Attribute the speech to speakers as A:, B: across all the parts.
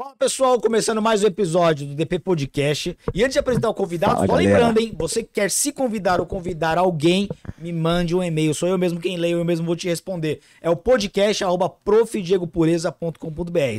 A: Fala pessoal, começando mais um episódio do DP Podcast. E antes de apresentar o convidado, Fala, só galera. lembrando, hein? Você quer se convidar ou convidar alguém, me mande um e-mail. Sou eu mesmo quem leio, eu mesmo vou te responder. É o podcast arroba profdiegopureza.com.br,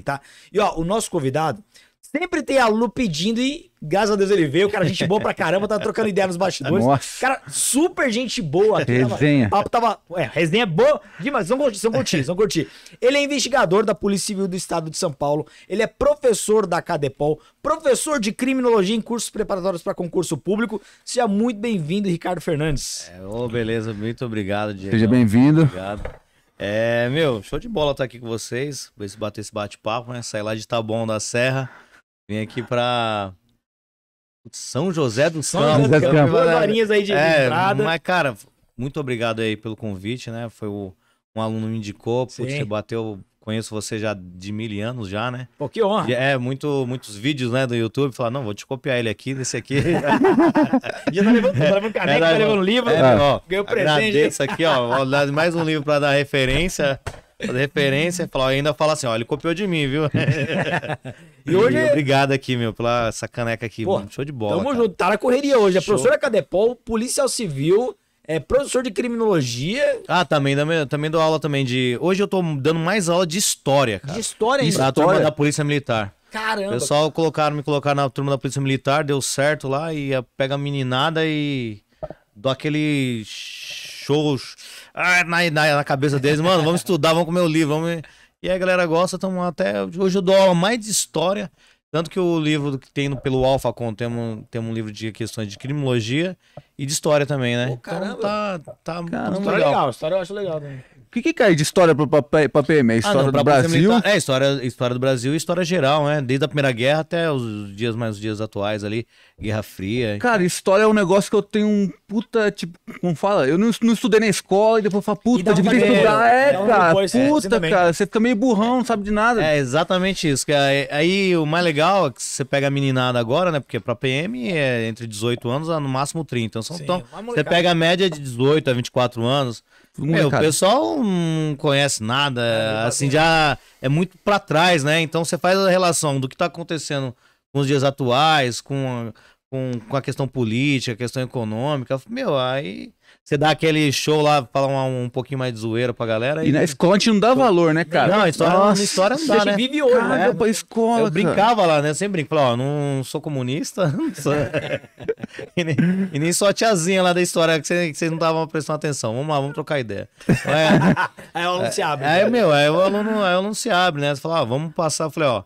A: tá? E ó, o nosso convidado, Sempre tem aluno pedindo e, graças a Deus, ele veio. Cara, gente boa pra caramba, tava trocando ideia nos bastidores. Nossa. Cara, super gente boa. Aqui, resenha. Tava, tava, é, resenha boa demais. Vamos curtir, vamos curtir, vamos curtir. Ele é investigador da Polícia Civil do Estado de São Paulo. Ele é professor da Cadepol, professor de criminologia em cursos preparatórios para concurso público. Seja muito bem-vindo, Ricardo Fernandes.
B: É, oh, beleza, muito obrigado, Diego. Seja bem-vindo. Obrigado. É, meu, show de bola estar tá aqui com vocês. Esse bater esse bate-papo, né? Sair lá de Taboão da Serra. Vim aqui pra. São José do São Campos. José dos Campos. Duas horinhas aí de é, entrada. Mas, cara, muito obrigado aí pelo convite, né? Foi o, um aluno me indicou, putz, você bateu. Conheço você já de mil anos já, né? Pô, que honra! é, muito, muitos vídeos, né, do YouTube. Falar, não, vou te copiar ele aqui, desse aqui. já
A: tá
C: levando, tá levando caneca, é, tá levando livro. É, ó, ganhou presente. Agradeço aqui,
B: ó. Mais um livro pra dar referência fazer referência, falar, ainda fala assim, ó, ele copiou de mim, viu?
A: e hoje e é- obrigado
B: aqui, meu, pela essa caneca aqui, Pô, show de bola. Tamo
A: junto, tá na correria hoje, é professora Cadepol, policial civil, é professor de criminologia. Ah, também,
B: também dou aula também de, hoje eu tô dando mais aula de história, cara. De
A: história ainda? Pra turma da
B: Polícia Militar.
A: Caramba. O pessoal
B: colocaram, me colocaram na turma da Polícia Militar, deu certo lá, e pega a meninada e dou aquele show, ah, na, na, na cabeça deles, mano, vamos estudar, vamos comer o livro. Vamos... E a galera gosta, então até. Hoje eu dou aula mais de história. Tanto que o livro que tem no, pelo Alfacon temos tem um livro de questões de criminologia e de história também, né? Pô, então
A: caramba. Então tá, tá caramba, legal. legal. História eu acho legal também.
C: O que, que cai é de história para PM? É história ah, não, do Brasil?
B: é, história, história do Brasil e história geral, né? Desde a Primeira Guerra até os dias mais os dias atuais ali, Guerra Fria. Cara,
C: então. história é um negócio que eu tenho um puta, tipo, como fala? Eu não, não estudei na escola e depois falo, puta, devia estudar. É, é cara, depois, puta, é, cara, você fica meio burrão, não sabe de nada. É
B: exatamente isso. Cara. Aí o mais legal é que você pega a meninada agora, né? Porque pra PM é entre 18 anos a no máximo 30. Então, Sim, então você pega a média de 18 a 24 anos. É, Meu, o pessoal não conhece nada, é, tá assim, já é muito para trás, né? Então você faz a relação do que tá acontecendo com os dias atuais, com com, com a questão política, questão econômica. Meu, aí você dá aquele show lá, fala um, um pouquinho mais de zoeira pra galera. E, e na
C: escola a gente não dá valor, né, cara? Não, a história, Nossa, história não dá, a gente né? vive hoje, Caramba, né? Pra escola, eu brincava
B: lá, né? Eu sempre brinco, falava, ó, não sou comunista, não sou... e, nem, e, nem, só a tiazinha lá da história, que vocês você não estavam prestando atenção. Vamos lá, vamos trocar ideia. Aí, aí ela não se abre. Aí, é, né? meu, aí o aluno, aí o aluno se abre, né? Você fala, ó, vamos passar, eu falei, ó...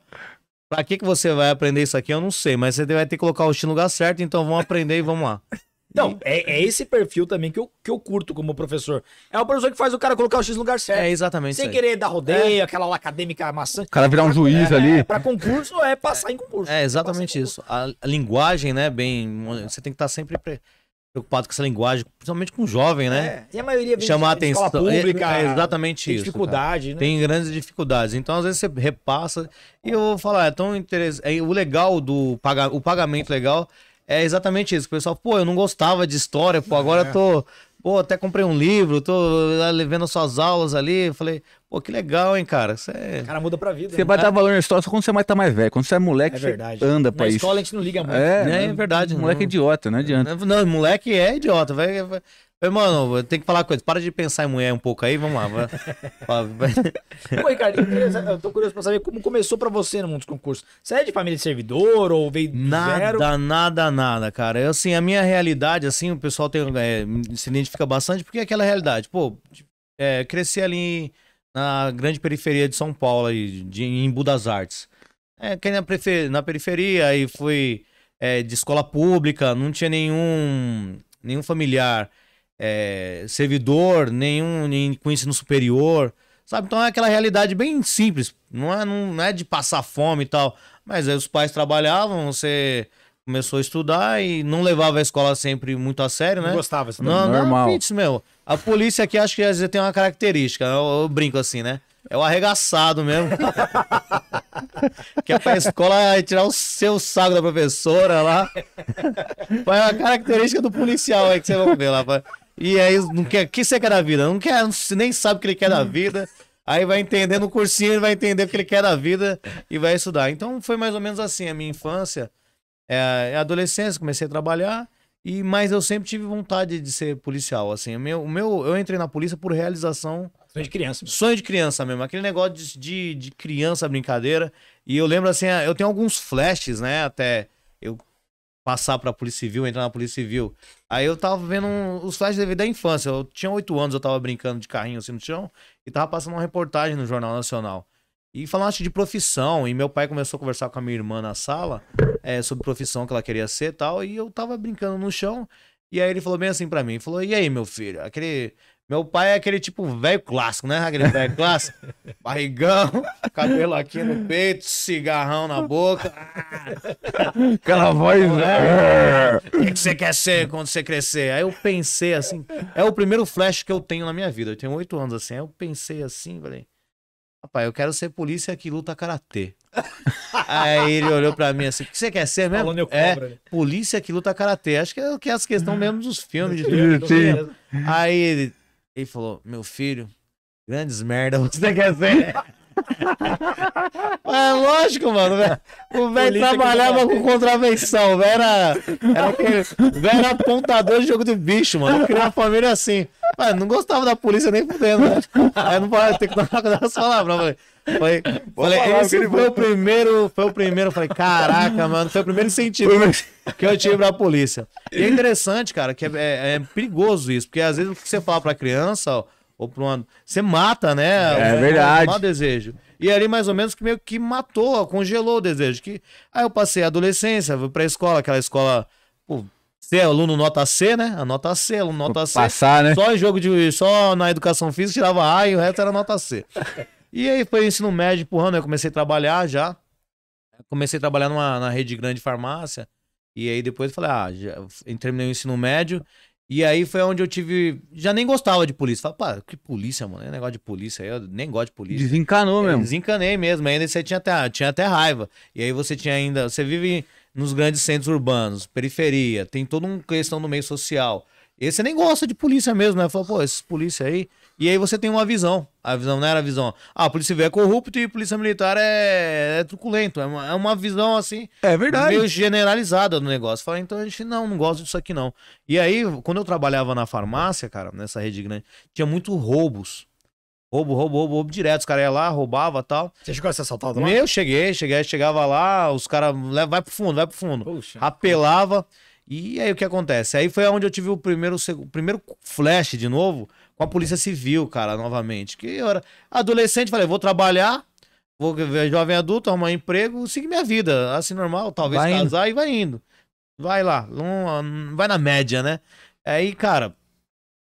B: Pra que, que você vai aprender isso aqui, eu não sei, mas você vai ter que colocar o x no lugar certo, então vamos aprender e vamos lá.
A: Não, é, é, esse perfil também que eu, que eu curto como professor. É o professor que faz o cara colocar o X no lugar certo. É, exatamente. Sem querer dar rodeio, é. aquela aula acadêmica maçã. O
C: cara virar um é, juiz é, ali. É, pra
A: concurso é passar em concurso.
B: É, exatamente isso. A, linguagem, né, bem. Você tem que estar sempre. Pre preocupado com essa linguagem, principalmente com o jovem, né?
A: É. E a maioria vem chamar de, atenção é, pública, é, é exatamente tem isso. Dificuldade,
B: né? Tem grandes dificuldades. Então às vezes você repassa e eu vou falar, é tão interessante, é, o legal do paga... o pagamento legal é exatamente isso. O pessoal, pô, eu não gostava de história, pô, agora é. eu tô, pô, até comprei um livro, tô eh, vendo suas aulas ali, falei, Pô, que legal, hein, cara? Cê... O é cara muda pra vida. Você né? vai dar é. valor
C: na história só quando você é mais tá mais velho. Quando você é moleque, anda pra na isso. Na escola a gente não liga muito. É, né? é verdade. Moleque é
B: idiota, não adianta. Não, moleque é idiota. Vai, vai... Mano, tem que falar coisa. Para de pensar em mulher um pouco aí, vamos lá. Pô,
A: Ricardo, eu tô curioso pra saber como começou pra você no mundo dos concursos. Você é de família de servidor ou veio do nada, zero?
B: Nada, nada, cara. Eu, assim, a minha realidade, assim, o pessoal tem, é, se identifica bastante, porque é aquela realidade. Pô, é, cresci ali na grande periferia de São Paulo, aí, de, em Budas Artes. É, que na, na periferia aí fui é, de escola pública, não tinha nenhum, nenhum familiar é, servidor, nenhum, nenhum com ensino superior, sabe? Então é aquela realidade bem simples, não é, não é de passar fome e tal, mas aí os pais trabalhavam, você começou a estudar e não levava a escola sempre muito a sério, né? Não gostava, isso não, normal. Não, meu. A polícia aqui acho que às vezes tem uma característica, eu, eu brinco assim, né? É o arregaçado mesmo. que é pra escola é tirar o seu saco da professora lá. Mas é uma característica do policial aí que você vai ver lá. E aí, não quer, o que você quer da vida? Não quer, nem sabe o que ele quer da vida. Aí vai entender no cursinho, ele vai entender o que ele quer da vida e vai estudar. Então foi mais ou menos assim a minha infância. É, é, adolescência, comecei a trabalhar. E, mas eu sempre tive vontade de ser policial, assim. O meu, o meu, eu entrei na polícia por realização. Sonho de criança. Mesmo. Sonho de criança mesmo. Aquele negócio de, de, de, criança, brincadeira. E eu lembro, assim, eu tenho alguns flashes, né? Até eu passar pra Polícia Civil, entrar na Polícia Civil. Aí eu tava vendo um, os flashes da infância. Eu tinha oito anos, eu tava brincando de carrinho assim no chão. E tava passando uma reportagem no Jornal Nacional. E falando, de profissão. E meu pai começou a conversar com a minha irmã na sala é, sobre profissão que ela queria ser e tal. E eu tava brincando no chão. E aí ele falou bem assim para mim: falou, e aí, meu filho? Aquele. Meu pai é aquele tipo velho clássico, né? Aquele velho clássico. Barrigão, cabelo aqui no peito, cigarrão na boca. Aquela voz, né? O que você quer ser quando você crescer? Aí eu pensei assim. É o primeiro flash que eu tenho na minha vida. Eu tenho oito anos assim. Aí eu pensei assim, falei. Rapaz, eu quero ser polícia que luta karatê. Aí ele olhou pra mim assim: o que você quer ser mesmo? Falando, é, cobra, polícia que luta karatê. Acho que é, que é as questões mesmo dos filmes. De filme, Aí ele, ele falou: meu filho, grandes merda você quer ser. É lógico, mano. O velho trabalhava com contravenção. O velho era, era, era apontador de jogo de bicho, mano. Eu queria uma família assim. não gostava da polícia nem fudendo, né? Aí não pode ter que dar essa palavra. Falei, falei, falei falar, esse foi bom. o primeiro. Foi o primeiro. Falei, caraca, mano. Foi o primeiro sentido que eu tive pra polícia. E é interessante, cara, que é, é, é perigoso isso. Porque às vezes o que você fala pra criança, ó ou para ano Você mata, né? É o, verdade. O desejo. E ali, mais ou menos, que meio que matou, congelou o desejo. Que... Aí eu passei a adolescência, fui pra escola, aquela escola. Pô, é aluno nota C, né? A nota C, aluno nota C. Passar, né? Só em jogo de. Só na educação física tirava A e o resto era nota C. e aí foi ensino médio empurrando, eu comecei a trabalhar já. Comecei a trabalhar numa, na rede grande farmácia. E aí depois falei, ah, já, terminei o ensino médio e aí foi onde eu tive. Já nem gostava de polícia. Falei, pá, que polícia, mano? É negócio de polícia aí, eu nem gosto de polícia. Desencanou é, mesmo. Desencanei mesmo. Ainda você tinha até, tinha até raiva. E aí você tinha ainda. Você vive nos grandes centros urbanos, periferia, tem toda uma questão no meio social. E você nem gosta de polícia mesmo, né? Falei, pô, esses polícia aí. E aí você tem uma visão. A visão não era a visão. Ah, a polícia civil é corrupto e a polícia militar é, é truculento. É uma, é uma visão assim. É verdade. Meio generalizada no negócio. Fala, então a gente não, não gosta disso aqui não. E aí, quando eu trabalhava na farmácia, cara, nessa rede grande, tinha muito roubos. Roubo, roubo, roubo, roubo direto. Os caras iam lá, roubava tal. Você chegou a ser assaltado lá? Eu cheguei, cheguei, chegava lá, os caras. Vai pro fundo, vai pro fundo. Puxa. Apelava. E aí o que acontece? Aí foi onde eu tive o primeiro, o primeiro flash de novo com a Polícia Civil, cara, novamente. Que eu era adolescente, falei, vou trabalhar, vou ver jovem adulto, arrumar emprego, seguir minha vida, assim normal, talvez vai casar indo. e vai indo. Vai lá, não, vai na média, né? Aí, cara,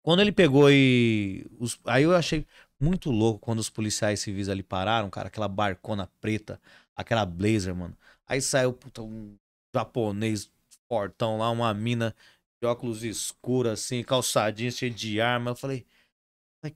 B: quando ele pegou e. Os, aí eu achei muito louco quando os policiais civis ali pararam, cara, aquela barcona preta, aquela blazer, mano. Aí saiu puta, um japonês fortão lá, uma mina de óculos escuros, assim, calçadinho, cheio de arma. Eu falei,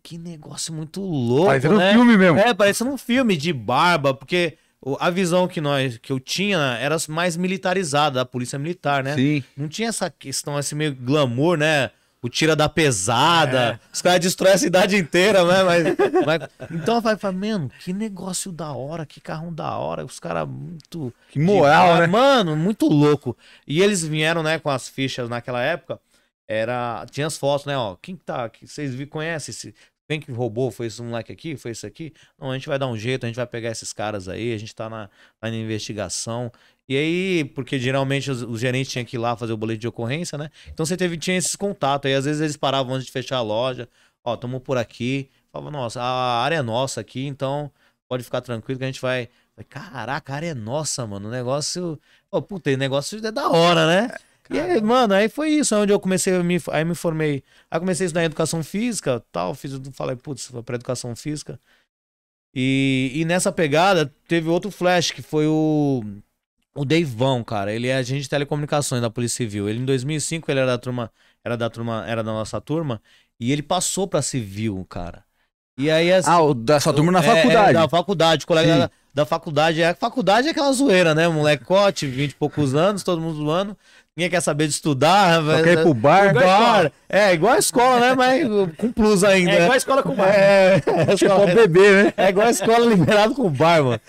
B: que negócio muito louco. Parecendo né? um filme mesmo. É, parecendo um filme de barba, porque a visão que nós que eu tinha era mais militarizada, a polícia militar, né? Sim. Não tinha essa questão, esse meio glamour, né? o tira da pesada. É. Os caras destroem a cidade inteira, né? Mas, mas... Então vai falar, mano, que negócio da hora, que carrão da hora. Os caras muito. Que moral, né? Mano, muito louco. E eles vieram, né, com as fichas naquela época. Era. Tinha as fotos, né? Ó, quem que tá aqui? Vocês conhecem esse. Quem que roubou? Foi esse moleque aqui? Foi esse aqui? Não, a gente vai dar um jeito, a gente vai pegar esses caras aí, a gente tá na, tá na investigação. E aí, porque geralmente os, os gerentes tinham que ir lá fazer o boleto de ocorrência, né? Então você teve, tinha esses contatos. Aí às vezes eles paravam antes de fechar a loja. Ó, tamo por aqui. Falava, nossa, a área é nossa aqui, então pode ficar tranquilo que a gente vai. Caraca, a área é nossa, mano. O negócio. Pô, puta, negócio é da hora, né? E aí, mano, aí foi isso, onde eu comecei, eu me, aí me formei. Aí comecei a estudar educação física, tal, fiz, falei, putz, foi pra educação física. E, e nessa pegada teve outro flash, que foi o o Deivão, cara, ele é agente de telecomunicações da Polícia Civil. Ele em 2005 ele era da turma, era da turma, era da nossa turma e ele passou para civil, cara. E aí as, Ah, da sua turma na é, faculdade. É, faculdade, colega da, da, faculdade, é, a faculdade é aquela zoeira, né, molecote, 20 e poucos anos, todo mundo zoando ninguém quer saber de estudar. Mas, né? quer ir pro bar. bar. É, igual a escola, né? Mas com plus ainda. É né? igual a escola com bar. É, é, é tipo bebê, né? É igual a escola liberado com bar, mano.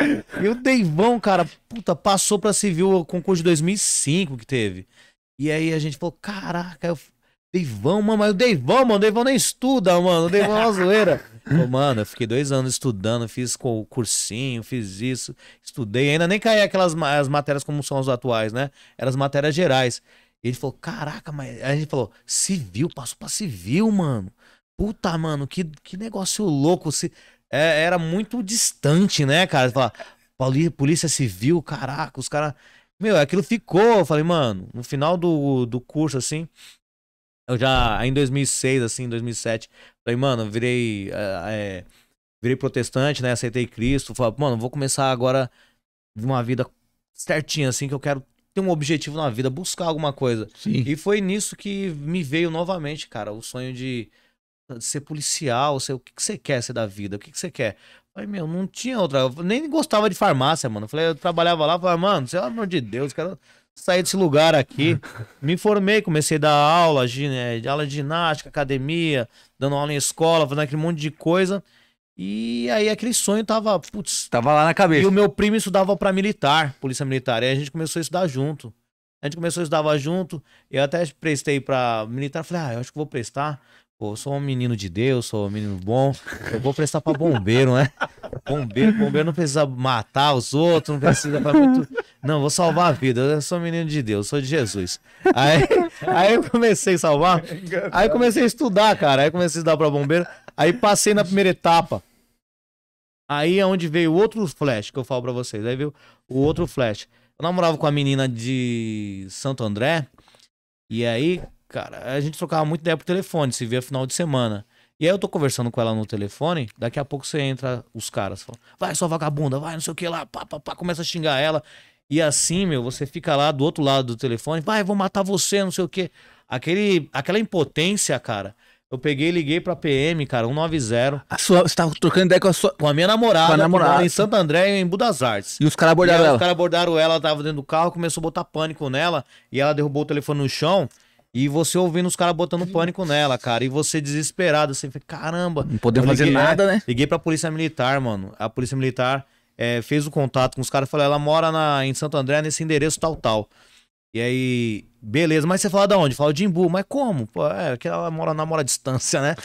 B: E o Deivão, cara, puta, passou pra civil o concurso de 2005 que teve. E aí a gente falou, caraca, eu... Deivão, mano, mas o Deivão, mano, o Deivão nem estuda, mano, o Deivão é uma zoeira. Falou, mano, eu fiquei dois anos estudando, fiz com o cursinho, fiz isso, estudei. Ainda nem caí aquelas as matérias como são as atuais, né? Eram as matérias gerais. E ele falou, caraca, mas. Aí a gente falou, civil, passou pra civil, mano. Puta, mano, que, que negócio louco. Se... É, era muito distante, né, cara? Falar, polícia civil, caraca, os caras. Meu, aquilo ficou. Eu falei, mano, no final do, do curso, assim, eu já, em 2006, assim, 2007, falei, mano, virei, é, virei protestante, né? Aceitei Cristo. Falei, mano, vou começar agora uma vida certinha, assim, que eu quero ter um objetivo na vida, buscar alguma coisa. Sim. E foi nisso que me veio novamente, cara, o sonho de ser policial, ser, o que, que você quer ser da vida, o que, que você quer. Aí, meu, não tinha outra. Eu nem gostava de farmácia, mano. falei, eu trabalhava lá, falava, mano, pelo amor de Deus, cara. Quero saí desse lugar aqui. Me formei, comecei a dar aula, né, aula de ginástica, academia, dando aula em escola, fazendo aquele monte de coisa. E aí aquele sonho tava, putz, tava lá na cabeça. E o meu primo estudava para militar, polícia militar, e a gente começou a estudar junto. A gente começou a estudar junto, eu até prestei para militar, falei: "Ah, eu acho que vou prestar". Pô, sou um menino de Deus, sou um menino bom. Eu vou prestar pra bombeiro, né? Bombeiro, bombeiro não precisa matar os outros, não precisa. Muito... Não, vou salvar a vida. Eu sou um menino de Deus, sou de Jesus. Aí, aí eu comecei a salvar. Aí comecei a estudar, cara. Aí comecei a estudar pra bombeiro. Aí passei na primeira etapa. Aí é onde veio outro flash que eu falo pra vocês. Aí veio o outro flash. Eu namorava com a menina de Santo André. E aí, Cara, a gente trocava muito ideia por telefone, se via final de semana. E aí eu tô conversando com ela no telefone, daqui a pouco você entra os caras falam vai sua vagabunda, vai, não sei o que lá, pá, pá, pá, começa a xingar ela. E assim, meu, você fica lá do outro lado do telefone, vai, vou matar você, não sei o que. Aquele, aquela impotência, cara. Eu peguei e liguei pra PM, cara, 190.
C: A sua, você tava trocando ideia com a sua. Com a minha namorada. Com a namorada. Em Santo
B: André e em Budas Artes. E
C: os caras abordaram ela. Os caras
B: abordaram ela, tava dentro do carro, começou a botar pânico nela. E ela derrubou o telefone no chão. E você ouvindo os caras botando pânico nela, cara. E você desesperado, você assim, fica, caramba.
C: Não poder fazer liguei, nada, né?
B: Liguei pra polícia militar, mano. A polícia militar é, fez o contato com os caras e falou, ela mora na, em Santo André, nesse endereço tal, tal. E aí, beleza, mas você fala de onde? Fala de Imbu, mas como? Pô, é que ela mora, na mora distância, né?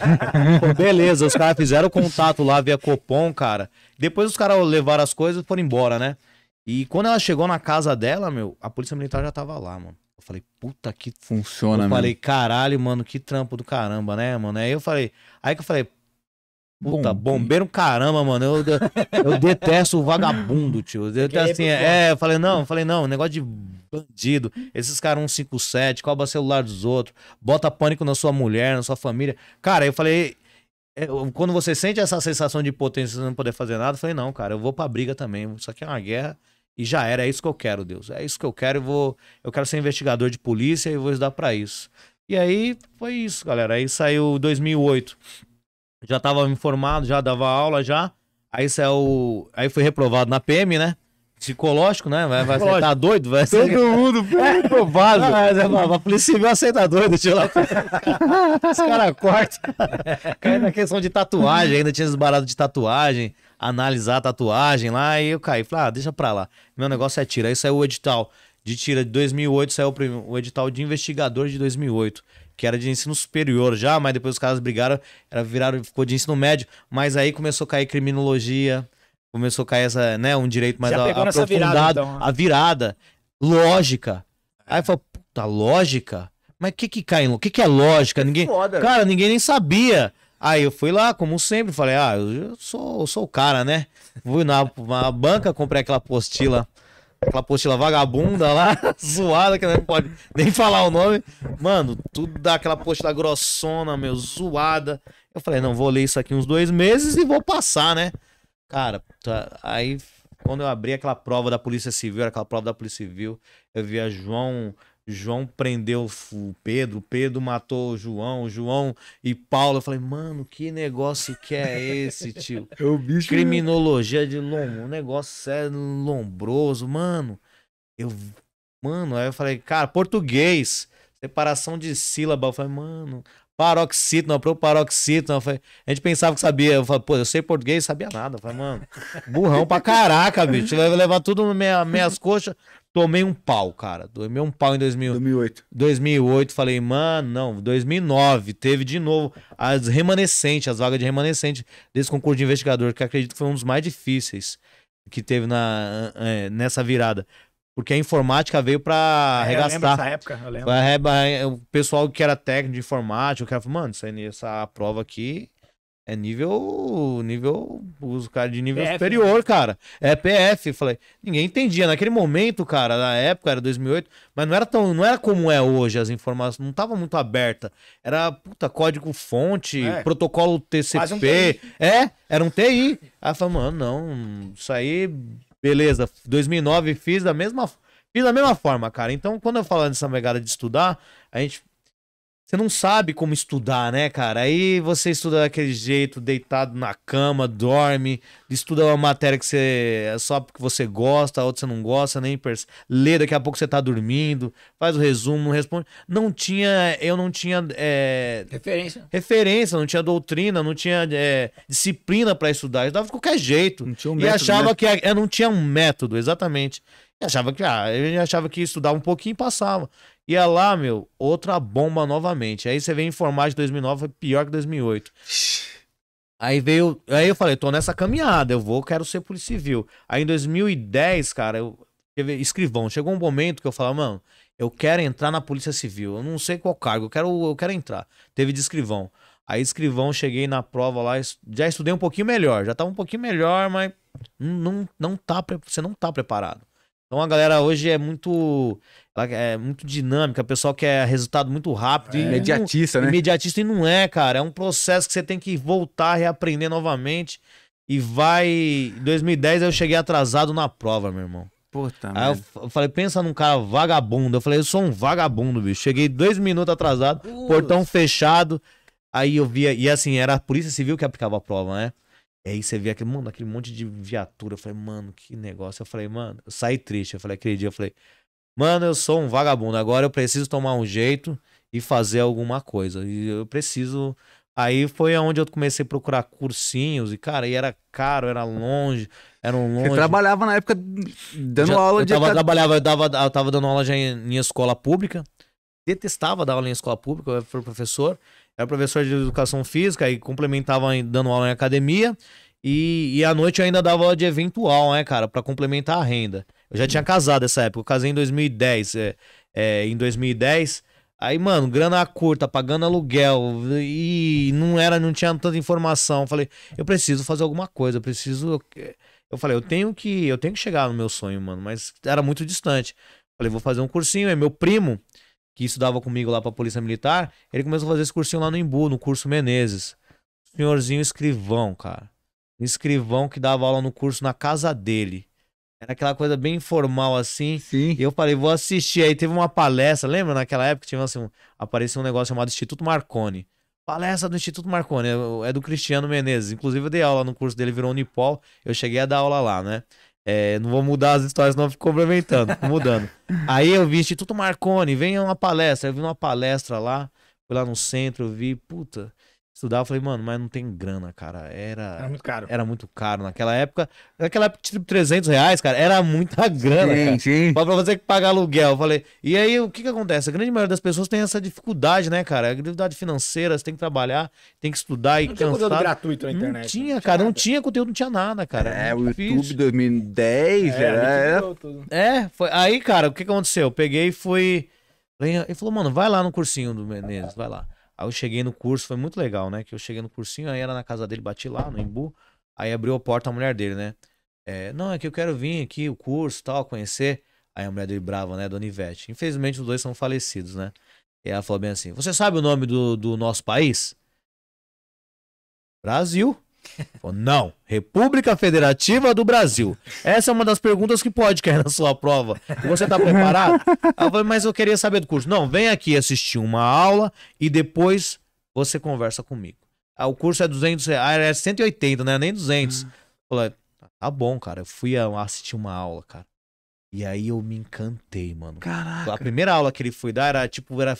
C: Pô,
B: beleza, os caras fizeram contato lá via Copom, cara. Depois os caras levaram as coisas e foram embora, né? E quando ela chegou na casa dela, meu, a polícia militar já tava lá, mano. Eu
C: falei, puta que. Funciona, Eu falei,
B: caralho, mano, que trampo do caramba, né, mano? Aí eu falei. Aí que eu falei. Puta, Bom, bombeiro caramba, mano. Eu, eu, eu detesto o vagabundo, tio. Eu, detesto assim, é, eu falei, não, eu falei, não, negócio de bandido. Esses caras 157, cobra celular dos outros, bota pânico na sua mulher, na sua família. Cara, eu falei, é, quando você sente essa sensação de potência de não poder fazer nada, eu falei, não, cara, eu vou pra briga também. Isso aqui é uma guerra e já era, é isso que eu quero, Deus. É isso que eu quero, eu vou, eu quero ser investigador de polícia e vou estudar para isso. E aí foi isso, galera. Aí saiu 2008. Já tava informado, já dava aula já. Aí saiu, aí foi reprovado na PM, né? Psicológico, né? Vai, vai doido, vai Todo mundo foi é. reprovado. Ah, é, mas, a polícia civil aceita doido, lá. Os caras cortam. Caiu na questão de tatuagem, ainda tinha esbarado de tatuagem analisar a tatuagem lá, e eu caí, falei, ah, deixa pra lá. Meu negócio é tira. Aí saiu o edital de tira de 2008, saiu o edital de investigador de 2008, que era de ensino superior já, mas depois os caras brigaram, era, viraram, ficou de ensino médio, mas aí começou a cair criminologia, começou a cair essa, né, um direito mais a, aprofundado, virada, então. Né? a virada, lógica. Aí falou puta, lógica? Mas o que que cai? O que que é lógica? É ninguém... Foda. Cara, ninguém nem sabia. Aí eu fui lá, como sempre, falei, ah, eu sou, eu sou o cara, né? Fui na, na banca, comprei aquela apostila, aquela apostila vagabunda lá, zoada, que não pode nem falar o nome. Mano, tudo daquela apostila grossona, meu, zoada. Eu falei, não, vou ler isso aqui uns dois meses e vou passar, né? Cara, tá, aí quando eu abri aquela prova da Polícia Civil, era aquela prova da Polícia Civil, eu via João João prendeu o Pedro, Pedro matou o João, o João e Paulo. Eu falei, mano, que negócio que é
C: esse, tio? É o bicho. Né?
B: Criminologia de lombo, um negócio sério, lombroso, mano. Eu, mano, aí eu falei, cara, português, separação de sílaba. Eu falei, mano, paroxítona, pro paroxítona. Falei, a gente pensava que sabia. Eu falei, pô, eu sei português, sabia nada. Eu falei, mano, burrão pra caraca, bicho. Vai levar tudo nas minha, minhas coxas. Tomei um pau, cara. Tomei um pau em 2000, 2008. 2008, falei, mano, não, 2009 teve de novo as remanescentes, as vagas de remanescente desse concurso de investigador, que acredito que foi um dos mais difíceis que teve na, é, nessa virada. Porque a informática veio para é, arregaçar. Eu época, eu lembro. É, o pessoal que era técnico de informática, o cara falou, mano, essa prova aqui é nível. nível os caras de nível PF, né? superior, né? cara. É PF. Falei, ninguém entendia. Naquele momento, cara, na época era 2008, mas não era tão. Não era como é hoje as informações. Não tava muito aberta. Era, puta, código-fonte, é. protocolo TCP. Um é, era um TI. Aí eu falei, mano, não. Isso aí, beleza. 2009 fiz da mesma. Fiz da mesma forma, cara. Então, quando eu falo nessa pegada de estudar, a gente você não sabe como estudar, né, cara? Aí você estuda daquele jeito, deitado na cama, dorme, estuda uma matéria que você é só porque você gosta, a outra você não gosta, nem ler Lê, daqui a pouco você tá dormindo, faz o resumo, não responde. Não tinha, eu não tinha. É... referência. Referência, não tinha doutrina, não tinha é, disciplina para estudar. Eu estava de qualquer jeito. Não tinha um método. E achava né? que eu não tinha um método, exatamente. achava que, ah, eu achava que estudava um pouquinho e passava e é lá, meu, outra bomba novamente. Aí você vem informar de 2009, foi pior que 2008. Aí veio. Aí eu falei, tô nessa caminhada, eu vou, quero ser polícia civil. Aí em 2010, cara, eu. Escrivão, chegou um momento que eu falei, mano, eu quero entrar na Polícia Civil, eu não sei qual cargo, eu quero, eu quero entrar. Teve de escrivão. Aí escrivão, cheguei na prova lá, já estudei um pouquinho melhor, já tava um pouquinho melhor, mas não, não tá, você não tá preparado. Então a galera hoje é muito é muito dinâmica, o pessoal quer resultado muito rápido. É. Imediatista, né? Imediatista e não é, cara. É um processo que você tem que voltar, reaprender novamente. E vai. 2010 eu cheguei atrasado na prova, meu irmão. Puta, Aí eu falei, pensa num cara vagabundo. Eu falei, eu sou um vagabundo, bicho. Cheguei dois minutos atrasado, portão fechado. Aí eu via. E assim, era a Polícia Civil que aplicava a prova, né? E aí você vê aquele, mano, aquele monte de viatura. Eu falei, mano, que negócio. Eu falei, mano, eu saí triste. Eu falei, aquele dia, eu falei, mano, eu sou um vagabundo. Agora eu preciso tomar um jeito e fazer alguma coisa. E eu preciso. Aí foi onde eu comecei a procurar cursinhos. E, cara, e era caro, era longe. Era um longe. Você trabalhava
C: na época dando já, aula eu de. Tava,
B: trabalhava, eu, dava, eu tava dando aula já em, em escola pública. Detestava dar aula em escola pública, eu era professor. Era é professor de educação física e complementava dando aula em academia. E, e à noite eu ainda dava aula de eventual, né, cara, para complementar a renda. Eu já tinha casado nessa época, eu casei em 2010. É, é, em 2010. Aí, mano, grana curta, pagando aluguel e não era, não tinha tanta informação. Eu falei, eu preciso fazer alguma coisa, eu preciso. Eu falei, eu tenho que, eu tenho que chegar no meu sonho, mano, mas era muito distante. Eu falei, vou fazer um cursinho. é meu primo, que estudava comigo lá pra Polícia Militar, ele começou a fazer esse cursinho lá no Imbu, no curso Menezes. Senhorzinho escrivão, cara. Escrivão que dava aula no curso na casa dele. Era aquela coisa bem informal assim. Sim. E eu falei, vou assistir. Aí teve uma palestra, lembra? Naquela época tinha assim, um, apareceu um negócio chamado Instituto Marconi. Palestra do Instituto Marconi, é, é do Cristiano Menezes. Inclusive eu dei aula no curso dele, virou Unipol. Eu cheguei a dar aula lá, né? É, não vou mudar as histórias, não, fico complementando, mudando. Aí eu vi Instituto Marconi, vem uma palestra. Eu vi uma palestra lá, fui lá no centro, eu vi, puta, estudar, eu falei, mano, mas não tem grana, cara. Era, era muito caro. Era muito caro naquela época. Naquela época, tipo, 300 reais, cara, era muita grana, sim, cara. Sim. Pra você que pagar aluguel. Eu falei, e aí, o que que acontece? A grande maioria das pessoas tem essa dificuldade, né, cara? A dificuldade financeira, você tem que trabalhar, tem que estudar e não cansar. Não tinha conteúdo gratuito
C: na internet. Né? Não tinha, não cara, tinha não tinha conteúdo, não tinha nada, cara. É, o difícil. YouTube 2010, é, era... era...
B: É, foi... aí, cara, o que que aconteceu? Eu peguei e fui... Ele falou, mano, vai lá no cursinho do Menezes, vai lá. Aí eu cheguei no curso, foi muito legal, né? Que eu cheguei no cursinho, aí era na casa dele, bati lá no Embu. Aí abriu a porta a mulher dele, né? É, não, é que eu quero vir aqui, o curso tal, conhecer. Aí a mulher dele brava, né? Dona Ivete. Infelizmente os dois são falecidos, né? E ela falou bem assim: Você sabe o nome do, do nosso país? Brasil. Falou, não, República Federativa do Brasil. Essa é uma das perguntas que pode cair na sua prova. Você está preparado? Ela falou, mas eu queria saber do curso. Não, vem aqui assistir uma aula e depois você conversa comigo. Ah, o curso é 200 reais, ah, é 180, né? nem 200. Hum. Falei, tá bom, cara. Eu fui assistir uma aula, cara. E aí eu me encantei, mano. Caraca. A primeira aula que ele foi dar era tipo, era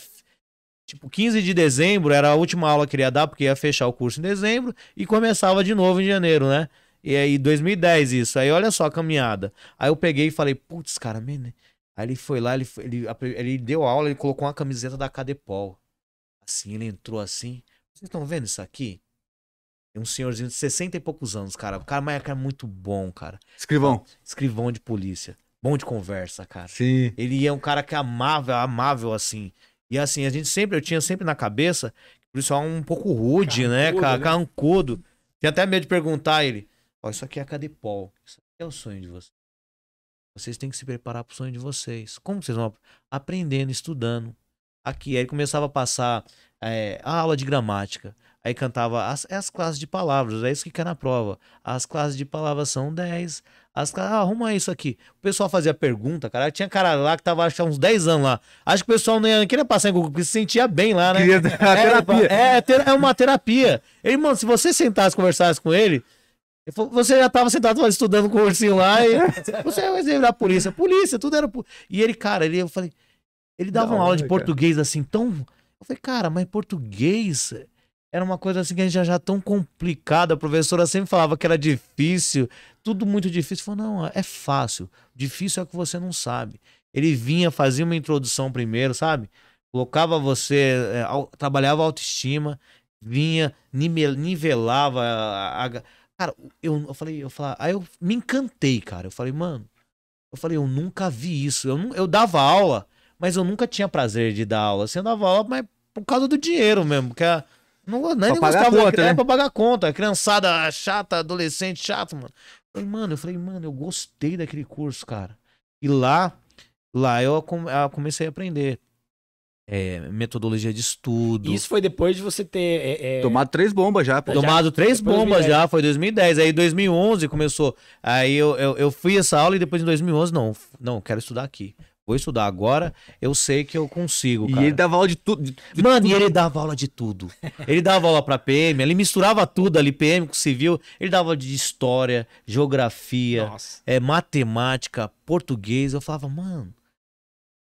B: Tipo, 15 de dezembro era a última aula que ele ia dar, porque ia fechar o curso em dezembro e começava de novo em janeiro, né? E aí, 2010 isso. Aí, olha só a caminhada. Aí eu peguei e falei, putz, cara, menino. Aí ele foi lá, ele, ele, ele deu aula, ele colocou uma camiseta da Cadepol. Assim, ele entrou assim. Vocês estão vendo isso aqui? um senhorzinho de 60 e poucos anos, cara. O cara, mas é muito bom, cara. Escrivão. Escrivão de polícia. Bom de conversa, cara. Sim. Ele é um cara que é amável, amável assim. E assim, a gente sempre, eu tinha sempre na cabeça, por isso é um pouco rude, né, cara? Né? Carrancudo. Tinha até medo de perguntar a ele: Ó, isso aqui é a Cadepol. Isso aqui é o sonho de vocês. Vocês têm que se preparar pro sonho de vocês. Como vocês vão? Aprendendo, estudando. Aqui. Aí ele começava a passar é, a aula de gramática. Aí cantava as, é as classes de palavras, é isso que cai na prova. As classes de palavras são 10, as caras, ah, arruma isso aqui. O pessoal fazia pergunta, cara. Tinha cara lá que tava, acho uns 10 anos lá. Acho que o pessoal não queria passar em Google, porque se sentia bem lá, né? Queria, é, terapia. É, é, é uma terapia. Ele, mano, se você sentasse conversasse com ele, você já tava sentado estudando com o ursinho lá e você vai é virar polícia. Polícia, tudo era. E ele, cara, ele, eu falei. Ele dava não, uma aula de cara. português assim, tão. Eu falei, cara, mas português era uma coisa assim que a gente já tão complicada. A professora sempre falava que era difícil, tudo muito difícil. Falou, não, é fácil. Difícil é o que você não sabe. Ele vinha, fazia uma introdução primeiro, sabe? Colocava você, é, eh, eh, ao, trabalhava a autoestima, vinha, nivelava. A, a, cara, eu, eu falei, eu falei aí eu me encantei, cara. Eu falei, mano, eu falei, eu nunca vi isso. Eu, eu dava aula, mas eu nunca tinha prazer de dar aula. Assim, eu dava aula, mas por causa do dinheiro mesmo, porque a
C: não, nem, pra nem pagar gostava. Conta, é né? É pra
B: pagar conta. É criançada chata, adolescente chato, mano. Eu falei, mano, eu falei, mano, eu gostei daquele curso, cara. E lá, lá eu comecei a aprender. É, metodologia de estudo. Isso
A: foi depois de você ter... É, é... Tomado
B: três bombas já. Pô. Tomado três bombas 2010. já, foi 2010. Aí 2011 começou. Aí eu, eu, eu, fui essa aula e depois em 2011, não, não, quero estudar aqui. Vou estudar agora, eu sei que eu consigo. Cara. E ele dava aula de tudo. Mano, e ele dava aula de tudo. Ele dava aula para PM, ele misturava tudo ali, PM com civil. Ele dava aula de história, geografia, é, matemática, português. Eu falava, mano,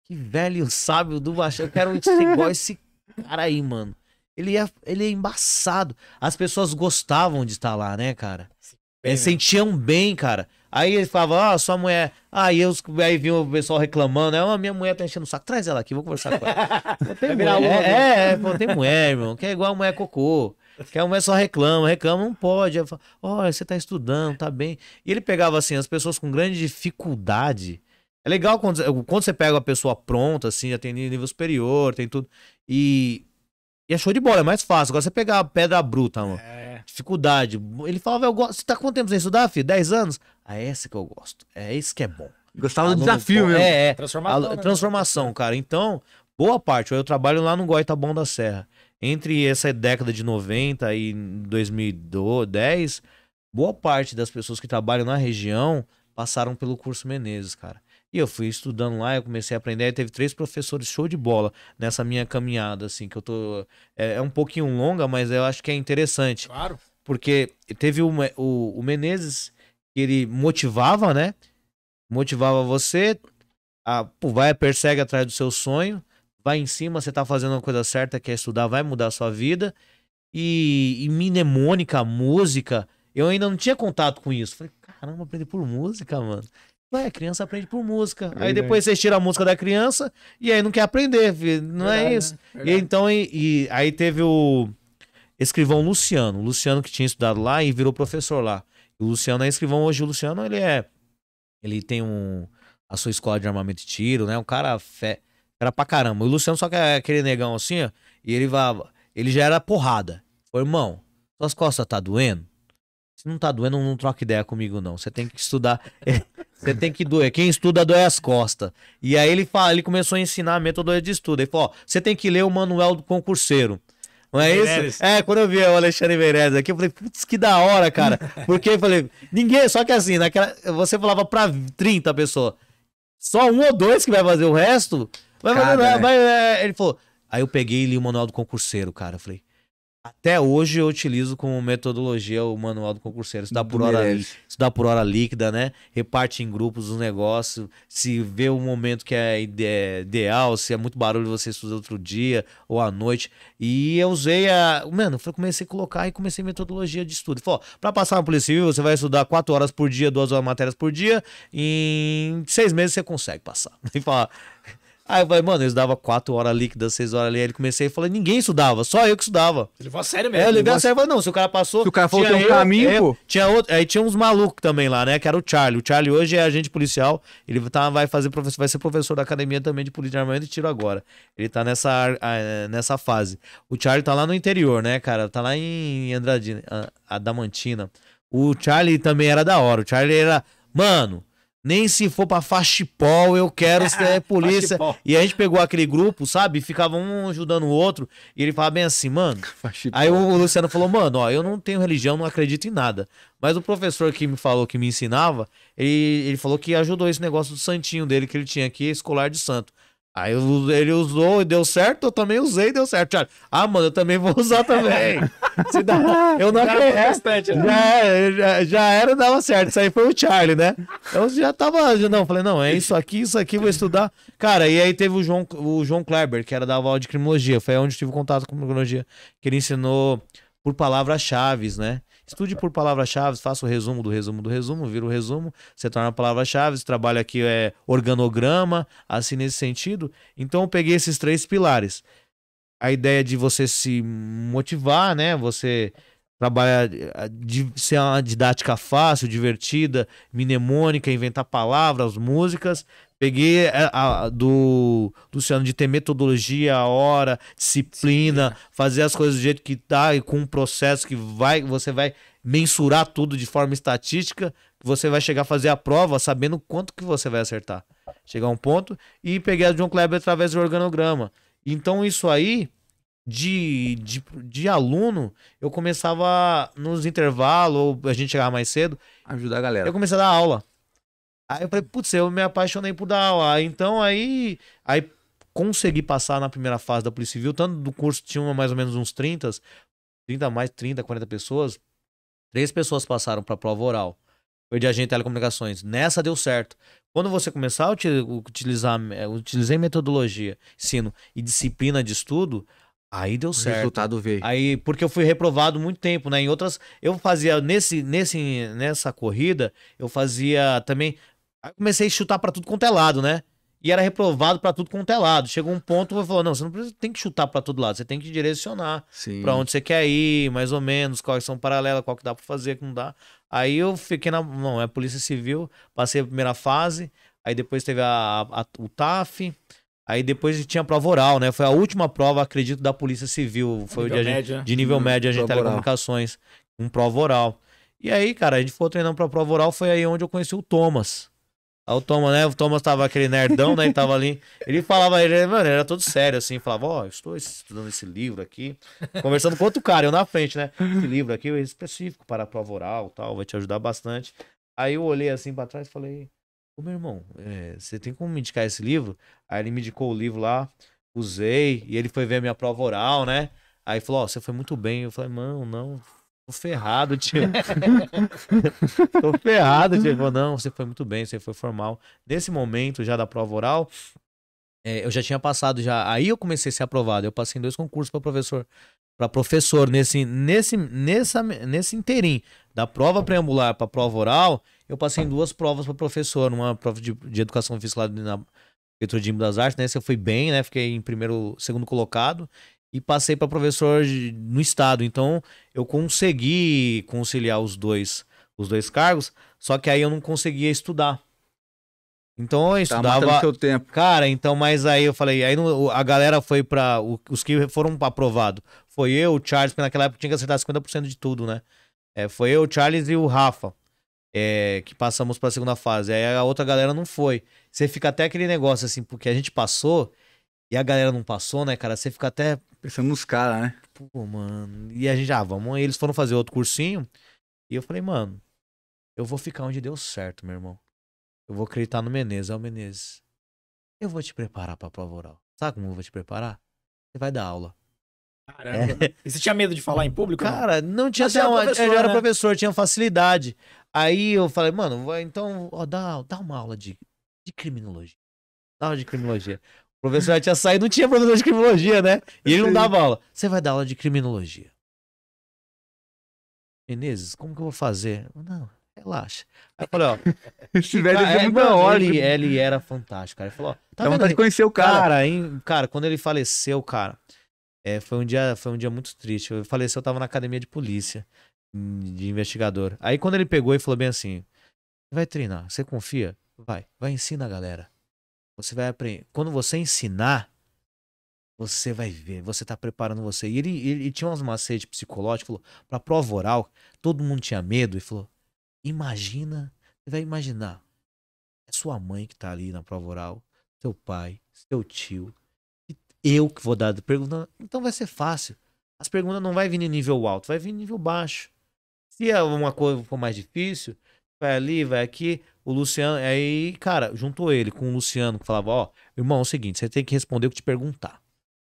B: que velho sábio do baixo. Eu quero ser igual esse cara aí, mano. Ele é, ele é embaçado. As pessoas gostavam de estar lá, né, cara? Eles é, sentiam bem, cara. Aí ele falava, ah, sua mulher. Aí, eu, aí vinha o pessoal reclamando, é ah, minha mulher tá enchendo o saco, traz ela aqui, vou conversar com ela.
A: tem é, é, pô,
B: tem mulher, irmão, que é igual a mulher cocô. Que a mulher só reclama, reclama, não pode. Olha, você tá estudando, tá bem. E ele pegava assim, as pessoas com grande dificuldade. É legal quando, quando você pega uma pessoa pronta, assim, já tem nível superior, tem tudo. E e é show de bola, é mais fácil. Agora você pegar a pedra bruta, mano. É. Dificuldade. Ele falava, eu gosto. Você tá quanto tempo sem estudar, filho? 10 anos? Ah, é essa que eu gosto. É esse que é bom. Gostava Aluno ah, do desafio, mesmo. É, é. Transformação. A, né, né? transformação, cara. Então, boa parte. Eu trabalho lá no Goitabão da Serra. Entre essa década de 90 e 2010, boa parte das pessoas que trabalham na região passaram pelo curso Menezes, cara. E eu fui estudando lá, eu comecei a aprender, e teve três professores show de bola nessa minha caminhada, assim, que eu tô. É, é um pouquinho longa, mas eu acho que é interessante. Claro. Porque teve o, o Menezes, que ele motivava, né? Motivava você, a, pô, vai, persegue atrás do seu sonho, vai em cima, você tá fazendo uma coisa certa, quer estudar, vai mudar a sua vida. E, e mnemônica, música, eu ainda não tinha contato com isso. Falei, caramba, aprendi por música, mano. Ué, criança aprende por música. aí depois vocês tiram a música da criança e aí não quer aprender, filho. não é Verdade, é isso. Né? E então, e, e, aí teve o escrivão Luciano, o Luciano que tinha estudado lá e virou professor lá. O Luciano é escrivão hoje, o Luciano ele é ele tem um a sua escola de armamento de tiro, né? Um cara fé, era pra caramba. O Luciano só que é aquele negão assim, ó, e ele vai ele já era porrada. Ô, irmão, suas costas tá doendo? Se não tá doendo, não troca ideia comigo não. Você tem que estudar. É, você tem que doer. Quem estuda doer as costas. E aí ele, fala, ele começou a ensinar a metodologia de estudo. Ele falou: você tem que ler o manual do concurseiro. Não é Meirelles. isso? É, quando eu vi o Alexandre Meirelles aqui, eu falei, putz, que da hora, cara. Porque eu falei, ninguém, só que assim, naquela, você falava pra 30 pessoas, só um ou dois que vai fazer o resto. Vai, é. vai, é, ele falou, aí eu peguei e li o manual do concurseiro, cara. Eu falei, até hoje eu utilizo como metodologia o manual do concurseiro. Estudar por, hora, por hora líquida, né? Reparte em grupos os negócios. Se vê um momento que é, é ideal, se é muito barulho, você estuda outro dia ou à noite. E eu usei a. Mano, eu comecei a colocar e comecei metodologia de estudo. Falou, pra passar na Polícia Civil, você vai estudar quatro horas por dia, duas horas matérias por dia. Em seis meses você consegue passar. E fala. Aí eu falei, mano, eu estudava 4 horas líquidas, 6 horas ali. Aí ele comecei e falei, ninguém estudava, só eu que estudava. Ele falou é sério mesmo. É, ele levou a sério, falei, não, se o cara passou. Se o cara falou que um caminho, é, pô. Tinha outro, aí tinha uns malucos também lá, né? Que era o Charlie. O Charlie hoje é agente policial. Ele tá, vai, fazer, vai ser professor da academia também de polícia de armamento e tiro agora. Ele tá nessa, ah, é, nessa fase. O Charlie tá lá no interior, né, cara? Tá lá em Andradina, ah, Adamantina. O Charlie também era da hora. O Charlie era. Mano, nem se for pra Fastipol, eu quero ser polícia. e a gente pegou aquele grupo, sabe? Ficava um ajudando o outro. E ele falava bem assim, mano. Aí o Luciano falou, mano, ó, eu não tenho religião, não acredito em nada. Mas o professor que me falou, que me ensinava, ele, ele falou que ajudou esse negócio do santinho dele que ele tinha aqui, escolar de santo. Aí ele usou e deu certo, eu também usei e deu certo. Charles, ah, mano, eu também vou usar também.
A: Se dá, eu não acredito. Né?
B: É, já, já era, dava certo. Isso aí foi o Charlie, né? Eu já tava. não, falei, não, é isso aqui, isso aqui, vou estudar. Cara, e aí teve o João, o João Kleber, que era da aula de criminologia. Foi onde eu tive contato com criminologia. Que ele ensinou por palavras-chave, né? Estude por palavras-chave, faça o resumo do resumo do resumo, vira o resumo, você torna palavras-chave, trabalho aqui é organograma, assim nesse sentido. Então eu peguei esses três pilares. A ideia de você se motivar, né? Você trabalhar eh, de ser uma didática fácil, divertida, mnemônica, inventar palavras, músicas Peguei a, é, a, do Luciano de ter metodologia, hora, disciplina, Sim. É. fazer as coisas do jeito que tá e com um processo que vai, você vai mensurar tudo de forma estatística, você vai chegar a fazer a prova sabendo quanto que você vai acertar. Chegar a um ponto e peguei a John Kleber através do organograma. Então isso aí de, de, de aluno, eu começava nos intervalos, ou a gente chegava mais cedo. Ajudar a galera. Eu comecei a dar aula. Aí eu falei, putz, eu me apaixonei por dar aula. Então aí, aí consegui passar na primeira fase da Polícia Civil, tanto do curso tinha mais ou menos uns 30, 30 mais 30, 40 pessoas. Três pessoas passaram para prova oral. Foi de agente de telecomunicações. Nessa deu certo. Quando você começar a utilizar, eh, utilizei metodologia, ensino e disciplina de estudo, Aí deu certo. O resultado veio. Aí, porque eu fui reprovado muito tempo, né? Em outras, eu fazia nesse, nesse, nessa corrida, eu fazia também Aí comecei a chutar para tudo quanto é lado, né? E era reprovado para tudo quanto é lado. Chegou um ponto que eu falou: não, você não precisa, tem que chutar para todo lado, você tem que direcionar para onde você quer ir, mais ou menos, quais são paralelas, qual que dá para fazer, que não dá. Aí eu fiquei na. Não, é Polícia Civil, passei a primeira fase, aí depois teve a, a, o TAF, Aí depois tinha a prova oral, né? Foi a última prova, acredito, da Polícia Civil. Foi nível o de, médio, gente, né? de nível hum, médio, a gente telecomunicações, com um prova oral. E aí, cara, a gente foi treinando pra prova oral, foi aí onde eu conheci o Thomas. Aí o Thomas, né? O Thomas tava aquele nerdão, né? Ele tava ali. Ele falava, ele, mano, ele era todo sério, assim. Falava, ó, oh, estou estudando esse livro aqui. Conversando com outro cara, eu na frente, né? Esse livro aqui é específico para a prova oral tal, vai te ajudar bastante. Aí eu olhei assim para trás e falei, ô meu irmão, é, você tem como me indicar esse livro? Aí ele me indicou o livro lá, usei, e ele foi ver a minha prova oral, né? Aí falou, ó, oh, você foi muito bem. Eu falei, mano, não, Tô ferrado, tio. Tô ferrado, tio. Ele falou, não, você foi muito bem, você foi formal. Nesse momento já da prova oral, é, eu já tinha passado já. Aí eu comecei a ser aprovado. Eu passei em dois concursos para professor, para professor nesse nesse nessa nesse interim da prova preambular para prova oral, eu passei em duas provas para professor, numa prova de, de educação física lá na Prefeitura das Artes, né? eu fui bem, né? Fiquei em primeiro, segundo colocado e passei para professor de, no estado. Então eu consegui conciliar os dois, os dois cargos, só que aí eu não conseguia estudar. Então eu tá estudava. Tá seu tempo. Cara, então, mas aí eu falei, aí não, a galera foi para os que foram aprovados. Foi eu, o Charles, porque naquela época tinha que acertar 50% de tudo, né? É, foi eu, o Charles e o Rafa. É, que passamos para a segunda fase. Aí a outra galera não foi. Você fica até aquele negócio assim, porque a gente passou e a galera não passou, né, cara? Você fica até. Pensando nos caras, né? Pô, mano. E a gente, ah, vamos. Eles foram fazer outro cursinho. E eu falei, mano, eu vou ficar onde deu certo, meu irmão. Eu vou acreditar no Menezes. É o Menezes, eu vou te preparar pra prova oral. Sabe como eu vou te preparar? Você vai dar aula. Caramba. É. E você tinha medo de falar em público? Cara, não, não tinha. até uma... eu já era né? professor, tinha facilidade. Aí eu falei, mano, então, ó, dá, dá uma aula de, de criminologia. Dá uma aula de criminologia. O professor já tinha saído, não tinha professor de criminologia, né? E ele não dava aula. Você vai dar aula de criminologia. Menezes, como que eu vou fazer? Não, relaxa. Aí eu falei, ó. Esse velho é, muito da hora. Ele, ele, era fantástico, cara. Ele falou, ó, tá Dá vontade de conhecer o cara. Cara, hein? cara quando ele faleceu, cara, é, foi, um dia, foi um dia muito triste. eu faleceu, eu tava na academia de polícia, de investigador. Aí quando ele pegou e falou bem assim: vai treinar, você confia? Vai, vai ensina a galera. Você vai aprender. Quando você ensinar, você vai ver, você tá preparando você. E ele, ele, ele tinha umas macetes psicológicas, falou, pra prova oral, todo mundo tinha medo e falou: imagina, você vai imaginar. É sua mãe que tá ali na prova oral, seu pai, seu tio, eu que vou dar pergunta. Então vai ser fácil. As perguntas não vai vir em nível alto, vai vir em nível baixo. Se alguma é coisa for mais difícil, vai ali, vai aqui. O Luciano, aí, cara, juntou ele com o Luciano, que falava: Ó, oh, irmão, é o seguinte, você tem que responder o que te perguntar.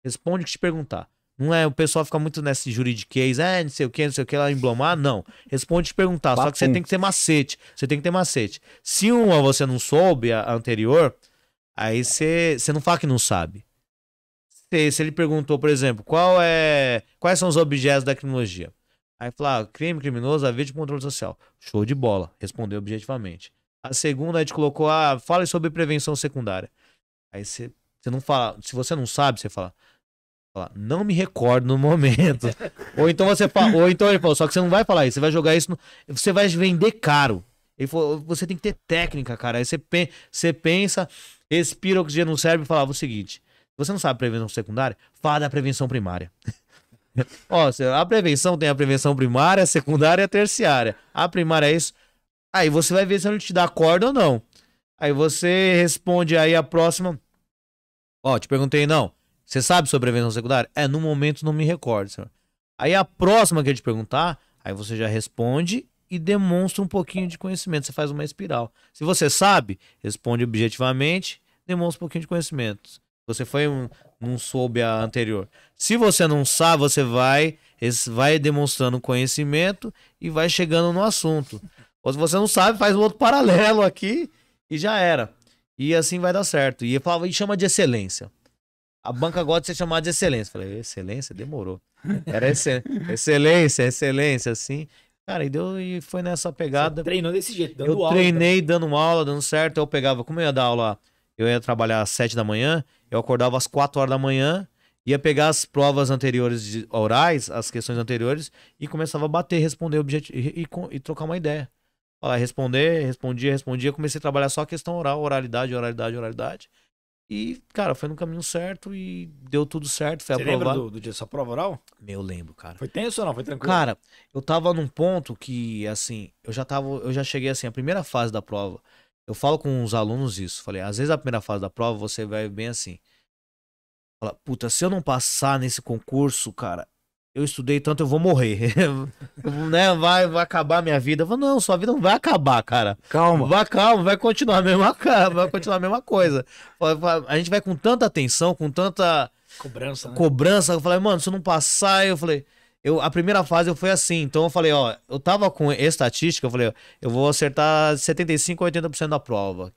B: Responde o que te perguntar. Não é o pessoal fica muito nesse juridiquês, é, não sei o que, não sei o que, lá emblomar, não. Responde te perguntar, só que você tem que ter macete. Você tem que ter macete. Se uma você não soube, a, anterior, aí você, você não fala que não sabe. Se, se ele perguntou, por exemplo, qual é quais são os objetos da criminologia? Aí falar ah, crime, criminoso, a de controle social. Show de bola, respondeu objetivamente. A segunda a gente colocou, ah, fala sobre prevenção secundária. Aí você, você não fala, se você não sabe, você fala, fala não me recordo no momento. ou então você fala, ou então ele falou, só que você não vai falar isso, você vai jogar isso, no, você vai vender caro. Ele falou, você tem que ter técnica, cara. Aí você, pe, você pensa, respira oxigênio no cérebro e falava o seguinte, você não sabe prevenção secundária? Fala da prevenção primária. Ó, a prevenção tem a prevenção primária, a secundária e a terciária. A primária é isso, Aí você vai ver se ele te dá corda ou não. Aí você responde aí a próxima. Ó, te perguntei, não. Você sabe sobre prevenção secundária? É, no momento não me recordo, senhor. Aí a próxima que ele te perguntar, aí você já responde e demonstra um pouquinho de conhecimento. Você faz uma espiral. Se você sabe, responde objetivamente, demonstra um pouquinho de conhecimento. Você foi um, não soube a anterior. Se você não sabe, você vai, vai demonstrando conhecimento e vai chegando no assunto. Ou se você não sabe, faz um outro paralelo aqui e já era. E assim vai dar certo. E eu falava, e chama de excelência. A banca gosta de ser chamada de excelência. Falei, excelência? Demorou. Era excelência, excelência, assim. Cara, e deu e foi
A: nessa pegada. Você treinou desse jeito, dando eu aula. Eu treinei
B: dando aula, dando certo. Eu pegava, como eu ia dar aula, eu ia trabalhar às 7 da manhã, eu acordava às 4 horas da manhã, ia pegar as provas anteriores de, orais, as questões anteriores, e começava a bater, responder objetivo e, e, e trocar uma ideia. Falar, responder, respondia, respondia. Comecei a trabalhar só a questão oral, oralidade, oralidade, oralidade. E, cara, foi no caminho certo e deu tudo certo. Foi Você lembra do, do dia dessa prova oral? meu lembro, cara. Foi tenso ou não? Foi tranquilo? Cara, eu tava num ponto que, assim, eu já tava, eu já cheguei assim, a primeira fase da prova. Eu falo com os alunos isso. Falei, às vezes a primeira fase da prova você vai bem assim. Fala, puta, se eu não passar nesse concurso, cara, eu estudei tanto, eu vou morrer. né? vai, vai acabar minha vida. Eu falo, não, sua vida não vai acabar, cara. Calma. Vai calma, vai continuar a mesma, vai continuar a mesma coisa. A gente vai com tanta atenção, com tanta
A: cobrança. Né? Cobrança,
B: eu falei, mano, se eu não passar, eu falei, eu a primeira fase eu fui assim, então eu falei, ó, eu tava com estatística, eu falei, ó, eu vou acertar 75 a 80% da prova.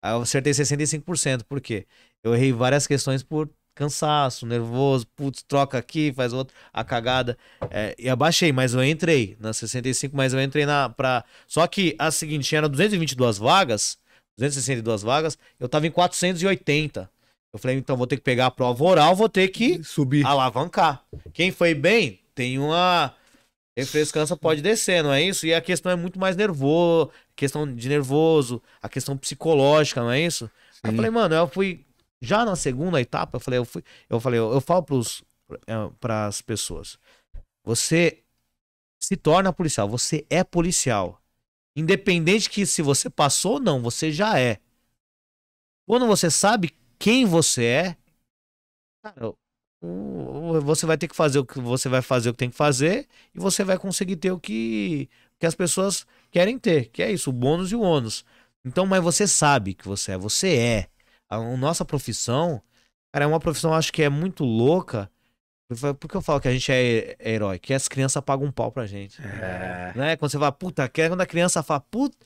B: Aí eu acertei 65%, por quê? Eu errei várias questões por cansaço, nervoso, putz, troca aqui, faz outro, a cagada. É, e abaixei, mas eu entrei na 65, mas eu entrei na pra. Só que a seguinte era 222 vagas, 262 vagas, eu tava em 480. Eu falei, então vou ter que pegar a prova oral, vou ter que subir, alavancar. Quem foi bem tem uma refrescança pode descer, não é isso? E a questão é muito mais nervoso, questão de nervoso, a questão psicológica, não é isso? Sim. Eu falei, mano, eu fui já na segunda etapa, eu falei, eu, fui, eu falei, eu, eu falo para é, as pessoas. Você se torna policial, você é policial. Independente que se você passou ou não, você já é. Quando você sabe quem você é, cara, você vai ter que fazer o que você vai fazer o que tem que fazer e você vai conseguir ter o que, que as pessoas querem ter, que é isso, o bônus e o ônus. Então, mas você sabe que você é, você é a, a nossa profissão, cara, é uma profissão acho que é muito louca. Por que eu falo que a gente é, é, herói? Que as crianças pagam um pau pra gente. É. Né? Quando você fala, puta, é quando a criança fala, puta,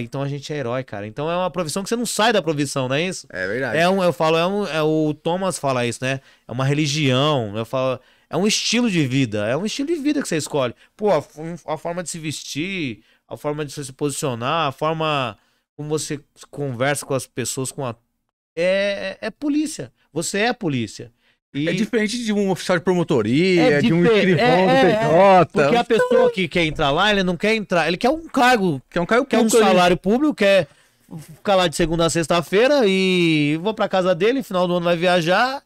B: então a gente é herói, cara. Então é uma profissão que você não sai da profissão, não é
C: isso? É verdade. É
B: um, eu falo, é, um, é o Thomas fala isso, né? É uma religião. Eu falo, é um estilo de vida. É um estilo de vida que você escolhe. Pô, a, a forma de se vestir, a forma de você se posicionar, a forma como você conversa com as pessoas, com a é, é, é polícia. Você é polícia. E... É diferente de um oficial de promotoria, é de, um escrivão é, do é, é. PJ. porque a pessoa que quer entrar lá, ele não quer entrar, ele quer um cargo. Quer um cargo Quer público, um salário público, quer ficar lá de segunda a sexta-feira e vou pra casa dele, final do ano vai viajar,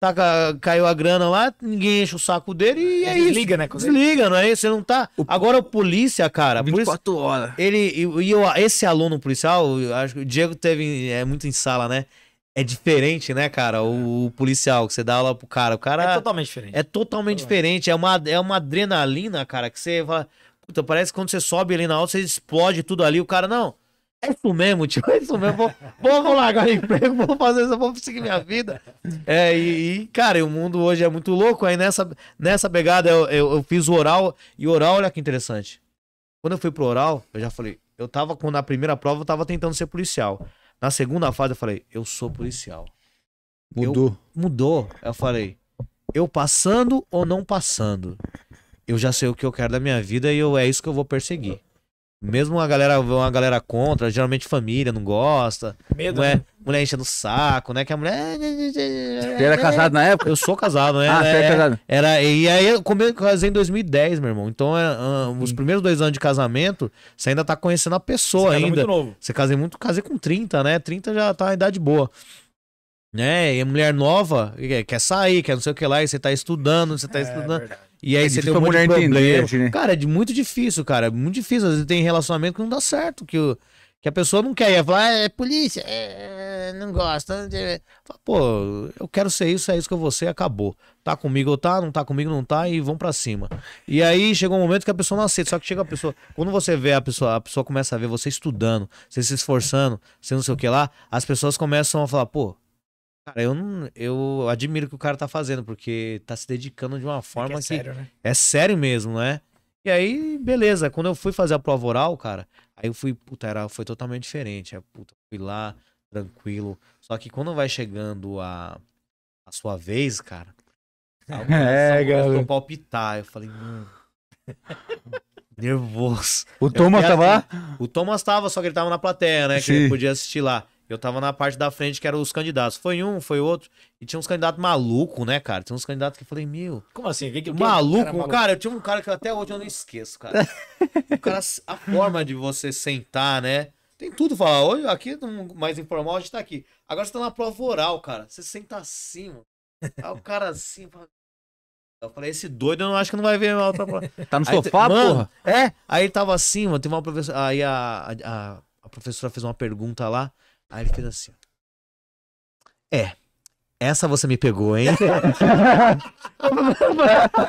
B: tá caiu a grana lá, ninguém enche o saco dele e é, é isso. Desliga, né? Desliga, não é isso? Você não tá... O... Agora o polícia, cara... 24 horas. Ele, e, e eu, esse aluno policial, eu acho que o Diego teve, é muito em sala, né? é diferente, né, cara? O, é. o, policial que você dá aula pro cara, o cara. É totalmente diferente. É totalmente, totalmente. diferente. É uma, é uma adrenalina, cara, que você fala. Puta, parece que quando você sobe ali na aula, você explode tudo ali. O cara, não. É isso mesmo, tio. É isso mesmo. Vou, vou, vou largar o emprego, vou fazer isso, vou seguir minha vida. É, e, e, cara, o mundo hoje é muito louco. Aí nessa, nessa pegada eu, eu, eu fiz o oral. E o oral, olha que interessante. Quando eu fui pro oral, eu já falei, eu tava, quando na primeira prova, eu tava tentando ser policial. Na segunda fase eu falei, eu sou policial. Mudou. Eu, mudou. Eu falei, eu passando ou não passando, eu já sei o que eu quero da minha vida e eu, é isso que eu vou perseguir. Mesmo a galera, uma galera contra, geralmente família não gosta. Medo. Mulher, né? mulher enchendo o saco, né? Que a mulher.
C: Você era casado na época?
B: Eu sou casado, né? Ah, você era, é, casado. Era, e aí eu comecei em 2010, meu irmão. Então, é, ah, os primeiros dois anos de casamento, você ainda tá conhecendo a pessoa você ainda. Muito novo. Você casei muito, casei com 30, né? 30 já tá uma idade boa né? E mulher nova quer sair, quer não sei o que lá, e você tá estudando, você tá é, estudando. Verdade. E aí é você tem um monte de problema. Entender, né? Cara, é muito difícil, cara. É muito difícil. Às vezes tem relacionamento que não dá certo, que, o, que a pessoa não quer. e falar, ah, é, polícia, é, é não gosta. Fala, Pô, eu quero ser isso, é isso que eu vou ser, acabou. Tá comigo ou tá, não tá comigo, não tá, e vão para cima. E aí chega um momento que a pessoa não aceita. Só que chega a pessoa. Quando você vê a pessoa, a pessoa começa a ver você estudando, você se esforçando, você não sei o que lá, as pessoas começam a falar, pô, Cara, eu, eu admiro o que o cara tá fazendo, porque tá se dedicando de uma forma é que. É que sério, né? É sério mesmo, né? E aí, beleza. Quando eu fui fazer a prova oral, cara, aí eu fui, puta, era, foi totalmente diferente. É, eu, puta, fui lá, tranquilo. Só que quando vai chegando a, a sua vez, cara,
C: é, galera.
B: palpitar. Eu falei, mano. Hum, nervoso. O Thomas tava assim, lá? O Thomas tava, só que ele tava na plateia, né? Sim. Que ele podia assistir lá. Eu tava na parte da frente que eram os candidatos. Foi um, foi outro. E tinha uns candidatos malucos, né, cara? Tinha uns candidatos que eu falei, meu. Como assim? Que, que, maluco, cara, maluco? Cara, eu tinha um cara que até hoje eu não esqueço, cara. o cara, a forma de você sentar, né? Tem tudo falar. Hoje, aqui, mais informal, a gente tá aqui. Agora você tá na prova oral, cara. Você senta assim, mano. Aí o cara assim, fala, eu falei, esse doido eu não acho que não vai ver outra prova. tá no aí, sofá, mano, porra? É. Aí ele tava assim, mano. Tem uma professora. Aí a, a, a, professora fez uma pergunta lá. Aí ele fez assim. É. Essa você me pegou, hein?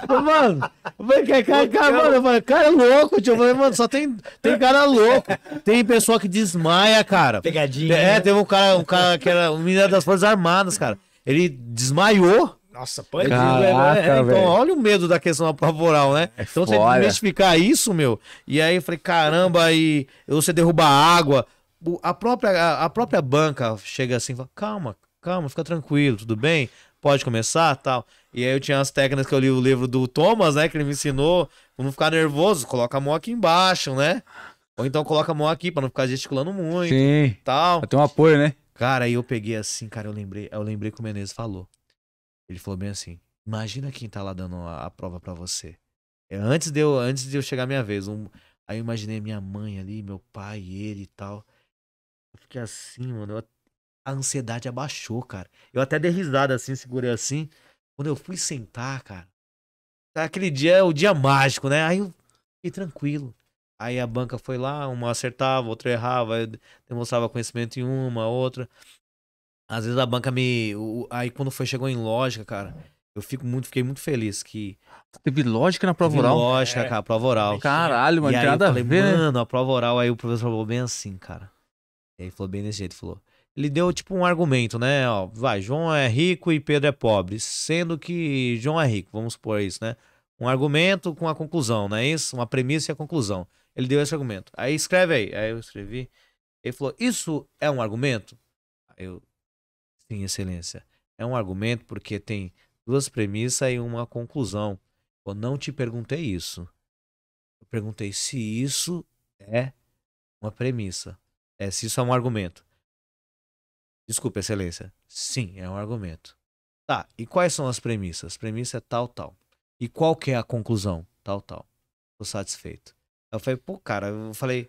B: mano, cara, cara, mano, falei, cara é louco, tio. Eu falei, mano, só tem, tem cara louco. Tem pessoa que desmaia, cara. Pegadinha. É, né? teve um cara, um cara que era um menino das Forças Armadas, cara. Ele desmaiou.
A: Nossa, pânico. Né? É, Caraca, então,
B: olha o medo da questão apavoral, né? É então, você identificar isso, meu. E aí eu falei, caramba, aí você derrubar água a própria, a própria banca chega assim, fala, calma, calma, fica tranquilo, tudo bem? Pode começar, tal. E aí eu tinha as técnicas que eu li o livro do Thomas, né, que ele me ensinou, pra não ficar nervoso, coloca a mão aqui embaixo, né? Ou então coloca a mão aqui para não ficar gesticulando muito, Sim. tal.
C: Tem um apoio, né?
B: Cara, aí eu peguei assim, cara, eu lembrei, eu lembrei que o Menezes falou. Ele falou bem assim: "Imagina quem tá lá dando a, a prova para você". É, antes de eu, antes de eu chegar a minha vez, um, aí eu imaginei minha mãe ali, meu pai, ele e tal. Eu fiquei assim, mano. Eu... A ansiedade abaixou, cara. Eu até dei risada assim, segurei assim. Quando eu fui sentar, cara. Aquele dia é o dia mágico, né? Aí eu fiquei tranquilo. Aí a banca foi lá, uma acertava, outra errava, demonstrava conhecimento em uma, outra. Às vezes a banca me. Aí quando foi, chegou em lógica, cara, eu fico muito, fiquei muito feliz que. Teve lógica na prova oral? Lógica, é. cara, prova oral. Caralho, mano, e aí nada eu falei, a ver. Né? Mano, a prova oral, aí o professor falou bem assim, cara. Ele falou bem desse jeito, falou. Ele deu tipo um argumento, né? Ó, vai, João é rico e Pedro é pobre, sendo que João é rico, vamos supor isso, né? Um argumento com a conclusão, não é isso? Uma premissa e a conclusão. Ele deu esse argumento. Aí escreve aí. Aí eu escrevi. Ele falou: Isso é um argumento? Aí eu, sim, excelência. É um argumento porque tem duas premissas e uma conclusão. Eu não te perguntei isso. Eu perguntei se isso é uma premissa. É, se isso é um argumento. desculpe excelência. Sim, é um argumento. Tá, e quais são as premissas? Premissa é tal, tal. E qual que é a conclusão? Tal, tal. Tô satisfeito. Eu falei, pô, cara, eu falei.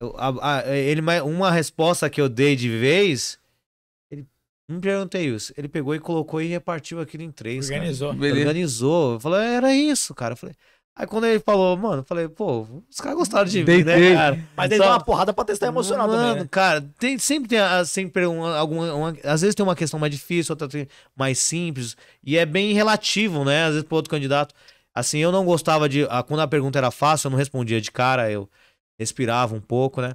B: Eu, a, a, ele, uma resposta que eu dei de vez, ele não perguntei isso. Ele pegou e colocou e repartiu aquilo em três. Organizou. Organizou. Eu falei, é, era isso, cara. Eu falei, Aí quando ele falou, mano, eu falei, pô, os caras gostaram de mim, né, cara? Mas eles dão uma
A: porrada pra testar emocional mano, também, né?
B: cara, tem, sempre tem ah, sempre um, alguma... Uma, às vezes tem uma questão mais difícil, outra mais simples. E é bem relativo, né? Às vezes pro outro candidato. Assim, eu não gostava de... Ah, quando a pergunta era fácil, eu não respondia de cara, eu respirava um pouco, né?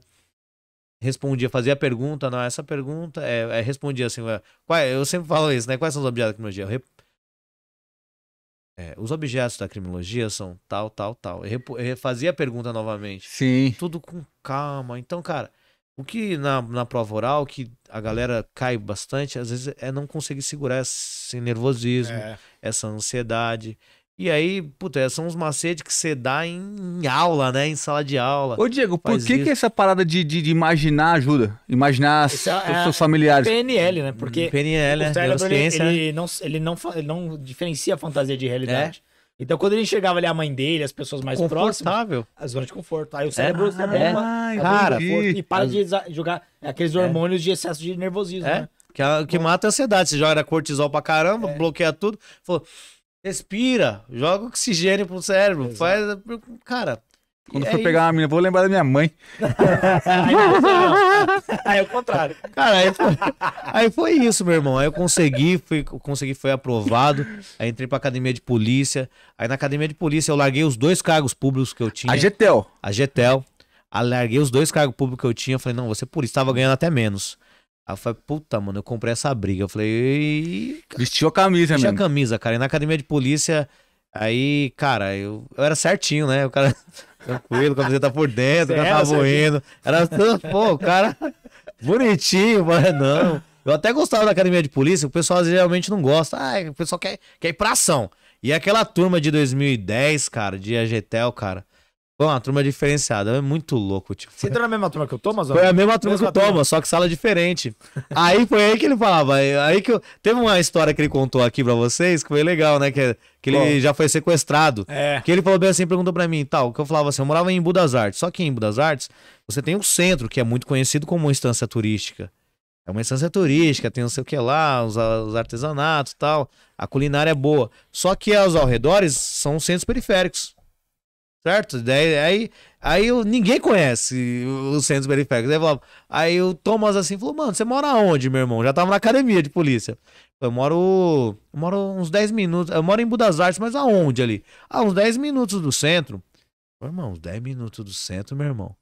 B: Respondia, fazia a pergunta, não, essa pergunta... É, é respondia assim, qual, é? eu sempre falo isso, né? Quais são os objetos da criminologia? Eu é, os objetos da criminologia são tal, tal, tal. Eu refazia a pergunta novamente.
C: Sim. Tudo
B: com calma. Então, cara, o que na, na prova oral, que a galera cai bastante, às vezes é não conseguir segurar esse nervosismo, é. essa ansiedade. E aí, puta, é, são uns macetes que você dá em, em, aula, né? Em sala de aula. Ô, Diego, por
C: que, que essa parada de, de, de imaginar ajuda? Imaginar os é, é, seus, familiares?
A: PNL, né? Porque hum, PNL, o né? cérebro, é, ele, ele, né? não, ele, não, ele não diferencia a fantasia de realidade. É. Então, quando ele enxergava ali a mãe dele, as pessoas mais Confortável. próximas. A zona de conforto. Aí o cérebro é, ah, é, cara, e para de jogar aqueles é. hormônios de excesso de nervosismo, né? Que,
B: que mata a ansiedade. Você joga cortisol pra caramba, bloqueia tudo. Falou, Respira, joga oxigênio pro cérebro, Exato. faz. Cara. Quando é for isso. pegar uma
C: mina, vou lembrar da minha mãe.
B: aí, é aí é o contrário. Cara, aí foi, aí foi, isso, meu irmão. Aí eu consegui, fui, consegui, foi aprovado. Aí entrei pra academia de polícia. Aí na academia de polícia eu larguei os dois cargos públicos que eu tinha. A Getel. A Getel. Larguei os dois cargos públicos que eu tinha. Falei, não, você por isso tava ganhando até menos. Aí eu falei, puta, mano, eu comprei essa briga. Eu falei, cara, vestiu a camisa, vestiu mesmo. Vestiu a camisa, cara. E na academia de polícia, aí, cara, eu, eu era certinho, né? O cara, tranquilo, camiseta por dentro, o cara tava voando. Era, pô, o cara, bonitinho, mas não. Eu até gostava da academia de polícia, o pessoal geralmente não gosta. Ah, o pessoal quer, quer ir pra ação. E aquela turma de 2010, cara, de AGTEL, cara. Foi é uma turma diferenciada, é muito louco,
A: tipo. Você né? entrou na mesma turma que o Thomas? Foi a mesma turma mesma que o
B: Thomas, só que sala diferente.
A: aí foi aí que ele
B: falava, aí que eu... Teve uma história que ele contou aqui pra vocês, que foi legal, né? Que, que ele Bom. já foi sequestrado. É. Que ele falou bem assim, perguntou pra mim e tal, que eu falava assim, eu morava em Budas Artes. Só que em Budas Artes, você tem um centro que é muito conhecido como uma instância turística. É uma instância turística, tem não sei o que lá, os, os artesanatos e tal. A culinária é boa. Só que aos arredores são centros periféricos certo? Daí, aí, aí eu, ninguém conhece o centro periféricos. Daí falava, aí o Thomas assim falou, mano, você mora onde, meu irmão? Já tava na academia de polícia. Eu moro, eu moro uns 10 minutos, eu moro em Budas Artes, mas aonde ali? Ah, uns 10 minutos do centro. Meu irmão, uns 10 minutos do centro, meu irmão.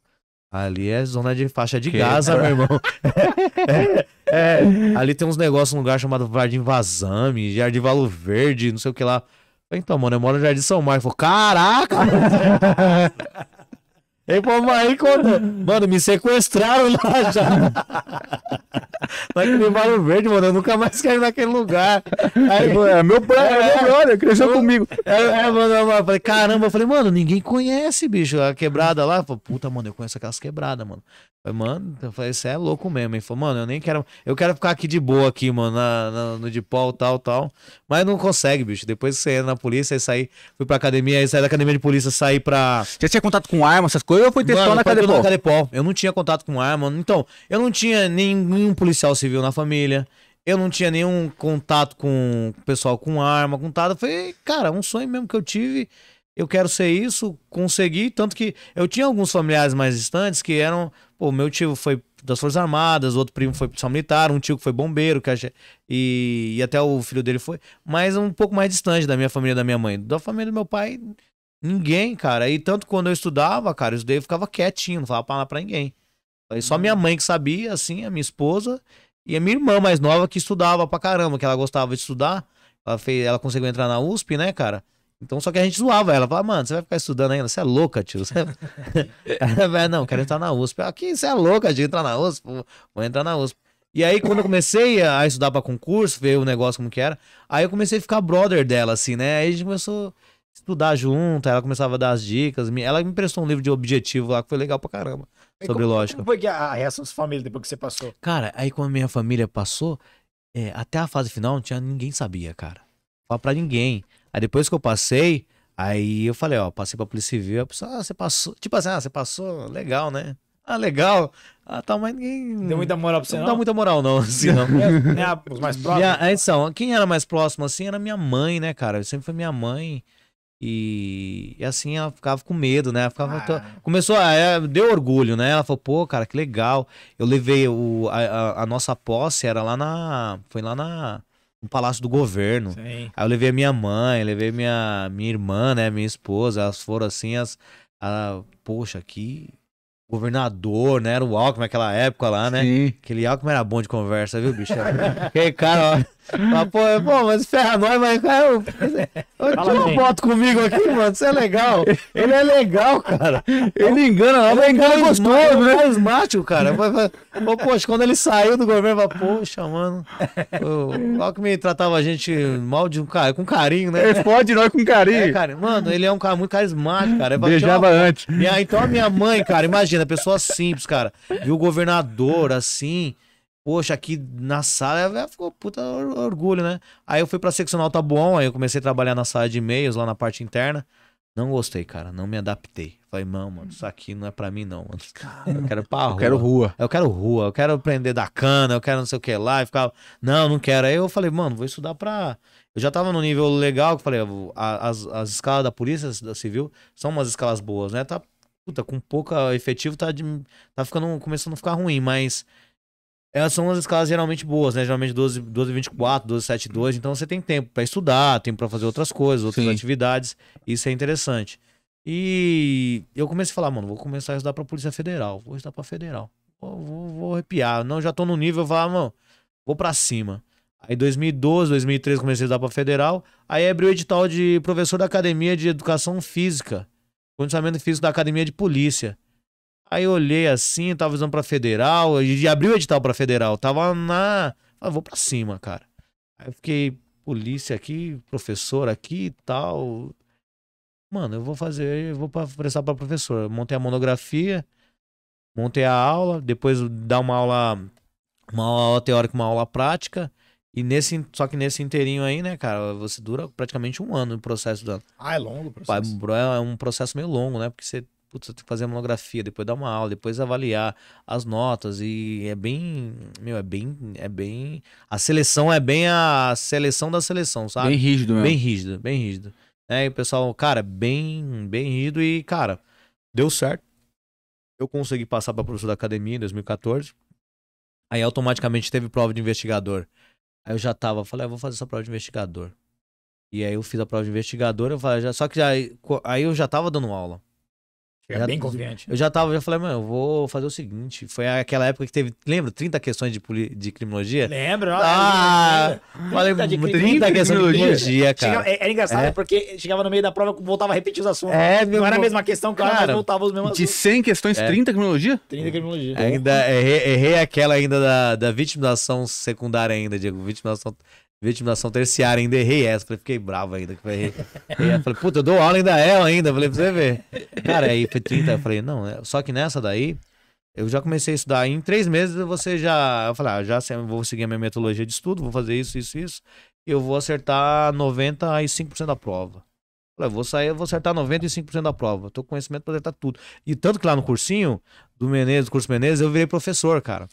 B: Ali é zona de faixa de que Gaza, meu irmão. é, é, é, ali tem uns negócios, um lugar chamado Jardim Vazame, Jardim Valo Verde, não sei o que lá. Então, mano, eu moro no Jardim São Marcos. Caraca! Aí, pô, aí quando. Mano, me sequestraram lá já. Naquele Barro Verde, mano. Eu nunca mais caí naquele lugar.
C: Aí, é, é meu pai, é, é meu
B: brother, cresceu eu, é, comigo. É, é, mano, eu falei, caramba, eu falei, mano, ninguém conhece, bicho. A quebrada lá. Eu falei, puta, mano, eu conheço aquelas quebradas, mano. Eu falei, mano, eu falei, você é louco mesmo. Ele falou, mano, eu nem quero. Eu quero ficar aqui de boa aqui, mano, na, na, no de pau, tal, tal. Mas não consegue, bicho. Depois que você entra na polícia, aí saí, fui pra academia, aí saí da academia de polícia, saí pra. Já
C: tinha contato com arma, essas
B: coisas? eu fui testar na Cadepol. na Cadepó. Eu não tinha contato com arma. Então, eu não tinha nenhum policial civil na família. Eu não tinha nenhum contato com o pessoal com arma, com nada. Foi, cara, um sonho mesmo que eu tive. Eu quero ser isso, consegui. Tanto que eu tinha alguns familiares mais distantes que eram. Pô, meu tio foi das Forças Armadas, outro primo foi policial militar, um tio que foi bombeiro, que achei, e, e até o filho dele foi. Mas um pouco mais distante da minha família da minha mãe. Da família do meu pai, Ninguém, cara. E tanto quando eu estudava, cara, eu estudei eu ficava quietinho, não falava pra, pra ninguém. Aí só minha uhum. mãe que sabia, assim, a minha esposa e a minha irmã mais nova que estudava pra caramba, que ela gostava de estudar. Ela, fez, ela conseguiu entrar na USP, né, cara? Então, só que a gente zoava ela. Falava, mano, você vai ficar estudando ainda? Você é louca, tio. vai não, quero entrar na USP. Aqui, você é louca de entrar na USP? Vou entrar na USP. E aí, quando eu comecei a estudar pra concurso, ver o negócio como que era, aí eu comecei a ficar brother dela, assim, né? Aí a gente começou estudar junto, ela começava a dar as dicas. Ela me emprestou um livro de objetivo lá que foi legal pra caramba.
A: E sobre como, lógica. Como foi que a, reação da sua família depois que você passou?
B: Cara, aí quando a minha família passou, é, até a fase final não tinha ninguém sabia, cara. Fala pra ninguém. Aí depois que eu passei, aí eu falei, ó, passei pra Polícia Civil, a pessoa, ah, você passou. Tipo assim, ah, você passou, legal, né? Ah, legal. Ah, tá, mas ninguém.
A: Deu muita moral pra você, não? Não dá muita moral, não, assim, não. é, é, os mais próximos?
B: Minha, então, quem era mais próximo, assim, era minha mãe, né, cara? Sempre foi minha mãe. E, e, assim ela ficava com medo, né? Ela ficava, ah. Começou a. É, deu orgulho, né? Ela falou, pô, cara, que legal. Eu levei o, a, a, nossa posse, era lá na. Foi lá na. No Palácio do Governo. Sim. Aí eu levei a minha mãe, levei minha, minha irmã, né? Minha esposa. Elas foram assim, as. A, poxa, que governador, né? Era o Alckmin naquela época lá, né? Sim. Aquele Alckmin era bom de conversa, viu, bicho? Aquele cara, ó. Mas, pô, é bom, mas ferra nós, mas cara, eu, eu tira uma assim. foto comigo aqui, mano. Você é legal. Ele é legal, cara. Ele engana, ele, é engana gostoso, né? Carismático, cara. Pô, poxa, quando ele saiu do governo, eu falei, poxa, mano. Olha que me tratava a gente mal de um cara, com carinho, né? Ele pode nós com carinho. É, cara, mano, ele é um cara muito carismático, cara. Eu, Beijava antes. Minha, então a minha mãe, cara, imagina, pessoa simples, cara. Viu o governador assim. Poxa, aqui na sala ficou puta orgulho, né? Aí eu fui pra seccional tá bom, aí eu comecei a trabalhar na sala de e-mails, lá na parte interna. Não gostei, cara, não me adaptei. Falei, não, mano, isso aqui não é pra mim, não, mano. Eu quero pra rua. Eu quero rua. Eu quero rua, eu quero aprender da cana, eu quero não sei o que lá. E ficava, não, não quero. Aí eu falei, mano, vou estudar pra. Eu já tava no nível legal que falei, as, as escalas da polícia da civil são umas escalas boas, né? Tá, puta, com pouca efetivo tá, de, tá ficando, começando a ficar ruim, mas elas são umas escalas geralmente boas, né? Geralmente 12, 12 24, 12, 7, 2. Então você tem tempo para estudar, tempo para fazer outras coisas, outras Sim. atividades. Isso é interessante. E eu comecei a falar, mano, vou começar a estudar pra Polícia Federal. Vou estudar pra Federal. Vou, vou, vou arrepiar. Não, já tô no nível, eu falar, mano, vou pra cima. Aí 2012, 2013 comecei a estudar pra Federal. Aí abriu o edital de professor da Academia de Educação Física. Condicionamento Físico da Academia de Polícia. Aí eu olhei assim, tava usando pra federal, de abriu o edital pra federal, tava na. Falei, vou pra cima, cara. Aí eu fiquei, polícia aqui, professor aqui e tal. Mano, eu vou fazer, eu vou prestar pra professor Montei a monografia, montei a aula, depois dá uma aula, uma aula teórica, uma aula prática. E nesse, só que nesse inteirinho aí, né, cara, você dura praticamente um ano o processo do. Ah, é longo o processo. É um processo meio longo, né? Porque você putz, eu tenho que fazer a monografia, depois dar uma aula, depois avaliar as notas e é bem, meu, é bem, é bem, a seleção é bem a seleção da seleção, sabe? Bem rígido mesmo. Bem rígido, bem rígido. É, e o pessoal, cara, bem, bem rígido e, cara, deu certo. Eu consegui passar para professor da academia em 2014. Aí automaticamente teve prova de investigador. Aí eu já tava, falei, ah, vou fazer essa prova de investigador. E aí eu fiz a prova de investigador, eu falei, já, só que já, aí eu já tava dando aula.
A: É já, bem confiante. Eu já
B: tava, já falei, mano, eu vou fazer o seguinte. Foi aquela época que teve, lembra, 30 questões de, poli, de criminologia? Lembro.
A: Ah,
C: falei, 30, de 30, 30 questões de criminologia, cara. Chegava, é, era é engraçado, é.
A: porque chegava no meio da prova, voltava a repetir os assuntos. É, meu, Não era a mesma questão, claro, cara, mas voltava os mesmos De
C: 100 questões, é. 30 criminologia? 30 criminologia.
B: Ainda, errei, errei aquela ainda da, da vitimização secundária ainda, Diego. Vitimização Vitimização terciária, ainda errei essa. Falei, fiquei bravo ainda. Falei, falei puta, eu dou aula ainda ela é ainda. Falei, pra você ver. Cara, aí foi 30. Eu falei, não, é, só que nessa daí, eu já comecei a estudar. Em três meses, você já. Eu falei, ah, já vou seguir a minha metodologia de estudo, vou fazer isso, isso, isso. E eu vou acertar 95% da prova. Eu vou sair, eu vou acertar 95% da prova. Tô com conhecimento pra acertar tudo. E tanto que lá no cursinho do Menezes, do curso Menezes, eu virei professor, cara.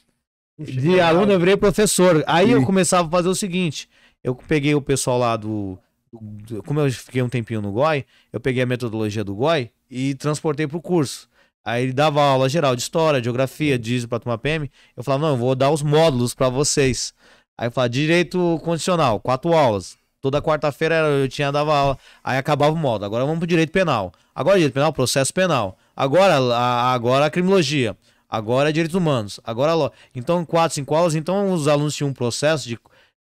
B: De aluno eu virei professor. Aí eu começava a fazer o seguinte: eu peguei o pessoal lá do, do, Como eu fiquei um tempinho no GOI, eu peguei a metodologia do GOI e transportei pro curso. Aí ele dava aula geral de história, geografia, diesel para tomar PM. Eu falava, não, eu vou dar os módulos para vocês. Aí eu falava, direito condicional, quatro aulas. Toda quarta-feira eu tinha dava aula. Aí acabava o módulo. Agora vamos pro direito penal. Agora direito penal, processo penal. Agora a, agora a criminologia. Agora é direitos humanos. Agora Então, quatro, cinco aulas. Então os alunos tinham um processo de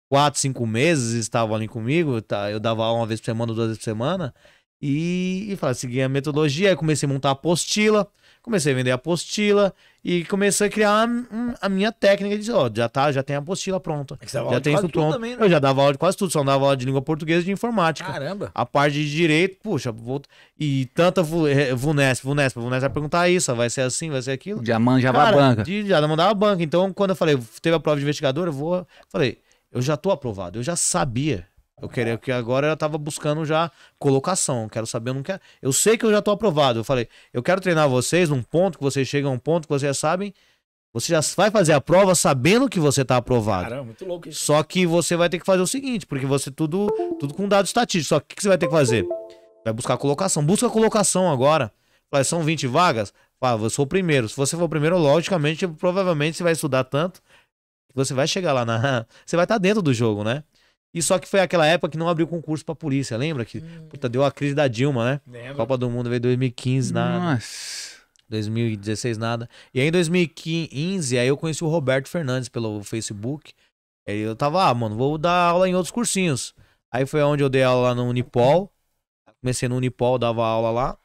B: quatro, cinco meses estavam ali comigo, tá? eu dava aula uma vez por semana, duas vezes por semana, e, e falava, segui a metodologia, aí comecei a montar apostila, comecei a vender apostila, e comecei a criar a, a minha técnica de, ó, já tá, já tem a apostila pronta, é já tem isso pronto. Também, né? Eu já dava aula de quase tudo, só não dava aula de língua portuguesa e de informática. Caramba! A parte de direito, puxa, volta, e tanta é, Vunesp, Vunesp, Vunesp vai perguntar isso, vai ser assim, vai ser aquilo. Já manjava Cara, a banca. De, já mandava a banca, então quando eu falei, teve a prova de investigador, eu vou, falei eu já tô aprovado, eu já sabia. Eu queria que agora eu tava buscando já colocação. Quero saber, eu não quero. Eu sei que eu já tô aprovado. Eu falei, eu quero treinar vocês num ponto que vocês chegam a um ponto que vocês já sabem. Você já vai fazer a prova sabendo que você tá aprovado. Caramba, muito louco isso. Só que você vai ter que fazer o seguinte, porque você tudo tudo com dados estatísticos. Só que o que você vai ter que fazer? Vai buscar colocação. Busca colocação agora. Fala, são 20 vagas? Fala, eu sou o primeiro. Se você for o primeiro, logicamente, provavelmente você vai estudar tanto você vai chegar lá na. Você vai estar tá dentro do jogo, né? E só que foi aquela época que não abriu concurso pra polícia, lembra? Que, hum. puta, deu a crise da Dilma, né? Lembra. Copa do Mundo veio 2015, nada. Nossa. 2016, nada. E aí em 2015, aí eu conheci o Roberto Fernandes pelo Facebook. Aí eu tava, ah, mano, vou dar aula em outros cursinhos. Aí foi onde eu dei aula lá no Unipol. Comecei no Unipol, dava aula lá.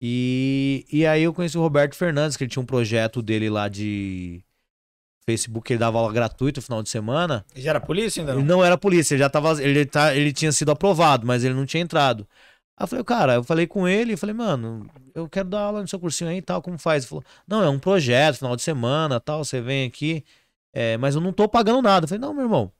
B: E, e aí eu conheci o Roberto Fernandes, que ele tinha um projeto dele lá de Facebook ele dava aula gratuita no final de semana.
A: Ele já era polícia ainda?
B: Não? Ele não era polícia, ele já tava. Ele, tá, ele tinha sido aprovado, mas ele não tinha entrado. Aí eu falei, cara, eu falei com ele, eu falei, mano, eu quero dar aula no seu cursinho aí e tal, como faz? Ele falou, não, é um projeto, final de semana tal, você vem aqui, é, mas eu não tô pagando nada. Eu falei, não, meu irmão,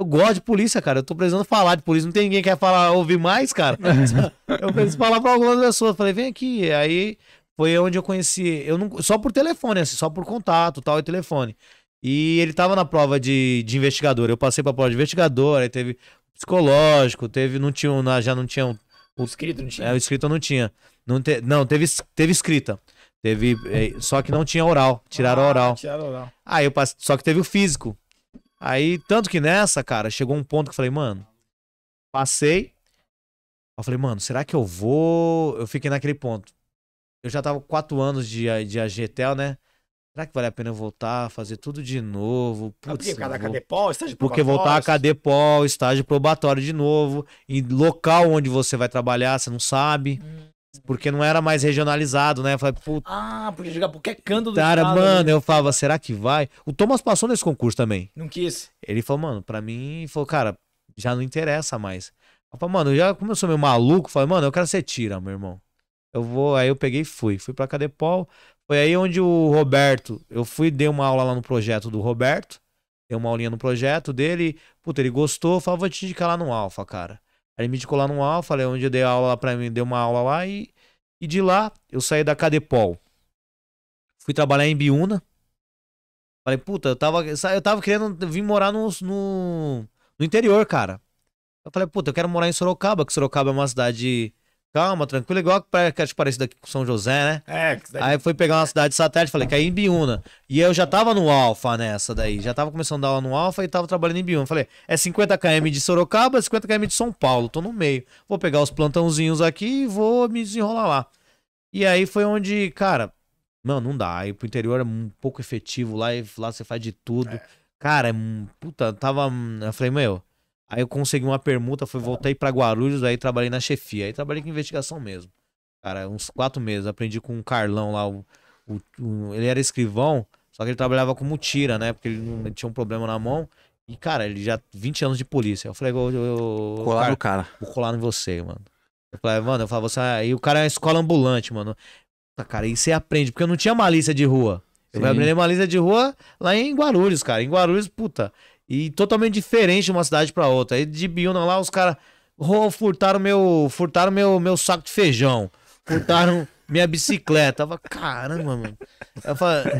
B: eu gosto de polícia, cara, eu tô precisando falar de polícia, não tem ninguém que quer falar, ouvir mais, cara. eu preciso falar pra algumas pessoas. Eu falei, vem aqui. Aí foi onde eu conheci. Eu não, só por telefone, assim, só por contato tal e telefone. E ele tava na prova de, de investigador. Eu passei pra prova de investigador, aí teve psicológico, teve. Não tinha. Já não tinha. O, escrito não tinha. É, o escrito não tinha. Não, te, não teve, teve escrita. Teve. É, só que não tinha oral. Tiraram ah, oral. Tiraram oral. Aí eu passei. Só que teve o físico. Aí, tanto que nessa, cara, chegou um ponto que eu falei, mano, passei. Eu falei, mano, será que eu vou? Eu fiquei naquele ponto eu já tava com quatro anos de, de AGTEL, né? Será que vale a pena eu voltar, fazer tudo de novo? Putz, porque cada cadepol, estágio Porque voltar a cadepol, estágio probatório de novo, e local onde você vai trabalhar, você não sabe. Hum. Porque não era mais regionalizado, né? Eu falei, puta.
A: Ah, podia jogar qualquer é canto do Cara, estado, mano, né?
B: eu falava, será que vai? O Thomas passou nesse concurso também. Não quis. Ele falou, mano, pra mim, falou, cara, já não interessa mais. Eu falei, mano, já, como eu sou meio maluco, eu falei, mano, eu quero ser tira, meu irmão. Eu vou, aí eu peguei e fui. Fui pra Cadepol. Foi aí onde o Roberto, eu fui, dei uma aula lá no projeto do Roberto. Dei uma aulinha no projeto dele. Puta, ele gostou. Falou, ah, vou te indicar lá no Alfa, cara. Aí ele me indicou lá no Alfa, falei, onde eu dei aula lá pra mim, deu uma aula lá. E, e de lá, eu saí da Cadepol. Fui trabalhar em Biúna. Falei, puta, eu tava, eu tava querendo vir morar no, no, no interior, cara. Eu falei, puta, eu quero morar em Sorocaba, que Sorocaba é uma cidade Calma, tranquilo, igual que acho é parecido aqui com São José, né?
A: É, que daí... Aí
B: fui pegar uma cidade satélite, falei, é em Biúna. E eu já tava no Alfa nessa daí, já tava começando a dar aula no Alfa e tava trabalhando em Biúna. Falei, é 50 km de Sorocaba, 50 é km de São Paulo, tô no meio. Vou pegar os plantãozinhos aqui e vou me desenrolar lá. E aí foi onde, cara, mano, não dá. Aí pro interior é um pouco efetivo lá e lá você faz de tudo. É. Cara, é, puta, tava. Eu falei, meu, Aí eu consegui uma permuta, fui, voltei para Guarulhos, aí trabalhei na chefia. Aí trabalhei com investigação mesmo. Cara, uns quatro meses. Aprendi com um Carlão lá. O, o, o, ele era escrivão, só que ele trabalhava como tira, né? Porque ele, ele, tinha um problema na mão. E, cara, ele já 20 anos de polícia. Eu falei, eu, eu, colar cara, no cara. Vou colar em você, mano. Eu falei, mano, eu falo, você. Aí é, o cara é escola ambulante, mano. Cara, e você aprende, porque eu não tinha malícia de rua. Eu aprendi malícia de rua lá em Guarulhos, cara. Em Guarulhos, puta. E totalmente diferente de uma cidade para outra. Aí de Biúna lá, os caras oh, furtaram meu furtaram meu, meu saco de feijão. Furtaram minha bicicleta. Eu falei, caramba, mano. Eu falei,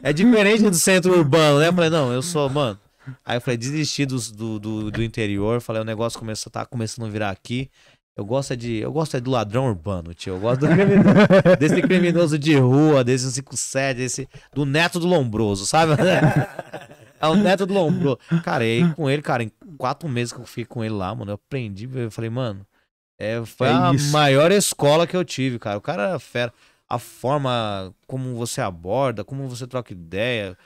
B: é diferente do centro urbano, né? Eu falei, não, eu sou, mano. Aí eu falei, desisti do, do, do, do interior. Falei, o negócio começa, tá começando a virar aqui. Eu gosto é de, eu gosto é do ladrão urbano, tio. Eu gosto do criminoso, desse criminoso de rua, desse 57, desse do neto do Lombroso, sabe? É o Neto do Lombo. Cara, e com ele, cara, em quatro meses que eu fiquei com ele lá, mano, eu aprendi. Eu falei, mano, é, foi é a isso. maior escola que eu tive, cara. O cara era é fera. A forma como você aborda, como você troca ideia,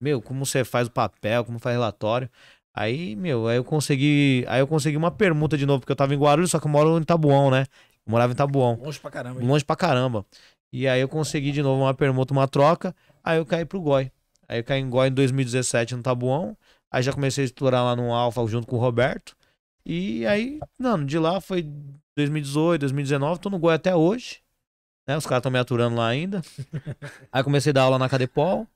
B: meu, como você faz o papel, como faz relatório. Aí, meu, aí eu consegui. Aí eu consegui uma permuta de novo, porque eu tava em Guarulhos, só que eu moro em Tabuão, né? Eu morava em Tabuão.
A: Longe pra caramba. Longe
B: hein? pra caramba. E aí eu consegui de novo uma permuta, uma troca. Aí eu caí pro Goi. Aí eu caí em Goi em 2017 no Tabuão. Aí já comecei a explorar lá no Alfa junto com o Roberto. E aí, mano, de lá foi 2018, 2019, tô no Goi até hoje. Né? Os caras estão me aturando lá ainda. aí comecei a dar aula na Cadepol.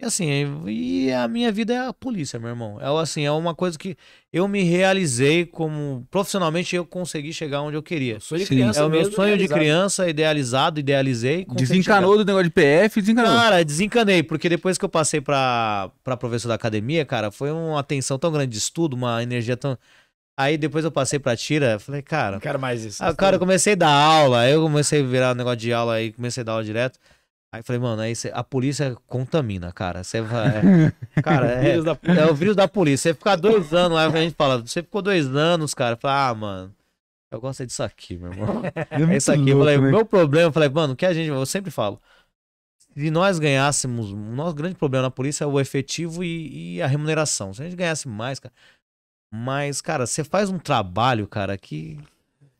B: E assim, e a minha vida é a polícia, meu irmão. É assim, é uma coisa que eu me realizei como profissionalmente eu consegui chegar onde eu queria. É sonho de criança. É o meu sonho realizado. de criança, idealizado, idealizei. Desencanou
C: do negócio de PF, desencanou. Cara,
B: desencanei, porque depois que eu passei pra, para professor da academia, cara, foi uma atenção tão grande de estudo, uma energia tão. Aí depois eu passei pra tira, falei, cara. Não
A: quero mais isso. cara,
B: eu comecei a dar aula, eu comecei a virar um negócio de aula aí, comecei a dar aula direto. Aí falei, mano, aí cê, a polícia contamina, cara. Você vai. É, cara, é, é, o vírus da polícia. Você ficar dois anos, aí a gente fala, você ficou dois anos, cara. Fala, ah, mano, eu gosto disso aqui, meu irmão. É, é isso aqui. Louco, eu falei, né? meu problema, eu falei, mano, que a gente. Eu sempre falo. Se nós ganhássemos, o nosso grande problema na polícia é o efetivo e, e a remuneração. Se a gente ganhasse mais, cara.
C: Mas, cara, você faz um trabalho, cara, que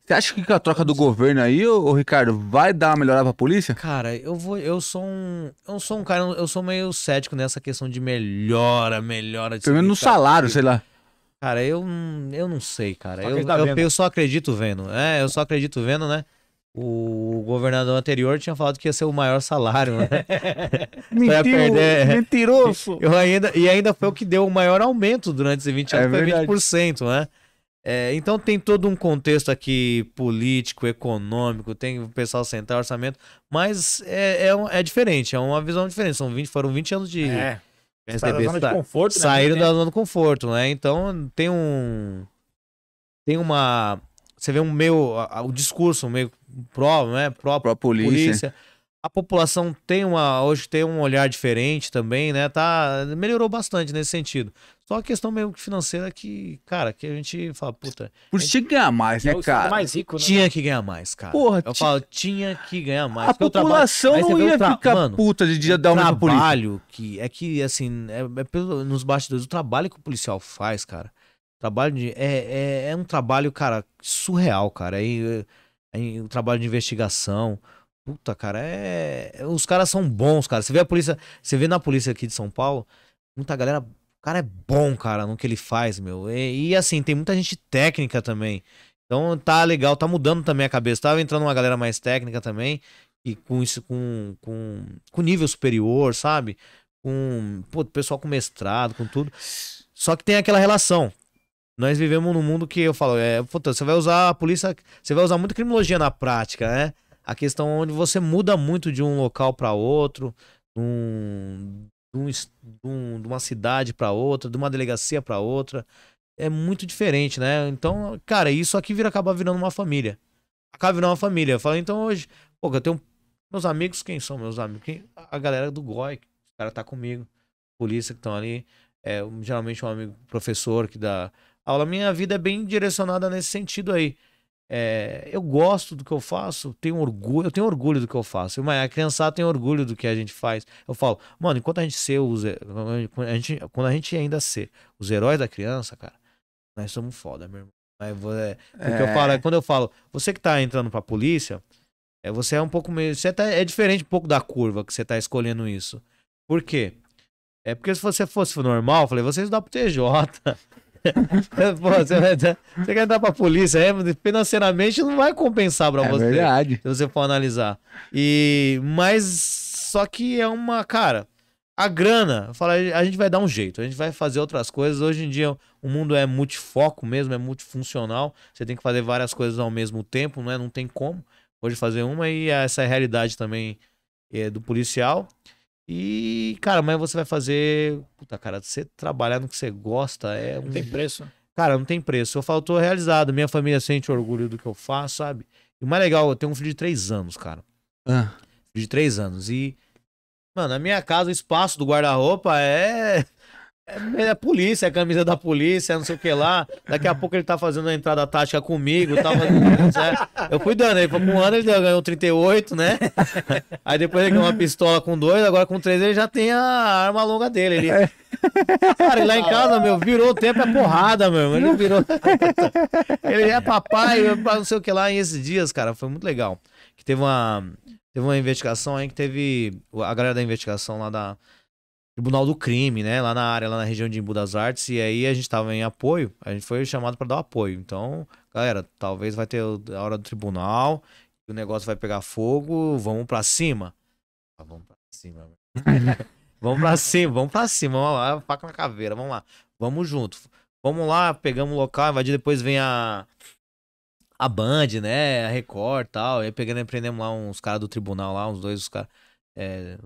C: você acha que com a troca do governo aí, ô, ô, Ricardo, vai dar uma melhorada pra polícia? Cara, eu vou. Eu sou um. Eu sou
B: um cara. Eu sou meio cético nessa questão de melhora, melhora. De Pelo menos no salário, sei lá. Cara, eu, eu não sei, cara. Eu, tá eu, eu, só acredito vendo. É, eu só acredito vendo, né? O governador anterior tinha falado que ia ser o maior salário, né?
C: Mentiroso! Eu
B: ainda, e ainda foi o que deu o maior aumento durante esses 20 é anos, é foi 20%, né? É, então tem todo um contexto aqui político, econômico, tem o pessoal central, orçamento, mas é, é, é diferente, é uma visão diferente. São 20, foram 20 anos de é, zona Tá, conforto, né? saíram né? da zona do conforto, né? Então tem um. Tem uma. Você vê um meio. O um discurso meio prova né? Pró-polícia. pró pró -polícia a população tem uma hoje tem um olhar diferente também, né? Tá melhorou bastante nesse sentido. Só a questão mesmo financeira que, cara, que a gente fala, puta. Por gente... tinha que ganhar mais, né, é cara? Mais rico, né? Tinha que ganhar mais, cara. Porra, eu tinha... falo, tinha que ganhar mais. A população trabalho... não ia tra... ficar Mano, puta de dia dar uma trabalho que é que assim, é, é pelo... nos bastidores o trabalho que o policial faz, cara. Trabalho de é, é, é um trabalho, cara, surreal, cara. É, é, é um trabalho de investigação. Puta, cara, é, é. Os caras são bons, cara. Você vê a polícia. Você vê na polícia aqui de São Paulo, muita galera. O cara é bom, cara, no que ele faz, meu. E, e assim, tem muita gente técnica também. Então tá legal, tá mudando também a cabeça. Tava entrando uma galera mais técnica também. E com isso, com, com, com nível superior, sabe? Com. Pô, pessoal com mestrado, com tudo. Só que tem aquela relação. Nós vivemos num mundo que eu falo, é, puta, você vai usar a polícia. Você vai usar muita criminologia na prática, né? a questão onde você muda muito de um local para outro, um, de, um, de uma cidade para outra, de uma delegacia para outra. É muito diferente, né? Então, cara, isso aqui vira acabar virando uma família. Acaba virando uma família. Eu falo, então hoje, pô, eu tenho meus amigos, quem são meus amigos? Quem? A galera do GOI, os caras tá comigo, polícia que estão ali. É, geralmente um amigo professor que dá aula. Minha vida é bem direcionada nesse sentido aí. É, eu gosto do que eu faço, tenho orgulho, eu tenho orgulho do que eu faço. Mas a criançada tem orgulho do que a gente faz. Eu falo, mano, enquanto a gente ser os, a gente, quando a gente ainda ser os heróis da criança, cara, nós somos foda, meu irmão. É, porque é. eu falo, é, quando eu falo, você que tá entrando pra polícia, é, você é um pouco meio. Você tá, é diferente um pouco da curva que você tá escolhendo isso. Por quê? É porque se você fosse normal, eu falei, você estudar pro TJ. Pô, você, vai, você quer entrar pra polícia, é, financeiramente não vai compensar pra é você. verdade. Se você for analisar. E, mas só que é uma, cara, a grana, fala, a gente vai dar um jeito, a gente vai fazer outras coisas. Hoje em dia o mundo é multifoco mesmo, é multifuncional. Você tem que fazer várias coisas ao mesmo tempo, não é? Não tem como hoje fazer uma e essa é a realidade também é, do policial. E, cara, amanhã você vai fazer. Puta, cara, você trabalhar no que você gosta é. Um... Não tem preço. Cara, não tem preço. Eu falo, tô realizado. Minha família sente orgulho do que eu faço, sabe? E o mais legal, eu tenho um filho de três anos, cara. Ah. Filho de três anos. E. Mano, na minha casa, o espaço do guarda-roupa é. É, é polícia, é camisa da polícia, não sei o que lá. Daqui a pouco ele tá fazendo a entrada tática comigo. Tava, tá é. eu fui dando, ele foi com um ano, ele ganhou 38, né? Aí depois ele ganhou uma pistola com dois, agora com três ele já tem a arma longa dele. Ele... Cara, lá em casa, meu, virou o tempo é porrada, meu. Ele virou. Ele é papai, não sei o que lá. E esses dias, cara, foi muito legal. Que teve uma. Teve uma investigação aí que teve. A galera da investigação lá da Tribunal do Crime, né? Lá na área, lá na região de Embu das Artes. E aí a gente tava em apoio, a gente foi chamado para dar apoio. Então, galera, talvez vai ter a hora do tribunal, o negócio vai pegar fogo, vamos para cima.
C: Ah, vamos pra cima.
B: vamos pra cima, vamos pra cima. Vamos lá, faca na caveira, vamos lá. Vamos junto. Vamos lá, pegamos o local, invadir, depois vem a. A Band, né? A Record tal. E aí pegando, prendemos lá uns caras do tribunal lá, uns dois, os caras. É,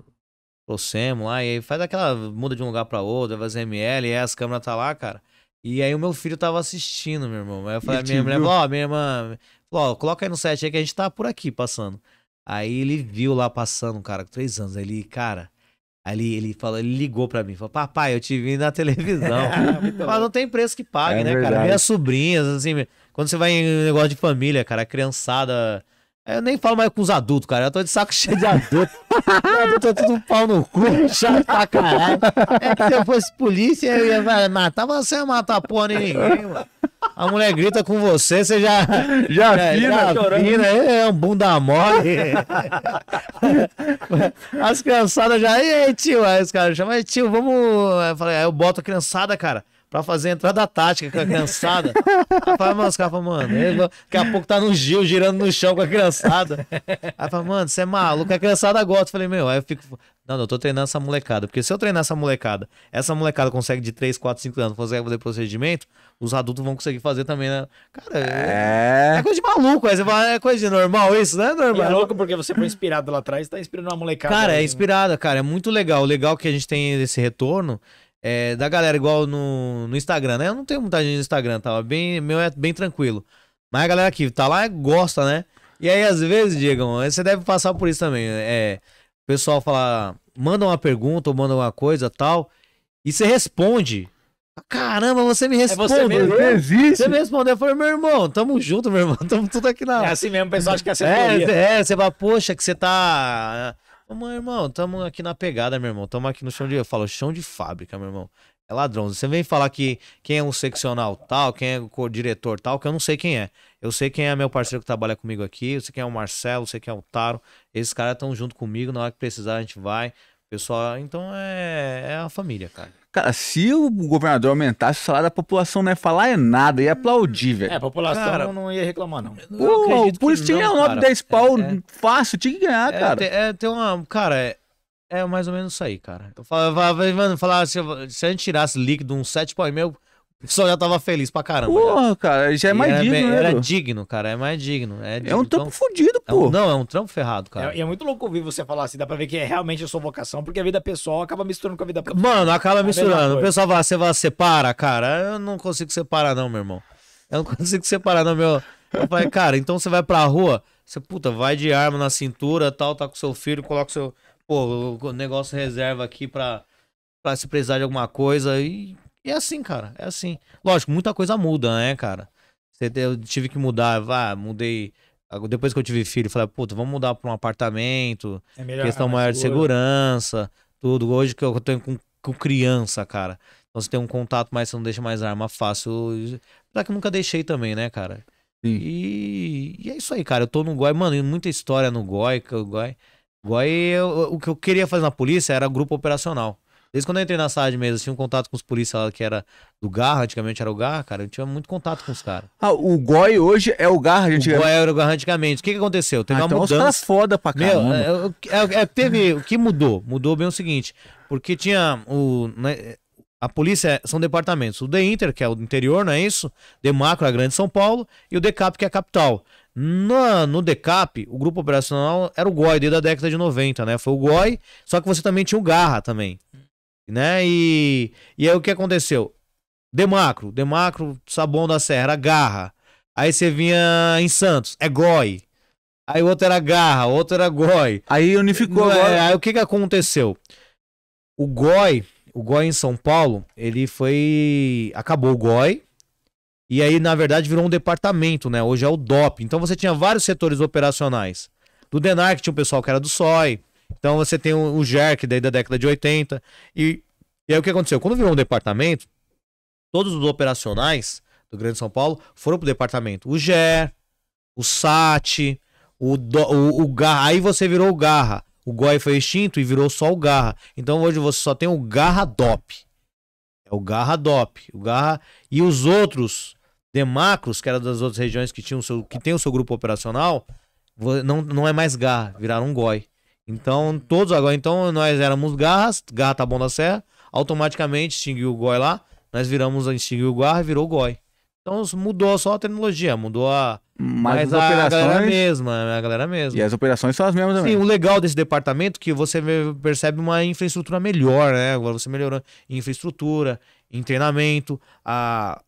B: o lá, e aí faz aquela. muda de um lugar pra outro, faz ML, e aí as câmeras tá lá, cara. E aí o meu filho tava assistindo, meu irmão. Aí eu falei, minha mulher ó, minha irmã, falou, ó, coloca aí no set aí que a gente tá por aqui passando. Aí ele viu lá passando, cara, com três anos. ele, cara. Ali ele falou, ele ligou para mim, falou: "Papai, eu te vi na televisão". Mas é, não tem preço que pague, é né, verdade. cara? Minhas sobrinhas, assim, quando você vai em negócio de família, cara, a criançada é, eu nem falo mais com os adultos, cara. Eu tô de saco cheio de adulto.
C: eu tô tudo um pau no cu,
B: chato pra caralho. É que se eu fosse polícia, eu ia matar você, matar a porra nem ninguém, mano. A mulher grita com você, você já. Já é, já chorando. É, é um bunda mole. As criançadas já. Ei, tio. Aí os caras chamam, tio, vamos. Eu, falei, aí eu boto a criançada, cara pra fazer a entrada tática com a criançada. Aí fala, mano, os caras falam, mano, ele, daqui a pouco tá no Gil girando no chão com a criançada. Aí fala, mano, você é maluco, a criançada gosta. Eu falei, meu, aí eu fico. Não, não, eu tô treinando essa molecada. Porque se eu treinar essa molecada, essa molecada consegue de 3, 4, 5 anos, consegue fazer procedimento, os adultos vão conseguir fazer também, né? Cara, é, é, é coisa de maluco. Aí você fala, é coisa de
A: normal isso, né? Normal. é louco porque você foi inspirado lá atrás, tá inspirando uma molecada. Cara, é aí, é
B: inspirada, né? cara. É muito legal. O legal é que a gente tem esse retorno é, da galera igual no, no Instagram, né? Eu não tenho muita gente no Instagram, tava tá? bem, meu é bem tranquilo. Mas a galera que tá lá é gosta, né? E aí, às vezes, Diego, você deve passar por isso também. Né? É, o pessoal fala, manda uma pergunta ou manda uma coisa tal, e você responde. Caramba, você me responde. É você, você me respondeu. Eu falei, meu irmão, tamo junto, meu irmão. Tamo tudo aqui na. É assim mesmo, o pessoal acha que é assim. É, é, você fala, poxa, que você tá. Meu irmão, tamo aqui na pegada, meu irmão. Tamo aqui no chão de. Eu falo, chão de fábrica, meu irmão. É ladrão. Você vem falar que quem é um seccional tal, quem é o diretor tal, que eu não sei quem é. Eu sei quem é meu parceiro que trabalha comigo aqui, eu sei quem é o Marcelo, eu sei quem é o Taro. Esses caras estão junto comigo, na hora que precisar a gente vai. Pessoal, então é, é a família, cara.
C: Cara, se o governador aumentasse o salário, da população não ia falar é nada, ia aplaudir, velho. É, a população cara,
B: não ia reclamar, não. Pô, o polício tinha 9, 10 pau é, é,
C: fácil, tinha que ganhar, é, cara. É,
B: tem uma. Cara, é, é mais ou menos isso aí, cara. Eu falava, mano, falava, se, se a gente tirasse líquido uns 7 pau e meio, o pessoal já tava feliz pra caramba.
C: Porra, cara, já é mais era digno. Bem, né, era
B: digno, cara, é mais digno. É, digno, é um trampo então, fudido, pô. É um, não, é um trampo ferrado, cara. E
A: é, é, muito louco ouvir você falar assim, dá pra ver que é realmente a sua vocação, porque a vida pessoal acaba misturando com a vida profissional. Mano, acaba é misturando. O pessoal
B: fala, você vai separar, cara. Eu não consigo separar, não, meu irmão. Eu não consigo separar, não, meu. Eu falei, cara, então você vai pra rua, você, puta, vai de arma na cintura tal, tá com seu filho, coloca seu. Pô, o negócio reserva aqui pra, pra se precisar de alguma coisa e e é assim, cara, é assim. Lógico, muita coisa muda, né, cara? Eu tive que mudar, vá, ah, mudei. Depois que eu tive filho, falei, puta, vamos mudar para um apartamento, é melhor, questão é maior de segurança, tudo. Hoje que eu tenho com, com criança, cara. Então você tem um contato mais, você não deixa mais arma fácil. Pra que eu nunca deixei também, né, cara? E, e, é isso aí, cara. Eu tô no GOI, mano, muita história no GOI. O GOI, GOI o que eu queria fazer na polícia era grupo operacional. Desde quando eu entrei na SAD mesmo eu tinha um contato com os policiais lá que era do Garra, antigamente era o Garra, cara. Eu tinha muito contato com os caras.
C: Ah, o Goi hoje é o Garra antigamente? O Goi era o Garra antigamente.
B: O que, que aconteceu? Teve ah, uma então é mudança. os caras foda pra caramba. Meu, é, é, é, teve. O que mudou? Mudou bem o seguinte. Porque tinha o. Né, a polícia são departamentos. O de Inter, que é o interior, não é isso? Demacro, a grande São Paulo. E o DECAP, que é a capital. No, no DECAP, o grupo operacional era o GOI, desde a década de 90, né? Foi o GOI, só que você também tinha o Garra também né? E, e aí o que aconteceu? Demacro, Demacro, Sabão da Serra, Garra. Aí você vinha em Santos, é Goi. Aí outro era Garra, outro era Goi. Aí unificou é, Aí o que que aconteceu? O Goi, o Goi em São Paulo, ele foi... Acabou o Goi. E aí, na verdade, virou um departamento, né? Hoje é o DOP. Então você tinha vários setores operacionais. Do DENAR, que tinha o pessoal que era do SOI. Então você tem o, o Jerk daí da década de 80. E, e aí o que aconteceu? Quando virou um departamento, todos os operacionais do Grande São Paulo foram pro departamento. O GER, o SAT, o, o, o Garra. Aí você virou o Garra. O GOI foi extinto e virou só o Garra. Então hoje você só tem o Garra DOP. É o Garra DOP. O Garra e os outros Demacros, que era das outras regiões que, tinham seu, que tem o seu grupo operacional, não, não é mais Garra, viraram um GOI. Então, todos agora. Então, nós éramos garras, garra tá bom da serra. Automaticamente extinguiu o goi lá. Nós viramos, extinguiu o garra e virou goi. Então mudou só a tecnologia, mudou a. Mas, mas a operações... galera mesma,
C: a galera mesma. E as operações são as mesmas também. Sim, o
B: legal desse departamento é que você percebe uma infraestrutura melhor, né? Agora você melhorou infraestrutura, em treinamento, a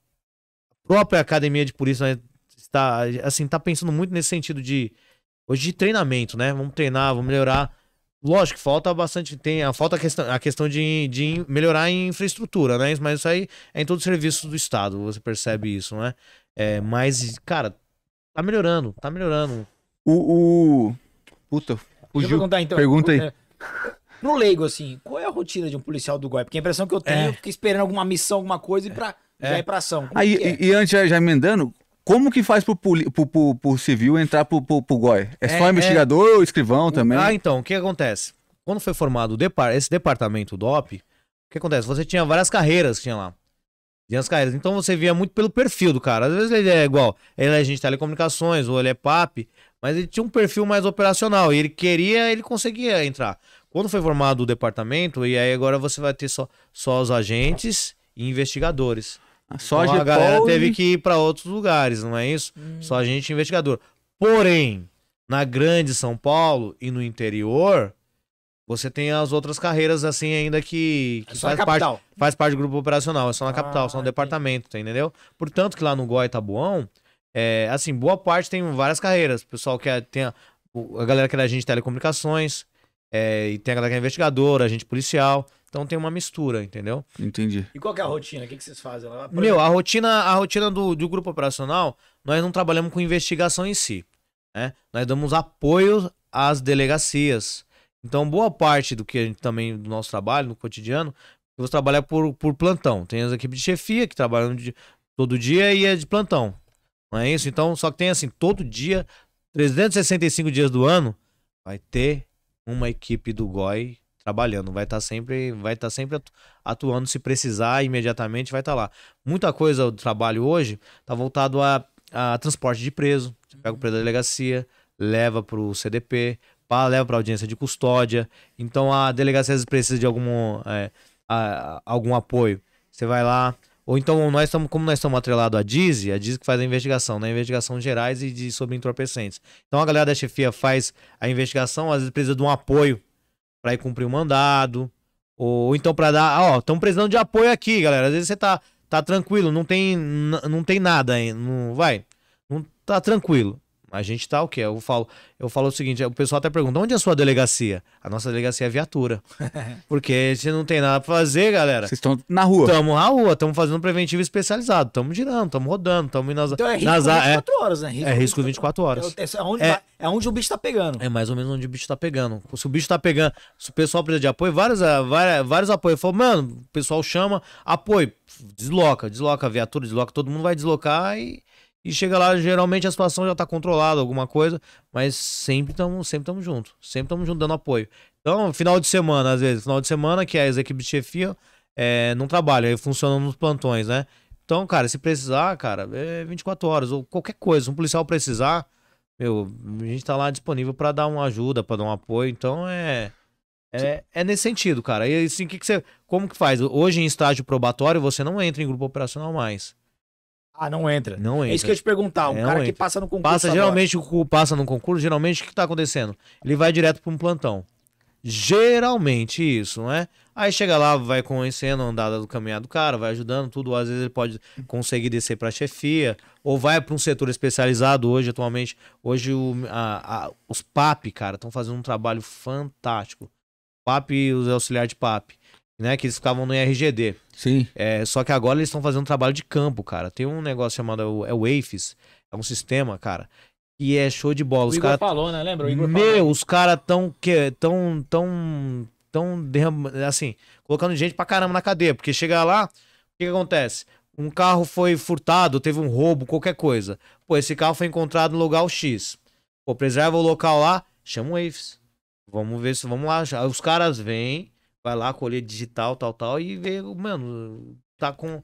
B: própria academia de polícia né, está, assim, tá pensando muito nesse sentido de hoje de treinamento, né? Vamos treinar, vamos melhorar. Lógico, falta bastante, tem a falta a questão, a questão de, de melhorar em infraestrutura, né? Mas isso aí é em todo o serviço do Estado, você percebe isso, né? É, mas, cara, tá melhorando, tá melhorando.
C: O. o... Puta, fugiu. perguntar então. Pergunta aí.
A: no é, leigo, assim, qual é a rotina de um policial do GOI? Porque a impressão que eu tenho é, é esperando alguma missão, alguma coisa e pra, é. já ir pra ação. aí,
C: é? e, e antes, já emendando, como que faz pro, pro, pro, pro civil entrar pro, pro, pro GOI? É, é só é. investigador é... ou escrivão também? Ah, então, o que acontece? Quando foi formado depar esse
B: departamento DOP, o que acontece? Você tinha várias carreiras que tinha lá. Tinha as carreiras. Então você via muito pelo perfil do cara. Às vezes ele é igual, ele é agente de telecomunicações ou ele é PAP, mas ele tinha um perfil mais operacional. E ele queria, ele conseguia entrar. Quando foi formado o departamento, e aí agora você vai ter só, só os agentes e investigadores. Só então, a galera teve que ir para outros lugares, não é isso? Hum. Só a gente investigador. Porém, na grande São Paulo e no interior, você tem as outras carreiras assim ainda que, é que é faz, parte, faz parte do grupo operacional, é só na ah, capital, só no departamento, tá, entendeu? Portanto que lá no Goa Tabuão, é, assim, boa parte tem várias carreiras. O pessoal que é, tem a, a galera que é da gente de telecomunicações, é, e tem a galera que é investigadora, agente policial. Então tem uma mistura, entendeu?
C: Entendi.
A: E qual é a rotina? O que, que vocês fazem lá? Meu, a rotina,
B: a rotina do, do grupo operacional, nós não trabalhamos com investigação em si. Né? Nós damos apoio às delegacias. Então, boa parte do que a gente também, do nosso trabalho, no cotidiano, você trabalha por, por plantão. Tem as equipes de chefia que trabalham de, todo dia e é de plantão. Não é isso? Então, só que tem assim, todo dia, 365 dias do ano, vai ter uma equipe do GOI trabalhando, vai estar tá sempre, vai estar tá sempre atuando se precisar, imediatamente vai estar tá lá. Muita coisa do trabalho hoje está voltado a, a, transporte de preso. Você pega o uhum. preso da delegacia, leva para o CDP, leva para audiência de custódia. Então a delegacia às vezes precisa de algum, é, a, algum apoio. Você vai lá, ou então, nós estamos, como nós estamos atrelados à DISE, a DISE que faz a investigação, né? Investigação gerais e de, sobre entorpecentes. Então a galera da chefia faz a investigação, às vezes precisa de um apoio para ir cumprir o um mandado, ou então para dar, ó, estamos precisando de apoio aqui, galera. Às vezes você tá tá tranquilo, não tem não tem nada, hein? não vai, não tá tranquilo. A gente tá o quê? Eu falo, eu falo o seguinte, o pessoal até pergunta, onde é a sua delegacia? A nossa delegacia é viatura. Porque a gente não tem nada pra fazer, galera. Vocês estão na rua. Estamos na rua, estamos fazendo preventivo especializado, estamos girando, estamos rodando, estamos nas... Então é risco nas, 24 é, horas, né? Risco é risco 24 horas. horas. É, é, onde, é, é, onde o bicho tá pegando. É mais ou menos onde o bicho tá pegando. Se o bicho tá pegando, se o pessoal precisa de apoio, vários, é, vários, é, vários apoios. Falou, mano, o pessoal chama, apoio, desloca, desloca a viatura, desloca, todo mundo vai deslocar e e chega lá, geralmente a situação já tá controlada, alguma coisa, mas sempre estamos sempre tamo junto, sempre estamos junto dando apoio. Então, final de semana, às vezes, final de semana, que as equipes de chefia é, não trabalham, aí funcionam nos plantões, né? Então, cara, se precisar, cara, é 24 horas, ou qualquer coisa, se um policial precisar, meu, a gente tá lá disponível para dar uma ajuda, para dar um apoio, então é. É, é, nesse sentido, cara. E assim, que, que você. Como que faz? Hoje, em estágio probatório, você não entra em grupo operacional mais. Ah, não entra. Não entra. É isso que eu ia te perguntar. Um não cara entra. que passa no concurso. Passa, geralmente, passa no concurso, geralmente o que tá acontecendo? Ele vai direto para um plantão. Geralmente isso, não é? Aí chega lá, vai conhecendo a andada do caminhado, do cara, vai ajudando tudo. Às vezes ele pode conseguir descer para chefia, ou vai para um setor especializado hoje, atualmente. Hoje o, a, a, os PAP, cara, estão fazendo um trabalho fantástico. PAP e os auxiliares de PAP, né? Que eles ficavam no RGD. Sim. É, só que agora eles estão fazendo um trabalho de campo, cara. Tem um negócio chamado é waves é um sistema, cara, que é show de bola. Os o Igor cara... falou, né? Lembra? O Igor Meu, falou. os caras tão, que, tão, tão, tão assim, colocando gente pra caramba na cadeia, porque chega lá, o que, que acontece? Um carro foi furtado, teve um roubo, qualquer coisa. Pô, esse carro foi encontrado no lugar X. Pô, preserva o local lá, chama o AFIS. Vamos ver se vamos lá. Os caras vêm, vai lá colher digital, tal, tal, e vê, mano, tá com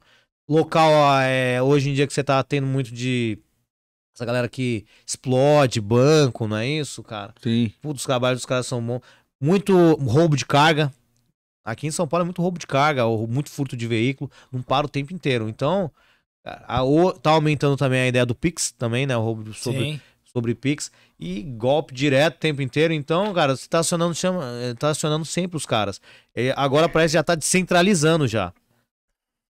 B: local é, hoje em dia que você tá tendo muito de essa galera que explode banco, não é isso, cara? Sim. Putz, os trabalhos dos caras são bons. Muito roubo de carga. Aqui em São Paulo é muito roubo de carga, ou muito furto de veículo, não para o tempo inteiro. Então, a, a, tá aumentando também a ideia do Pix também, né? O roubo sobre Sim sobre Pix e golpe direto o tempo inteiro. Então, cara, você tá acionando, chama, eh, tá acionando sempre os caras. E agora parece que já tá descentralizando já.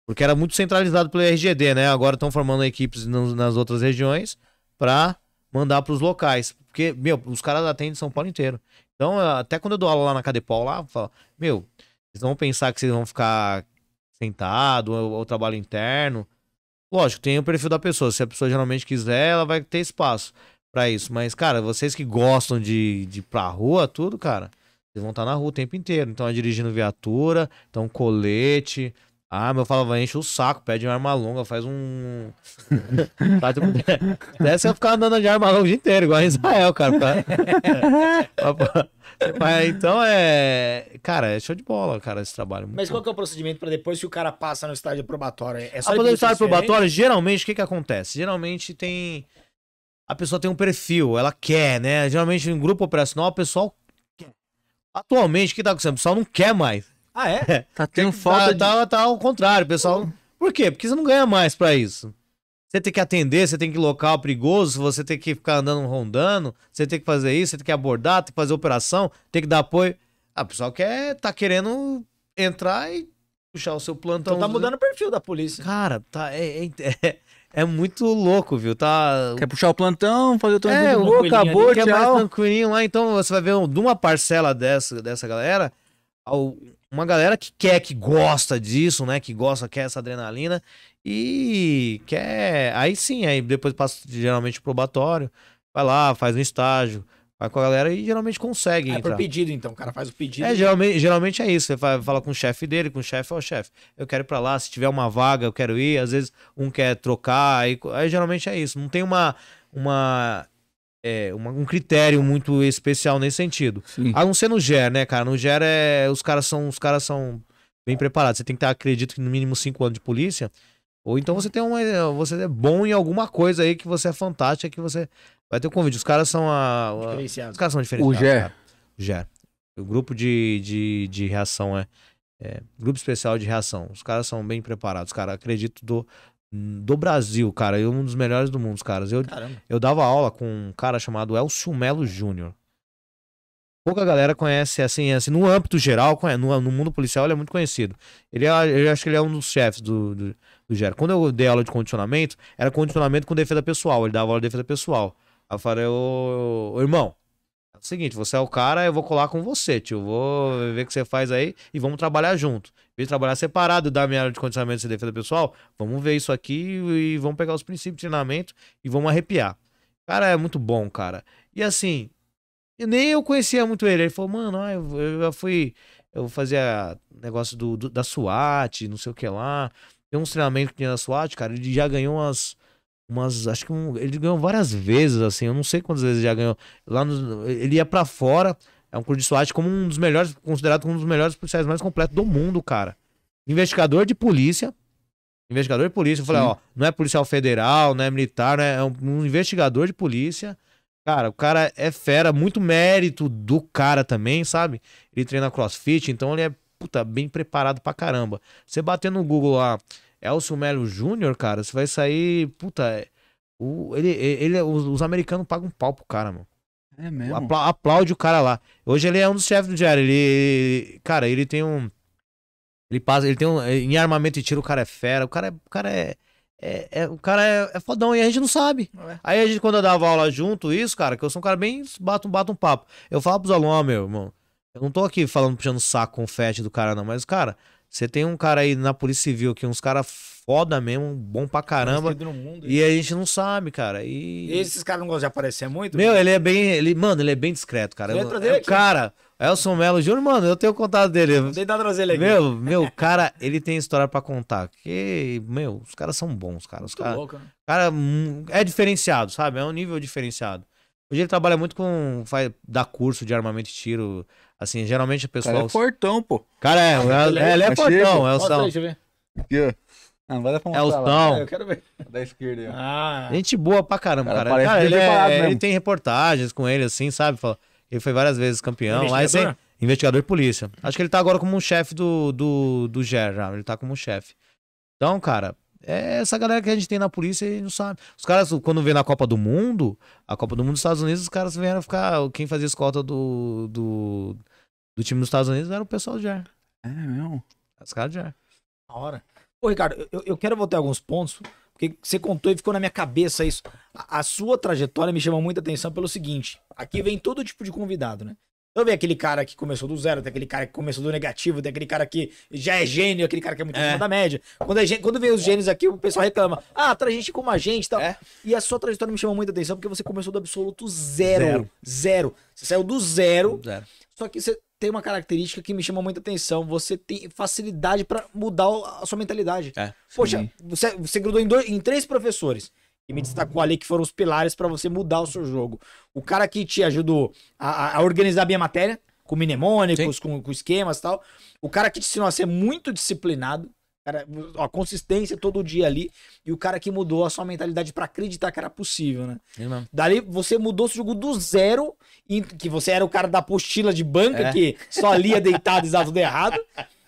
B: Porque era muito centralizado pelo RGD, né? Agora estão formando equipes nas outras regiões para mandar para os locais. Porque, meu, os caras atendem São Paulo inteiro. Então, até quando eu dou aula lá na Cadepol, lá, eu falo, meu, vocês vão pensar que vocês vão ficar sentado o ou trabalho interno. Lógico, tem o perfil da pessoa. Se a pessoa geralmente quiser, ela vai ter espaço para isso. Mas, cara, vocês que gostam de, de ir pra rua, tudo, cara, vocês vão estar tá na rua o tempo inteiro. Então, é dirigindo viatura, então colete. Ah, meu falava, enche o saco, pede uma arma longa, faz um. Dessa eu ficar andando de arma longa o dia inteiro, igual a Israel, cara. Pra... Mas então é. Cara, é show de bola, cara, esse trabalho. Mas qual
A: que é o procedimento para depois que o cara passa no estádio probatório? É só ah, estádio é probatório,
B: geralmente o que, que acontece? Geralmente tem a pessoa tem um perfil, ela quer, né? Geralmente em grupo operacional o pessoal quer. Atualmente, o que tá acontecendo? O pessoal não quer mais. Ah, é? Tá tendo falta. Tá, de... tá, tá ao contrário, pessoal. Uhum. Por quê? Porque você não ganha mais para isso. Você tem que atender, você tem que ir local perigoso, você tem que ficar andando rondando, você tem que fazer isso, você tem que abordar, tem que fazer operação, tem que dar apoio. A ah, pessoa quer, tá querendo entrar e puxar o seu plantão. Então tá mudando o perfil da polícia. Cara, tá. É, é, é, é muito louco, viu? Tá... Quer puxar o plantão, fazer o plantão. É, louco, acabou, ali. tchau. Quer mais tranquilinho lá, então você vai ver de uma parcela dessa, dessa galera, uma galera que quer, que gosta disso, né? Que gosta, quer essa adrenalina e quer... Aí sim, aí depois passa geralmente probatório, vai lá, faz um estágio, Vai com a galera e geralmente consegue. É entrar. por
A: pedido, então. O cara faz o pedido. É, e... geralmente,
B: geralmente é isso. Você fala com o chefe dele, com o chefe, ó, oh, chefe, eu quero ir pra lá, se tiver uma vaga, eu quero ir. Às vezes um quer trocar. Aí, aí geralmente é isso. Não tem uma. uma é, uma, um critério muito especial nesse sentido. Sim. A não ser no GER, né, cara? No GER é, os caras são os caras são bem preparados. Você tem que estar, acredito no mínimo cinco anos de polícia, ou então você tem uma é, você é bom em alguma coisa aí que você é fantástico, que você Vai ter um convite. Os caras são a. a os caras são diferentes. O GER. O grupo de, de, de reação é, é, Grupo especial de reação. Os caras são bem preparados, cara. Acredito do, do Brasil, cara. E um dos melhores do mundo, os caras. Eu, eu dava aula com um cara chamado Elcio Melo Júnior. Pouca galera conhece, assim, assim, no âmbito geral, no, no mundo policial, ele é muito conhecido. Ele é, eu acho que ele é um dos chefes do, do, do GER. Quando eu dei aula de condicionamento, era condicionamento com defesa pessoal. Ele dava aula de defesa pessoal. Aí eu falei, ô, ô irmão, é o seguinte, você é o cara, eu vou colar com você, tio. Vou ver o que você faz aí e vamos trabalhar junto. Em trabalhar separado da minha área de condicionamento e defesa pessoal, vamos ver isso aqui e vamos pegar os princípios de treinamento e vamos arrepiar. Cara, é muito bom, cara. E assim, nem eu conhecia muito ele. Ele falou, mano, eu, já fui. Eu fazia negócio do, do, da SWAT, não sei o que lá. Tem uns treinamentos que tinha na SWAT, cara. Ele já ganhou umas umas, acho que um, ele ganhou várias vezes, assim, eu não sei quantas vezes já ganhou. Lá no, ele ia para fora, é um curso de como um dos melhores, considerado como um dos melhores policiais mais completos do mundo, cara. Investigador de polícia, investigador de polícia, eu falei, Sim. ó, não é policial federal, não é militar, não é, é um, um investigador de polícia. Cara, o cara é fera, muito mérito do cara também, sabe? Ele treina crossfit, então ele é, puta, bem preparado pra caramba. Você bater no Google lá, ah, Elcio Melo Júnior, cara, você vai sair. Puta, é, o, ele, ele, os, os americanos pagam um pau pro cara, mano.
C: É mesmo? Apla,
B: aplaude o cara lá. Hoje ele é um dos chefes do diário. Ele. Cara, ele tem um. Ele passa. Ele tem um. É, em armamento e tiro, o cara é fera. O cara é. O cara é é, é, o cara é, é, fodão e a gente não sabe. É. Aí a gente, quando eu dava aula junto, isso, cara, que eu sou um cara bem bato, bato um papo. Eu falo pros alunos, ó, meu irmão, eu não tô aqui falando puxando saco confete do cara, não, mas, cara, você tem um cara aí na Polícia Civil que uns caras foda mesmo, bom pra caramba. Mundo, e a gente não sabe, cara. E, e
A: esses caras não gostam de aparecer muito? Meu, ele
B: é bem. Ele, mano, ele é bem discreto, cara. Eu, dele é, o cara, Elson é Melo Júnior, mano, eu tenho contato dele. Não
A: tentar trazer ele aqui. Meu,
B: meu, cara, ele tem história para contar. Que, meu, os caras são bons, cara. Os caras. Cara, né? cara hum, é diferenciado, sabe? É um nível diferenciado. Hoje ele trabalha muito com. Faz, dá curso de armamento e tiro. Assim, geralmente o pessoal. Cara é portão, pô. Cara, é, ah, ele é, é, ele é portão, é o São. Deixa eu ver. Aqui, Não, vai dar pra é o Tão. É, eu
C: quero ver. Da esquerda. Aí. Ah.
B: Gente boa pra caramba, cara. cara. cara ele, é, ele tem reportagens com ele, assim, sabe? Ele foi várias vezes campeão. Investigador? Aí, assim, investigador de polícia. Acho que ele tá agora como um chefe do, do, do GER já. Ele tá como um chefe. Então, cara, é essa galera que a gente tem na polícia e não sabe. Os caras, quando vê na Copa do Mundo, a Copa do Mundo dos Estados Unidos, os caras vieram ficar. Quem fazia escolta do, do do time dos Estados Unidos era o pessoal de ar.
C: É mesmo?
A: Os caras de ar. Da hora. Ô, Ricardo, eu, eu quero voltar a alguns pontos, porque você contou e ficou na minha cabeça isso. A, a sua trajetória me chama muita atenção pelo seguinte: aqui vem todo tipo de convidado, né? Então vem aquele cara que começou do zero, tem aquele cara que começou do negativo, tem aquele cara que já é gênio, aquele cara que é muito é. acima da média. Quando, gente, quando vem os gênios aqui, o pessoal reclama. Ah, traz gente como a gente e tal. É. E a sua trajetória me chama muita atenção porque você começou do absoluto zero. Zero. zero. Você saiu do zero, zero. Só que você tem uma característica que me chama muita atenção. Você tem facilidade para mudar a sua mentalidade. É, Poxa, você, você grudou em, dois, em três professores que me destacou ali, que foram os pilares para você mudar o seu jogo. O cara que te ajudou a, a organizar bem a matéria, com mnemônicos, com, com, esquemas e tal. O cara que te ensinou a ser muito disciplinado, a ó, consistência todo dia ali. E o cara que mudou a sua mentalidade para acreditar que era possível, né? Irmão. Dali você mudou seu jogo do zero, que você era o cara da apostila de banca, é. que só lia deitado e dava tudo errado,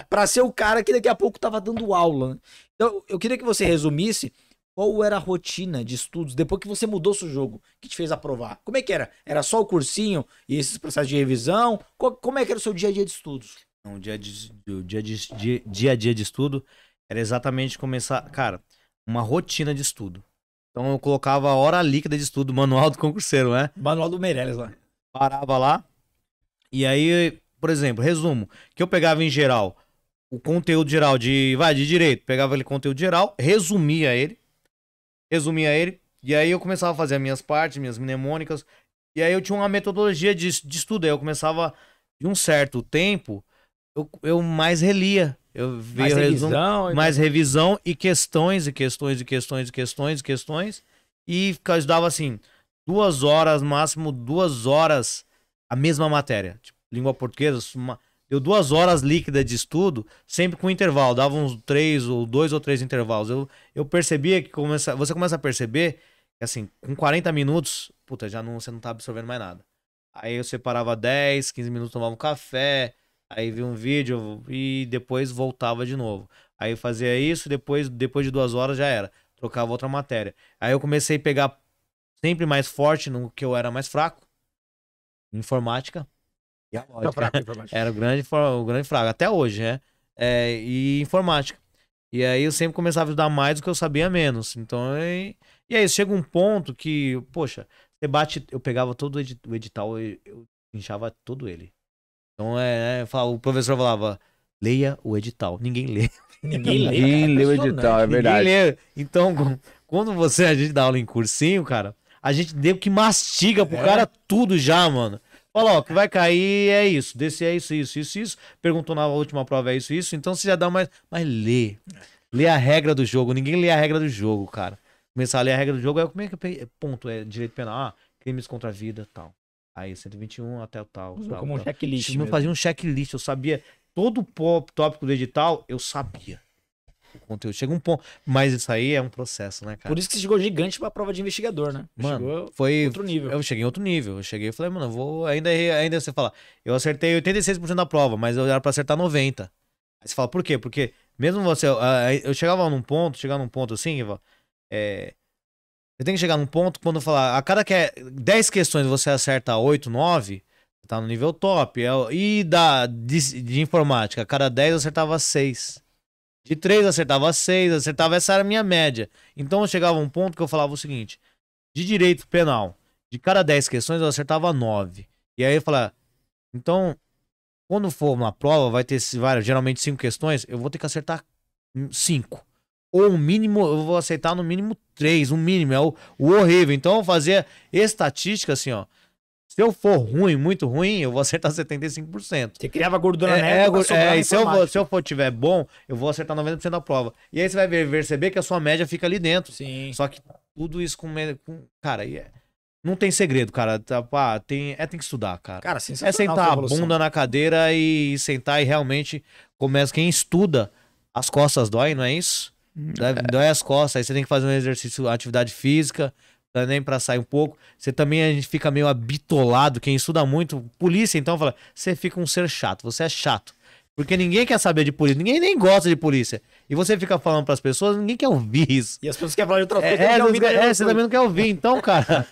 A: para ser o cara que daqui a pouco tava dando aula. Né? Então, eu queria que você resumisse qual era a rotina de estudos depois que você mudou seu jogo, que te fez aprovar? Como é que era? Era só o cursinho e esses processos de revisão? como é que era o seu dia a dia de estudos?
B: Então, o dia, de, o dia, de, dia, dia a dia de estudo era exatamente começar, cara, uma rotina de estudo. Então eu colocava a hora líquida de estudo, manual do concurseiro, né? Manual do Meirelles lá. Parava lá. E aí, por exemplo, resumo, que eu pegava em geral o conteúdo geral de, vai, de direito, pegava ele conteúdo geral, resumia ele, resumia ele, e aí eu começava a fazer as minhas partes, minhas mnemônicas, e aí eu tinha uma metodologia de, de estudo, aí eu começava de um certo tempo, eu, eu mais relia. Eu vi mais revisão, resumo, mais né? revisão e questões e questões e questões e questões e questões. E dava assim, duas horas, máximo duas horas, a mesma matéria. Tipo, língua portuguesa, uma, deu duas horas líquidas de estudo, sempre com intervalo. Dava uns três ou dois ou três intervalos. Eu, eu percebia que começa, você começa a perceber que assim, com 40 minutos, puta, já não, você não tá absorvendo mais nada. Aí eu separava 10, 15 minutos, tomava um café, aí vi um vídeo e depois voltava de novo. Aí fazia isso, depois, depois de duas horas já era. Trocava outra matéria. Aí eu comecei a pegar sempre mais forte no que eu era mais fraco. Informática. E a lógica. Fraco, informática. Era o grande, o grande fraco. Até hoje, né? É, e informática. E aí eu sempre começava a estudar mais do que eu sabia menos. Então, e, e aí chega um ponto que, poxa, você bate. Eu pegava todo o edital, eu, eu inchava todo ele. Então é, é o professor falava, leia o edital. Ninguém lê. Ninguém lê. Ninguém lê o edital, é verdade. Ninguém lê. Então, quando você, a gente dá aula em cursinho, cara, a gente deu que mastiga pro é. cara tudo já, mano. Fala, ó, que vai cair é isso, desse é isso, isso, isso, isso. Perguntou na última prova é isso, isso. Então você já dá mais. Mas lê. Lê a regra do jogo. Ninguém lê a regra do jogo, cara. Começar a ler a regra do jogo é como é que é ponto? É direito penal, ah, crimes contra a vida tal. Aí, 121 até o tal. Usou tal como tal. um checklist. eu fazia um checklist, eu sabia todo o tópico do edital, eu sabia. O conteúdo chega um ponto. Mas isso aí é um processo, né, cara? Por isso que você
A: chegou gigante pra prova de investigador, né? Mano, chegou
B: foi. Outro nível. Eu cheguei em outro nível. Eu cheguei e falei, mano, eu vou. Ainda, ainda você fala, eu acertei 86% da prova, mas eu era pra acertar 90%. Aí você fala, por quê? Porque mesmo você. Ah, eu chegava num ponto, chegava num ponto assim, Ivan. é você tem que chegar num ponto quando falar, a cada 10 é questões você acerta 8, 9, você tá no nível top. É e da, de, de informática, a cada 10 eu acertava 6. De 3 acertava 6, acertava essa era a minha média. Então eu chegava a um ponto que eu falava o seguinte: de direito penal, de cada 10 questões eu acertava 9. E aí eu falava, então, quando for uma prova, vai ter várias, geralmente 5 questões, eu vou ter que acertar 5 ou um mínimo, eu vou aceitar no mínimo três, um mínimo, é o, o horrível. Então eu vou fazer estatística assim, ó. Se eu for ruim, muito ruim, eu vou acertar 75%. Você criava gordura é, neta. É, é, e se eu, for, se eu for tiver bom, eu vou acertar 90% da prova. E aí você vai perceber que a sua média fica ali dentro. Sim. Só que tudo isso com. com cara, é, não tem segredo, cara. Tá, tem, é, tem que estudar, cara. Cara, É sentar a bunda na cadeira e sentar e realmente começa. Quem estuda, as costas doem, não é isso? Dói, é. dói as costas, aí você tem que fazer um exercício, atividade física, também para sair um pouco. Você também a gente fica meio abitolado, quem estuda muito, polícia então fala, você fica um ser chato, você é chato. Porque ninguém quer saber de polícia, ninguém nem gosta de polícia. E você fica falando para as pessoas, ninguém quer ouvir isso. E
A: as pessoas querem falar de outra é, coisa, é,
B: é, ouvir, é, é você também não quer ouvir, então, cara.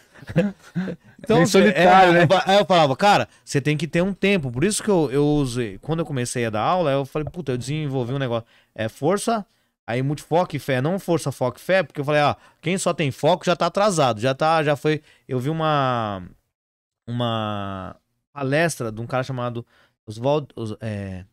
B: então, solitário, é, né? Aí eu falava, cara, você tem que ter um tempo. Por isso que eu, eu usei, quando eu comecei a dar aula, eu falei, puta, eu desenvolvi um negócio. É força, Aí multifoco e fé, não força, foco e fé, porque eu falei, ah, quem só tem foco já tá atrasado, já tá, já foi. Eu vi uma uma palestra de um cara chamado Oswald, os, é,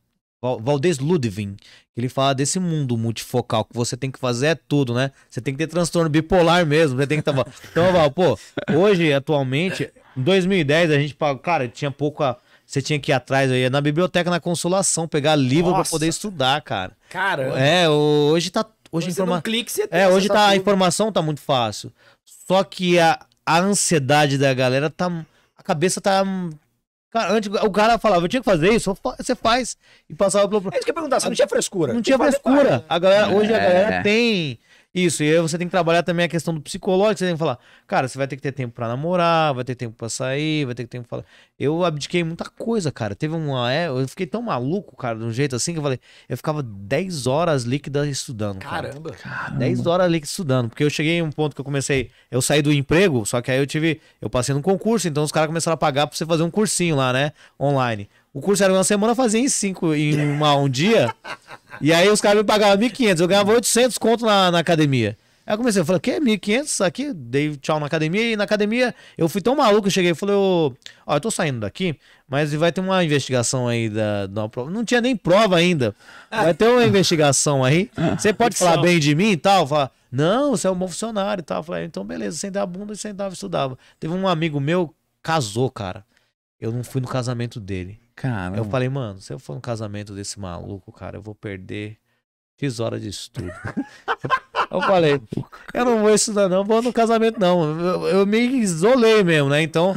B: Valdez Ludwig, que ele fala desse mundo multifocal, que você tem que fazer é tudo, né? Você tem que ter transtorno bipolar mesmo, você tem que tava. Tá então, Val, pô, hoje, atualmente, em 2010 a gente pagou, cara, tinha pouca você tinha que ir atrás, eu ia é na biblioteca na Consolação, pegar livro para poder estudar, cara.
C: Cara. É,
B: hoje tá. Hoje, é, hoje clique, você tem, É, hoje tá, a informação tá muito fácil. Só que a, a ansiedade da galera tá. A cabeça tá. Cara, antes o cara falava, eu tinha que fazer isso, você faz. E passava pelo. É isso que eu ia perguntar, você não tinha frescura. Não tinha frescura. A galera, hoje a é. galera tem isso, e aí você tem que trabalhar também a questão do psicológico, você tem que falar, cara, você vai ter que ter tempo para namorar, vai ter tempo para sair, vai ter que tempo pra... Eu abdiquei muita coisa, cara. Teve uma, é, eu fiquei tão maluco, cara, de um jeito assim que eu falei, eu ficava 10 horas líquidas estudando,
C: Caramba. cara. Caramba. 10
B: horas líquidas estudando, porque eu cheguei em um ponto que eu comecei, eu saí do emprego, só que aí eu tive, eu passei num concurso, então os caras começaram a pagar para você fazer um cursinho lá, né, online. O curso era uma semana, eu fazia em cinco, em uma, um dia. E aí os caras me pagavam 1.500, eu ganhava 800 conto na, na academia. Aí eu comecei, eu falei, o quê? 1.500 aqui? Dei tchau na academia. E na academia eu fui tão maluco, eu cheguei e falei, ó, oh, eu tô saindo daqui, mas vai ter uma investigação aí da, da prova. Não tinha nem prova ainda. Vai ter uma investigação aí. Você pode falar bem de mim e tal? Falar, não, você é um bom funcionário e tal. Eu falei, então beleza, sentava a bunda e sentava e estudava. Teve um amigo meu, casou, cara. Eu não fui no casamento dele. Eu falei, mano, se eu for no casamento desse maluco, cara, eu vou perder X de estudo. eu falei, eu não vou estudar, não, vou no casamento, não. Eu, eu me isolei mesmo, né? Então,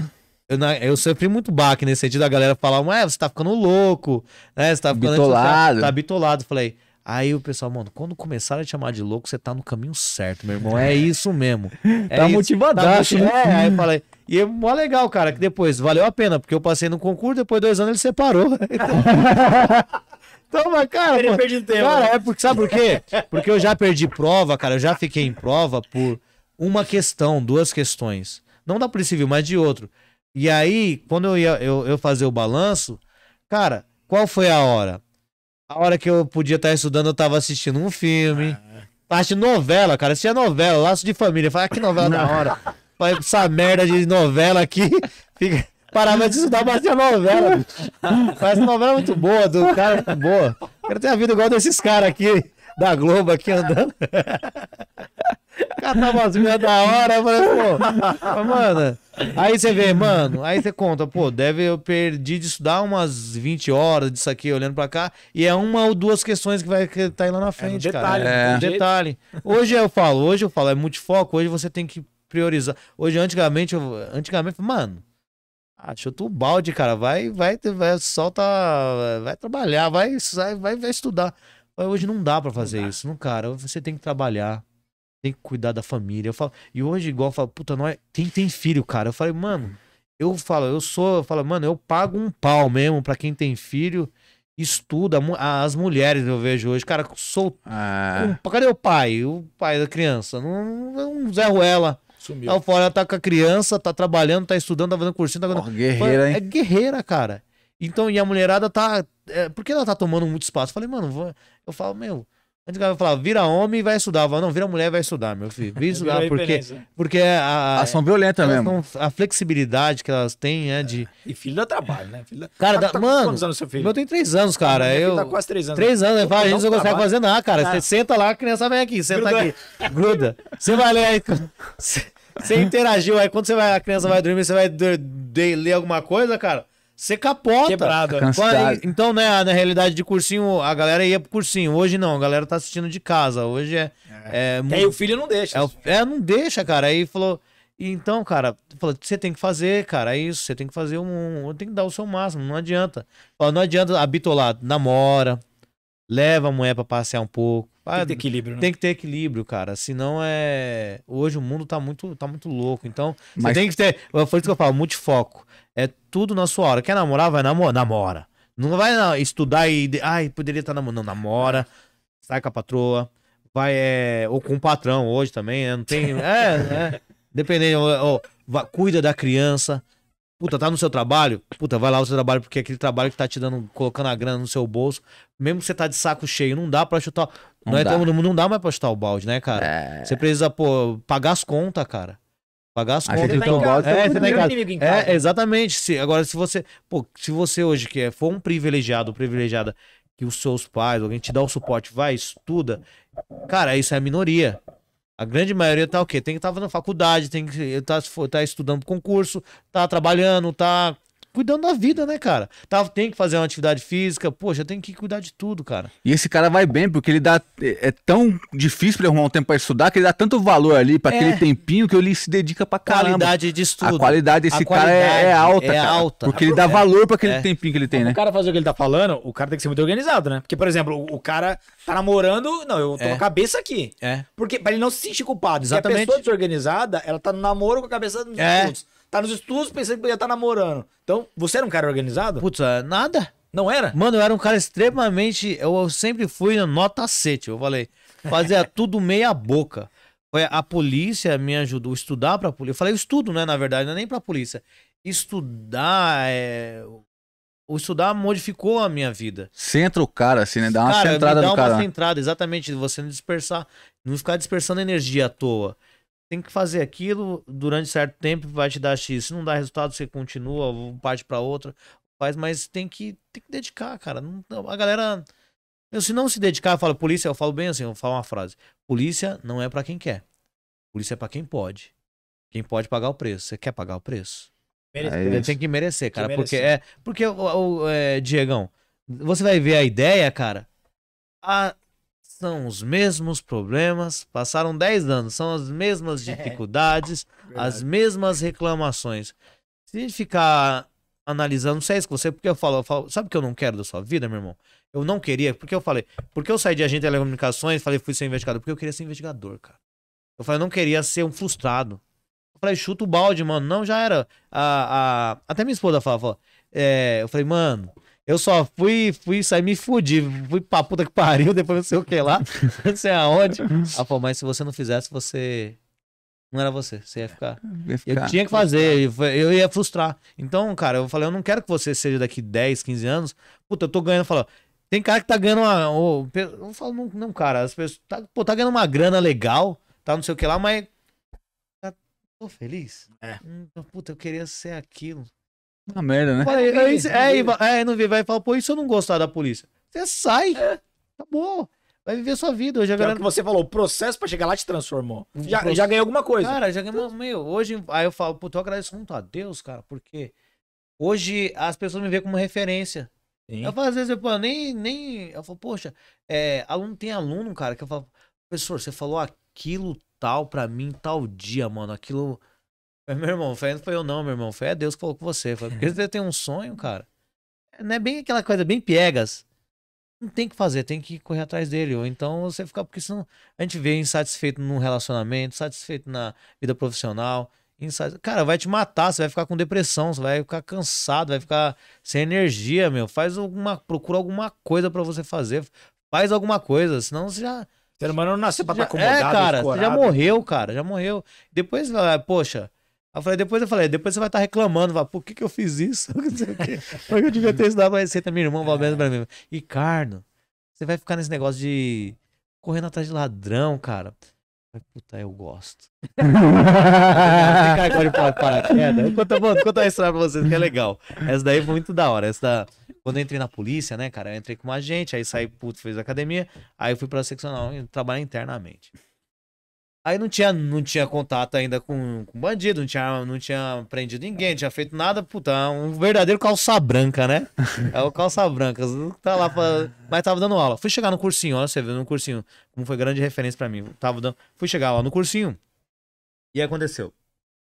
B: eu, eu sofri muito baque nesse sentido. A galera falava, ué, você tá ficando louco, né? Você tá ficando. Bitolado. Tá bitolado. Falei, Aí o pessoal, mano, quando começar a te chamar de louco, você tá no caminho certo, meu irmão. É. é isso mesmo. É tá isso, tá motivadaço, tá né? aí eu falei. E é mó legal, cara, que depois valeu a pena, porque eu passei no concurso, depois de dois anos ele separou. Então, então, mas, cara, eu pô, tempo, cara, né? é porque, sabe por quê? Porque eu já perdi prova, cara, eu já fiquei em prova por uma questão, duas questões. Não da Polícia Civil, mas de outro. E aí, quando eu ia eu, eu fazer o balanço, cara, qual foi a hora? A hora que eu podia estar estudando, eu tava assistindo um filme. Parte é. de novela, cara. é novela, laço de família. Fala, ah, que novela Não. da hora. Falei, essa merda de novela aqui. Fica... Parava de estudar, mas tinha novela. Mas a novela é muito boa, do cara é muito boa. Quero ter a vida igual desses caras aqui da Globo aqui andando. Catar umas minhas da hora, pô. Mano, aí você vê, mano, aí você conta, pô, deve eu perdi de estudar umas 20 horas disso aqui olhando pra cá. E é uma ou duas questões que vai estar tá aí lá na é frente, é um detalhe, cara. É. Detalhe. Hoje eu falo, hoje eu falo, é multifoco, hoje você tem que priorizar. Hoje, antigamente, eu, antigamente, mano. Ah, chuta o balde, cara. Vai, vai, vai, solta. Tá, vai trabalhar, vai, vai, vai estudar. Hoje não dá para fazer não dá. isso, não, cara. Você tem que trabalhar, tem que cuidar da família. Eu falo, e hoje, igual, eu falo, puta, nós, é, quem tem filho, cara? Eu falei, mano, eu falo, eu sou, eu falo, mano, eu pago um pau mesmo para quem tem filho, estuda. As mulheres eu vejo hoje, cara, sou. Ah. Um, cadê o pai? O pai da criança? não
C: não Zé Ruela. Sumiu. Tá
B: fora, tá com a criança, tá trabalhando, tá estudando, tá fazendo cursinho, tá fazendo. Oh, guerreira, hein? É guerreira, cara. Então, e a mulherada tá. É, por que ela tá tomando muito espaço? Falei, mano, vou... eu falo, meu. Antes que ela falava, vira homem e vai estudar. Eu falava, não, vira mulher e vai estudar, meu filho. Vira estudar, porque,
C: porque a. Elas ah, são violentas mesmo.
B: a flexibilidade que elas têm, né? De... É, e filho
A: dá trabalho, né? Filho da...
B: Cara, cara tá, mano. Quantos anos seu filho? Eu tenho
C: três anos, cara. eu... Tá quase três anos. Três anos, eu falo, a
B: gente não consegue fazer nada, cara. Você ah. senta lá, a criança vem aqui, senta Gruda. aqui. Gruda. Você vai ler aí. Você interagiu aí. Quando você vai, a criança vai dormir, você vai ler alguma coisa, cara? Você capota. Cansado. Então, né, na realidade de cursinho, a galera ia pro cursinho. Hoje não, a galera tá assistindo de casa. Hoje é. é, é muito... aí o filho não deixa. É, é, não deixa, cara. Aí falou. Então, cara, você tem que fazer, cara, é isso. Você tem que fazer um. Tem que dar o seu máximo, não adianta. não adianta habitolar, namora, leva a mulher pra passear um pouco. tem que ah, ter equilíbrio, né? Tem que ter equilíbrio, cara. Senão é. Hoje o mundo tá muito, tá muito louco. Então, você Mas... tem que ter. Foi isso que eu falo, multifoco. É tudo na sua hora. Quer namorar? Vai namorar. Namora. Não vai estudar e. Ai, poderia estar namorando. Não, namora. Sai com a patroa. Vai. É, ou com o patrão hoje também, né? Não tem. É, é. Dependendo. Ou, ou, cuida da criança. Puta, tá no seu trabalho? Puta, vai lá no seu trabalho, porque é aquele trabalho que tá te dando, colocando a grana no seu bolso. Mesmo que você tá de saco cheio, não dá pra chutar. Não, não é dá. todo mundo, não dá mais pra chutar o balde, né, cara? É... Você precisa, pô, pagar as contas, cara. Pagar as contas. Então, tá é, você tá É, exatamente. Se, agora, se você. Pô, se você hoje que é, for um privilegiado ou privilegiada que os seus pais, alguém te dá o suporte, vai, estuda. Cara, isso é a minoria. A grande maioria tá o quê? Tem que estar tá faculdade, tem que estar tá, tá estudando concurso, tá trabalhando, tá cuidando da vida, né, cara? Tá, tem que fazer uma atividade física, poxa, tem que cuidar de tudo, cara.
C: E esse cara vai bem, porque ele dá. É, é tão difícil pra ele arrumar um tempo pra estudar que ele dá tanto valor ali pra é. aquele tempinho que ele se dedica pra caramba. Qualidade de estudo. A qualidade desse a qualidade cara é, é, é alta. É cara, alta. Porque ele dá é. valor pra aquele tempinho que ele tem, né? O
A: cara fazer o que ele tá falando, o cara tem que ser muito organizado, né? Porque, por exemplo, o, cara tá namorando. Não, eu tô com a cabeça aqui. É. Porque pra ele não se sentir culpado. Exatamente. Se a pessoa desorganizada, ela tá no namoro com a cabeça dos é tá nos estudos, pensei que podia estar tá namorando. Então, você era um cara organizado? Putz, é, nada. Não era? Mano, eu era um cara extremamente. Eu sempre fui
B: nota sete, eu falei. Fazia tudo meia boca. Foi a polícia me ajudou a estudar pra polícia. Eu falei, eu estudo, né? Na verdade, não é nem pra polícia. Estudar é o estudar modificou a minha vida.
C: Centra o cara, assim, né? Dá uma cara, centrada no cara. Dá uma né?
B: centrada, exatamente. Você não dispersar, não ficar dispersando energia à toa tem que fazer aquilo durante certo tempo, vai te dar X. Se não dá resultado, você continua, parte para outra, faz, mas tem que, tem que dedicar, cara. Não, a galera. Eu, se não se dedicar, eu falo polícia, eu falo bem assim, eu falo uma frase. Polícia não é para quem quer. Polícia é para quem pode. Quem pode pagar o preço. Você quer pagar o preço? É tem que merecer, cara. Que porque merecer. é. Porque, o, o é, Diegão, você vai ver a ideia, cara. A, são os mesmos problemas, passaram 10 anos, são as mesmas é. dificuldades, é, as mesmas reclamações. Se ficar analisando, não sei que você, porque eu falo, eu falo, sabe o que eu não quero da sua vida, meu irmão? Eu não queria, porque eu falei, porque eu saí de agente de telecomunicações, falei, fui ser investigador, porque eu queria ser investigador, cara. Eu falei, eu não queria ser um frustrado. Eu falei, chuta o balde, mano. Não, já era. A, a... Até minha esposa fala, fala é, eu falei, mano, eu só fui, fui sair me fudi, fui pra puta que pariu, depois não sei o que lá, não sei aonde. Ah, pô, mas se você não fizesse, você. Não era você, você ia ficar. Ia ficar eu tinha que fazer, eu ia frustrar. Então, cara, eu falei, eu não quero que você seja daqui 10, 15 anos. Puta, eu tô ganhando, falou. Tem cara que tá ganhando uma. Ou, não falo, não, não, cara. As pessoas. Tá, pô, tá ganhando uma grana legal, tá não sei o que lá, mas. Tá, tô feliz. É. Hum, puta, eu queria ser aquilo. Na merda, né? Falei, é, é, é, é, não vi, vai falar, pô, isso eu não gostar da polícia.
A: Você sai, é. acabou. Vai viver sua vida. Hoje a galera... que você falou, o processo pra chegar lá te transformou. Hum, já, Pro... já ganhei alguma coisa. Cara,
B: já ganhei Meu, hoje, aí eu falo, puto, eu agradeço muito a Deus, cara, porque hoje as pessoas me veem como referência. Sim. Eu falo, às vezes, eu pô, nem, nem... Eu falo, poxa, é, aluno tem aluno, cara, que eu falo, professor, você falou aquilo tal pra mim, tal dia, mano, aquilo... Meu irmão, fé não foi eu não, meu irmão. Fé é Deus que falou com você. Falei, porque você tem um sonho, cara. Não é bem aquela coisa, bem piegas. Não tem que fazer, tem que correr atrás dele. Ou então você ficar, porque senão a gente vê insatisfeito num relacionamento, satisfeito na vida profissional. insatis Cara, vai te matar, você vai ficar com depressão, você vai ficar cansado, vai ficar sem energia, meu. Faz alguma, procura alguma coisa para você fazer. Faz alguma coisa, senão você já... O ser não nasceu pra estar tá acomodado, É, cara, já morreu, cara, já morreu. Depois, ah, poxa... Aí eu falei, depois eu falei, depois você vai estar tá reclamando, vai, por que, que eu fiz isso? Por que eu devia ter estudado a receita, minha irmã, Valberto, pra é. mim. E, Carno, você vai ficar nesse negócio de correndo atrás de ladrão, cara. Puta, eu gosto. Ficar agora de enquanto Conta, mano, conta uma história pra vocês que é legal. Essa daí foi muito da hora. Essa da... Quando eu entrei na polícia, né, cara, eu entrei com uma agente, aí saí, puto, fez academia, aí eu fui pra seccional trabalhar internamente. Aí não tinha, não tinha contato ainda com, com bandido, não tinha, não tinha prendido ninguém, não tinha feito nada, puta, é um verdadeiro calça branca, né? É o calça branca, tá lá pra... mas tava dando aula. Fui chegar no cursinho, olha, você viu, no cursinho, como foi grande referência para mim, tava dando... fui chegar lá no cursinho, e aconteceu.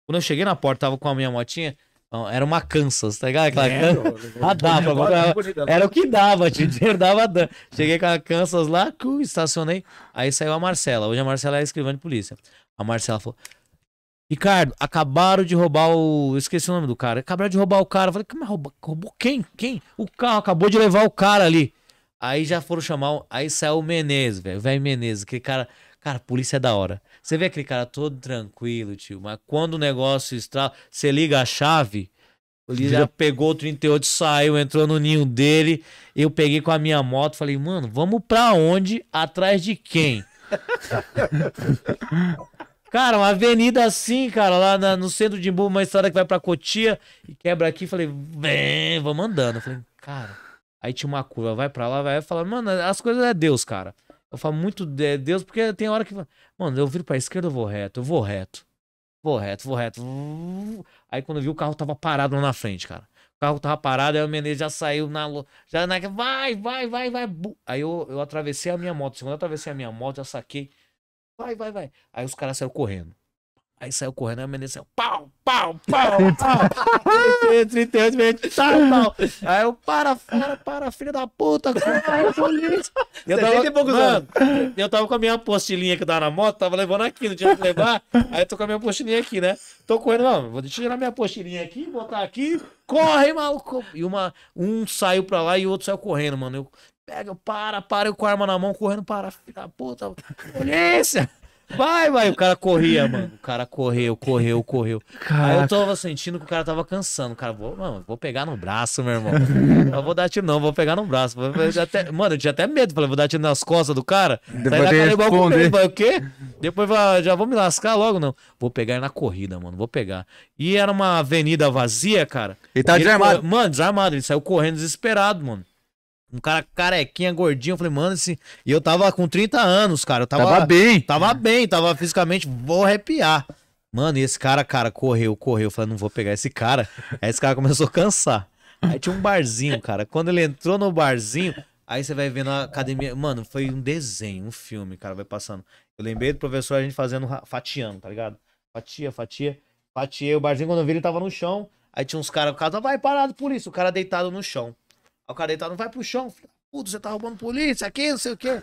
B: Quando eu cheguei na porta, tava com a minha motinha, então, era uma Kansas, tá ligado? Aquela é, Kansas. ah, dava, eu, dava, era o que dava, dinheiro dava. Dan. Cheguei com a Kansas lá, estacionei. Aí saiu a Marcela. Hoje a Marcela é escrivã de polícia. A Marcela falou: Ricardo, acabaram de roubar o. Esqueci o nome do cara. Acabaram de roubar o cara. Eu falei: Mas roubou, roubou quem? Quem? O carro acabou de levar o cara ali. Aí já foram chamar. Aí saiu o Menezes, velho. Velho Menezes, aquele cara. Cara, polícia é da hora. Você vê aquele cara todo tranquilo, tio, mas quando o negócio está, você liga a chave, ele já pegou o 38, saiu, entrou no ninho dele. Eu peguei com a minha moto, falei, mano, vamos pra onde? Atrás de quem? cara, uma avenida assim, cara, lá na, no centro de Imbu, uma estrada que vai pra Cotia e quebra aqui. Falei, vem, vamos andando. Falei, cara. Aí tinha uma curva, vai pra lá, vai. Falar, mano, as coisas é Deus, cara. Eu falo muito de Deus, porque tem hora que. Mano, eu viro pra esquerda, eu vou reto, eu vou reto. Vou reto, vou reto. Aí quando eu vi, o carro tava parado lá na frente, cara. O carro tava parado, aí o Menezes já saiu na. Já na. Vai, vai, vai, vai. Aí eu, eu atravessei a minha moto. Segundo eu atravessei a minha moto, já saquei. Vai, vai, vai. Aí os caras saíram correndo. Aí saiu correndo, a menina saiu, assim,
A: pau, pau, pau, pau.
B: 38 minutos, tá, pau. Aí eu,
A: para, para para, filho da puta, Eu tava, e
B: mano, eu tava com a minha apostilinha que tava na moto, tava levando aqui, não tinha que levar. Aí tô com a minha apostilinha aqui, né? Tô correndo, mano vou tirar minha apostilinha aqui, botar aqui, corre, maluco. E uma, um saiu pra lá e o outro saiu correndo, mano. Eu, pega, para, para, eu com a arma na mão, correndo, para, filho da puta, polícia. Vai, vai. O cara corria, mano. O cara correu, correu, correu. Caraca. Aí eu tava sentindo que o cara tava cansando. O cara, vou, mano, vou pegar no braço, meu irmão. Não vou dar tiro, não, vou pegar no braço. Até, mano, eu tinha até medo. Falei, vou dar tiro nas costas do cara. Depois Saí da é igual com ele, Falei, o quê? Depois ah, já vou me lascar logo, não. Vou pegar na corrida, mano. Vou pegar. E era uma avenida vazia, cara. E tá ele desarmado. mano, desarmado. Ele saiu correndo desesperado, mano. Um cara carequinha, gordinho. Eu falei, mano, esse... e eu tava com 30 anos, cara. Eu tava, tava bem. Tava bem, tava fisicamente, vou arrepiar. Mano, e esse cara, cara, correu, correu. Eu falei, não vou pegar esse cara. Aí esse cara começou a cansar. Aí tinha um barzinho, cara. Quando ele entrou no barzinho, aí você vai vendo a academia. Mano, foi um desenho, um filme, cara, vai passando. Eu lembrei do professor, a gente fazendo, fatiando, tá ligado? Fatia, fatia, fatia. O barzinho, quando eu vi, ele tava no chão. Aí tinha uns caras, o cara tava vai, parado por isso, o cara deitado no chão o cara deitado, não vai pro chão. Filho, puto, você tá roubando polícia aqui, não sei o quê.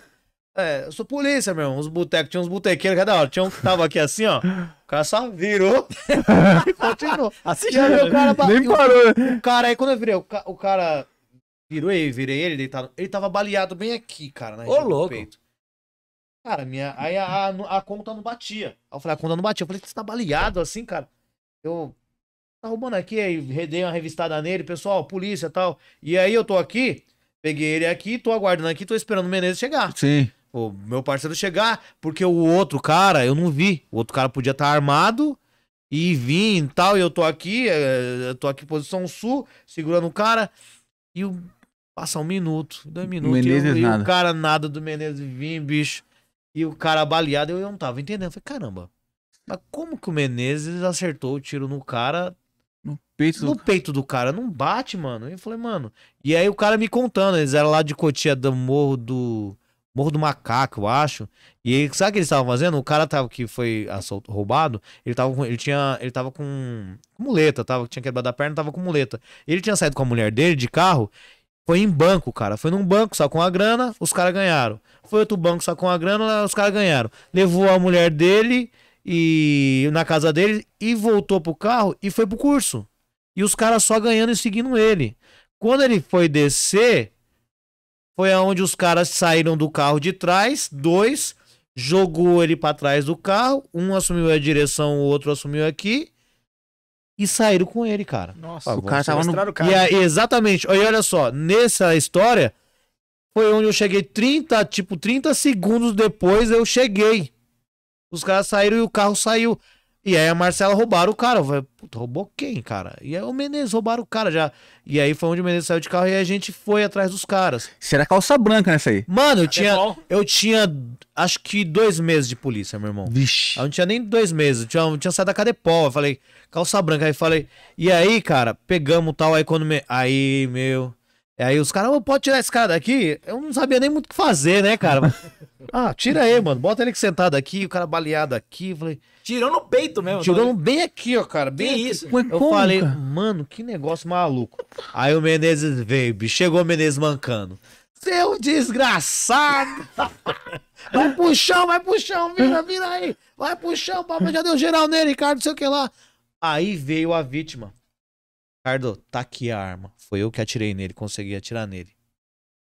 B: É, eu sou polícia, meu irmão. Os botecos, tinha uns botequeiros, cada é hora. Tinha um que tava aqui assim, ó. O cara só virou e continuou. Assim já o né? cara Nem parou. Né? O cara aí, quando eu virei, o, ca... o cara virou e virei ele, deitado. Ele tava baleado bem aqui, cara, né Ô, louco. peito. Cara, minha. Aí a, a, a, conta não batia. Aí eu falei, a conta não batia. Eu falei, você tá baleado assim, cara? Eu tá roubando aqui, aí dei uma revistada nele, pessoal, polícia tal. E aí eu tô aqui, peguei ele aqui, tô aguardando aqui, tô esperando o Menezes chegar. Sim. O meu parceiro chegar, porque o outro cara, eu não vi. O outro cara podia estar tá armado e vir e tal, e eu tô aqui, é, eu tô aqui posição sul, segurando o cara, e o... passa um minuto, dois minutos, e, eu, e o cara nada do Menezes vir, bicho. E o cara baleado, eu não tava entendendo. Eu falei, caramba, mas como que o Menezes acertou o tiro no cara no peito no do... peito do cara, não bate, mano. E eu falei, mano. E aí o cara me contando, eles eram lá de Cotia do Morro do. Morro do Macaco, eu acho. E ele, sabe o que eles estavam fazendo? O cara tava, que foi assalto, roubado, ele tava com. Ele tinha. Ele tava com, com muleta, tava, tinha quebrado a perna, tava com muleta. Ele tinha saído com a mulher dele de carro. Foi em banco, cara. Foi num banco, só com a grana, os caras ganharam. Foi outro banco, só com a grana, os caras ganharam. Levou a mulher dele e na casa dele e voltou pro carro e foi pro curso. E os caras só ganhando e seguindo ele. Quando ele foi descer, foi aonde os caras saíram do carro de trás, dois jogou ele para trás do carro, um assumiu a direção, o outro assumiu aqui e saíram com ele, cara. Nossa, o cara tava no cara. E aí, exatamente. E olha só, nessa história foi onde eu cheguei 30, tipo 30 segundos depois eu cheguei. Os caras saíram e o carro saiu. E aí a Marcela roubaram o cara. Falei, Puta, roubou quem, cara? E aí o Menezes roubaram o cara já. E aí foi onde o Menezes saiu de carro e a gente foi atrás dos caras. Será
C: calça branca nessa
B: aí? Mano, eu tinha. Eu tinha acho que dois meses de polícia, meu irmão. Vixe. Eu não tinha nem dois meses. Eu tinha, eu tinha saído da Cadepol. Eu falei, calça branca. Aí falei. E aí, cara, pegamos tal. Aí quando. Me... Aí, meu. É, aí os caras, oh, pode tirar esse cara daqui? Eu não sabia nem muito o que fazer, né, cara? ah, tira aí, mano. Bota ele sentado aqui, o cara baleado aqui. Falei, Tirou no peito mesmo. Tirou então, né? bem aqui, ó, cara. Bem que isso. Mas eu como, falei, cara? mano, que negócio maluco. Aí o Menezes veio, chegou o Menezes mancando. Seu desgraçado! Vai pro chão, vai pro chão, vira, vira aí! Vai pro chão, papai já deu geral nele, Ricardo, não sei o que lá. Aí veio a vítima. Ricardo, tá aqui a arma. Foi eu que atirei nele, consegui atirar nele.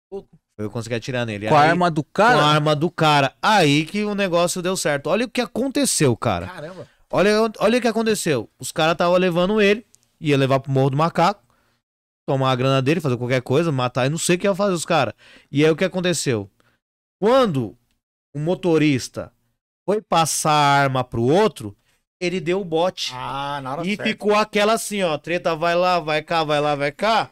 B: Foi eu que consegui atirar nele. Com aí, a arma do cara? Com a arma do cara. Aí que o negócio deu certo. Olha o que aconteceu, cara. Caramba. Olha, olha o que aconteceu. Os caras estavam levando ele, ia levar pro Morro do Macaco, tomar a grana dele, fazer qualquer coisa, matar, eu não sei o que ia fazer os caras. E aí o que aconteceu? Quando o motorista foi passar a arma pro outro, ele deu o bote. Ah,
A: na hora E certa. ficou
B: aquela assim, ó, treta vai lá, vai cá, vai lá, vai cá.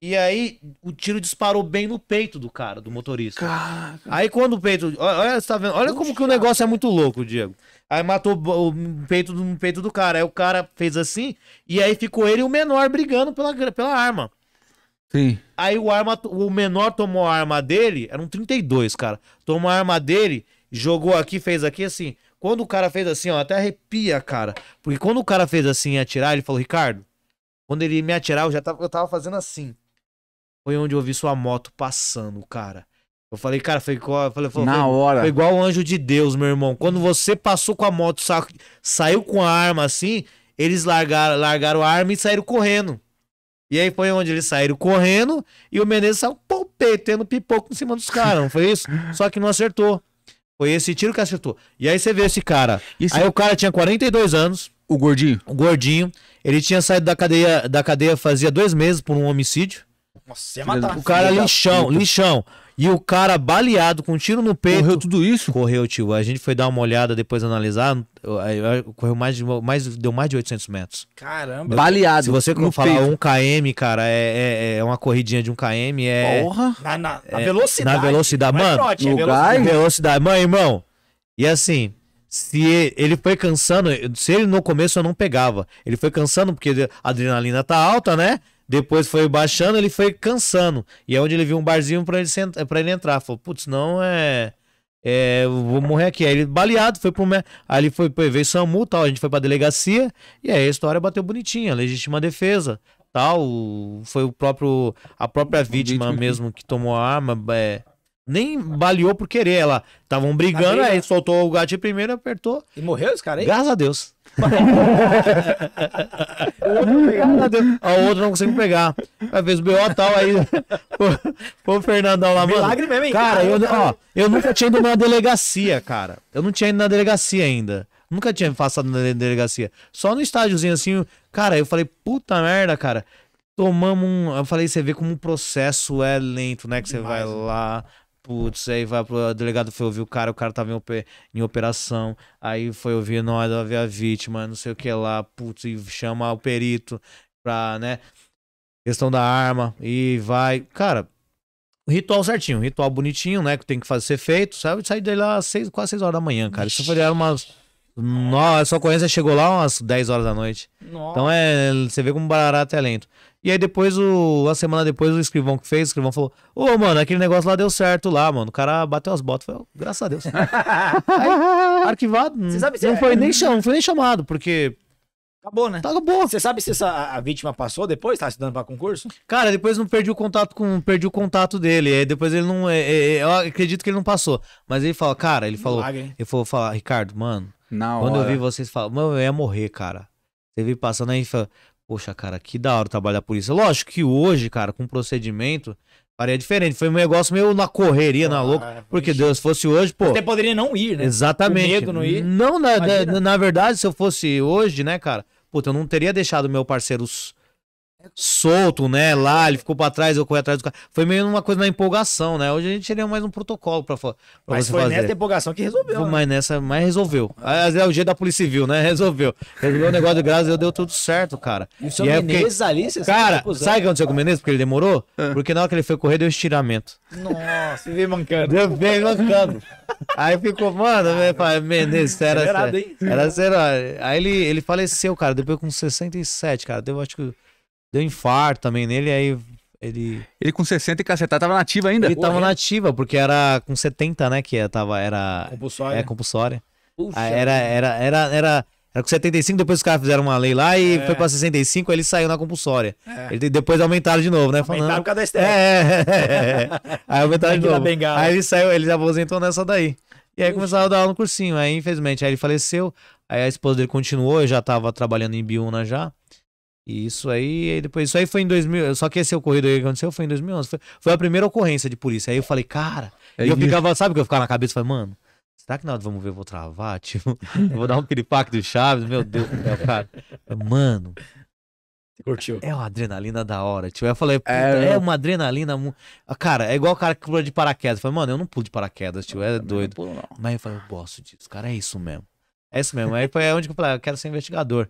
B: E aí o tiro disparou bem no peito do cara, do motorista. Cara. Aí quando o peito, olha, tá vendo? Olha como que o negócio é muito louco, Diego. Aí matou o peito do, peito do cara. Aí o cara fez assim e aí ficou ele e o menor brigando pela, pela arma. Sim. Aí o arma, o menor tomou a arma dele, era um 32, cara. Tomou a arma dele, jogou aqui, fez aqui assim. Quando o cara fez assim, ó, até arrepia, cara. Porque quando o cara fez assim e atirar, ele falou, Ricardo, quando ele me atirar, eu já tava, eu tava fazendo assim. Foi onde eu vi sua moto passando, cara. Eu falei, cara, foi igual. Falei, Na foi, hora. Foi igual o anjo de Deus, meu irmão. Quando você passou com a moto, sa, saiu com a arma assim, eles largaram, largaram a arma e saíram correndo. E aí foi onde eles saíram correndo e o Menezes saiu tendo pipoco em cima dos caras, não foi isso? Só que não acertou. Foi esse tiro que acertou. E aí você vê esse cara. Esse... Aí o cara tinha 42 anos. O gordinho? O gordinho. Ele tinha saído da cadeia, da cadeia fazia dois meses por um homicídio.
A: Nossa, ia matar. O cara tá lixão, lixão.
B: E o cara baleado com um tiro no peito. Correu tudo isso? Correu, tio. A gente foi dar uma olhada depois analisar. Correu mais de, mais, deu mais de 800 metros. Caramba. Baleado. Se você no falar peito. um km, cara, é, é, é, uma corridinha de um km. É, Porra.
A: Na, na, na é, velocidade. na velocidade. Mano, trote, é
B: velocidade. Mano, irmão. E assim, se ele foi cansando, se ele no começo eu não pegava. Ele foi cansando porque a adrenalina tá alta, né? Depois foi baixando, ele foi cansando. E é onde ele viu um barzinho pra ele, sent... pra ele entrar. Falou, putz, não é... é. eu vou morrer aqui. Aí ele baleado, foi pro. Aí ele foi, veio SAMU tal, a gente foi pra delegacia. E aí a história bateu bonitinha, legítima defesa tal. Foi o próprio. A própria vítima, vítima mesmo que tomou a arma. É, nem baleou por querer. Ela estavam brigando, tá aí soltou o gatilho primeiro, apertou. E morreu esse cara aí? Graças a Deus. o a outra não conseguiu pegar. Aí fez o BO tal, aí. o Fernandão lá, mano. Milagre mesmo, hein? Cara, eu, ó, eu nunca tinha ido na delegacia, cara. Eu não tinha ido na delegacia ainda. Nunca tinha passado na delegacia. Só no estádiozinho assim, cara, eu falei, puta merda, cara tomamos um. Eu falei, você vê como o processo é lento, né? Que você Demais, vai né? lá, putz, aí vai pro delegado, foi ouvir o cara, o cara tava em, em operação, aí foi ouvir, não, ela ver a vítima, não sei o que lá, putz, e chama o perito pra, né, questão da arma, e vai, cara, ritual certinho, ritual bonitinho, né, que tem que fazer ser feito, sabe, sair daí lá às seis, quase seis horas da manhã, cara, isso foi era umas... Nossa, sua ocorrência chegou lá umas 10 horas da noite. Nossa. Então é, você vê como o barato é lento. E aí depois, o, uma semana depois, o escrivão que fez, o escrivão falou: Ô, mano, aquele negócio lá deu certo lá, mano. O cara bateu as botas. Falei, oh, graças a Deus. aí, arquivado. Você hum, sabe, não, é... foi nem não foi nem chamado, porque.
A: Acabou, né? Tá, acabou. Você sabe se essa, a vítima passou depois? Tá estudando pra concurso? Cara, depois
B: não perdi o contato com. Perdi o contato dele. Aí depois ele não. É, é, é eu acredito que ele não passou. Mas ele fala, cara, ele falou. Laga, ele falou, fala, Ricardo, mano.
C: Na quando hora. eu vi
B: vocês falando, mano, eu ia morrer, cara. Você vi passando aí e falou. Poxa, cara, que da hora trabalhar por isso. Lógico que hoje, cara, com procedimento, faria diferente. Foi um negócio meio na correria, ah, na louca. Porque vixe. Deus fosse hoje, pô. Você poderia não
A: ir, né? Exatamente. Com medo não ir. Não,
B: né, né, na, na, na, verdade, se eu fosse hoje, né, cara, puta, eu não teria deixado meu parceiro solto, né? Lá, ele ficou para trás, eu corri atrás do cara. Foi meio uma coisa na empolgação, né? Hoje a gente teria mais um protocolo para fazer. Mas foi nessa empolgação que resolveu. Né? mas nessa, mas resolveu. Mas é o jeito da Polícia Civil, né? Resolveu. Resolveu o negócio de graça, deu tudo certo, cara. E o seu e é Menezes porque... ali, você Cara, sabe, é sabe o que aconteceu com o Menezes? Porque ele demorou? É. Porque na hora que ele foi correr, deu estiramento.
C: Nossa, veio mancando. Deu veio mancando.
B: Aí ficou, mano, ah, Menezes, era. zero. Era zero. Aí ele, ele faleceu, cara, depois com 67, cara. Deu, acho que deu infarto também nele, aí ele. Ele com 60 e cacetada tava nativa ainda. Ele Porra, tava é? nativa, porque era com 70, né? Que tava, era. Compulsória. É, compulsória.
C: Puxa, era, era,
B: era, era, era com 75, depois os caras fizeram uma lei lá e é. foi pra 65, aí ele saiu na compulsória. É. Ele, depois aumentaram de novo, né? Aumentaram Falando, por causa da STF. É é, é, é, é, Aí aumentaram de novo. Aí ele saiu, ele aposentou nessa daí. E aí Puxa. começaram a dar aula no cursinho. Aí, infelizmente, aí ele faleceu. Aí a esposa dele continuou, já tava trabalhando em Biúna já. E isso aí, depois, isso aí foi em 2000, só que esse ocorrido aí que aconteceu foi em 2011, foi, foi a primeira ocorrência de polícia. Aí eu falei, cara, é e eu ficava, sabe o que eu ficava na cabeça? Falei, mano, será que nós vamos ver, eu vou travar, tipo, vou dar um piripaque do Chaves, meu Deus do céu, cara. Mano, Curtiu. É uma adrenalina da hora, tipo Eu falei, é, é, uma adrenalina. Cara, é igual o cara que pula de paraquedas. Eu falei, mano, eu não pulo de paraquedas, tipo É doido. Não pulo, não. Mas eu falei, eu gosto disso, cara. É isso mesmo. É isso mesmo. Aí foi onde eu falei, ah, eu quero ser investigador.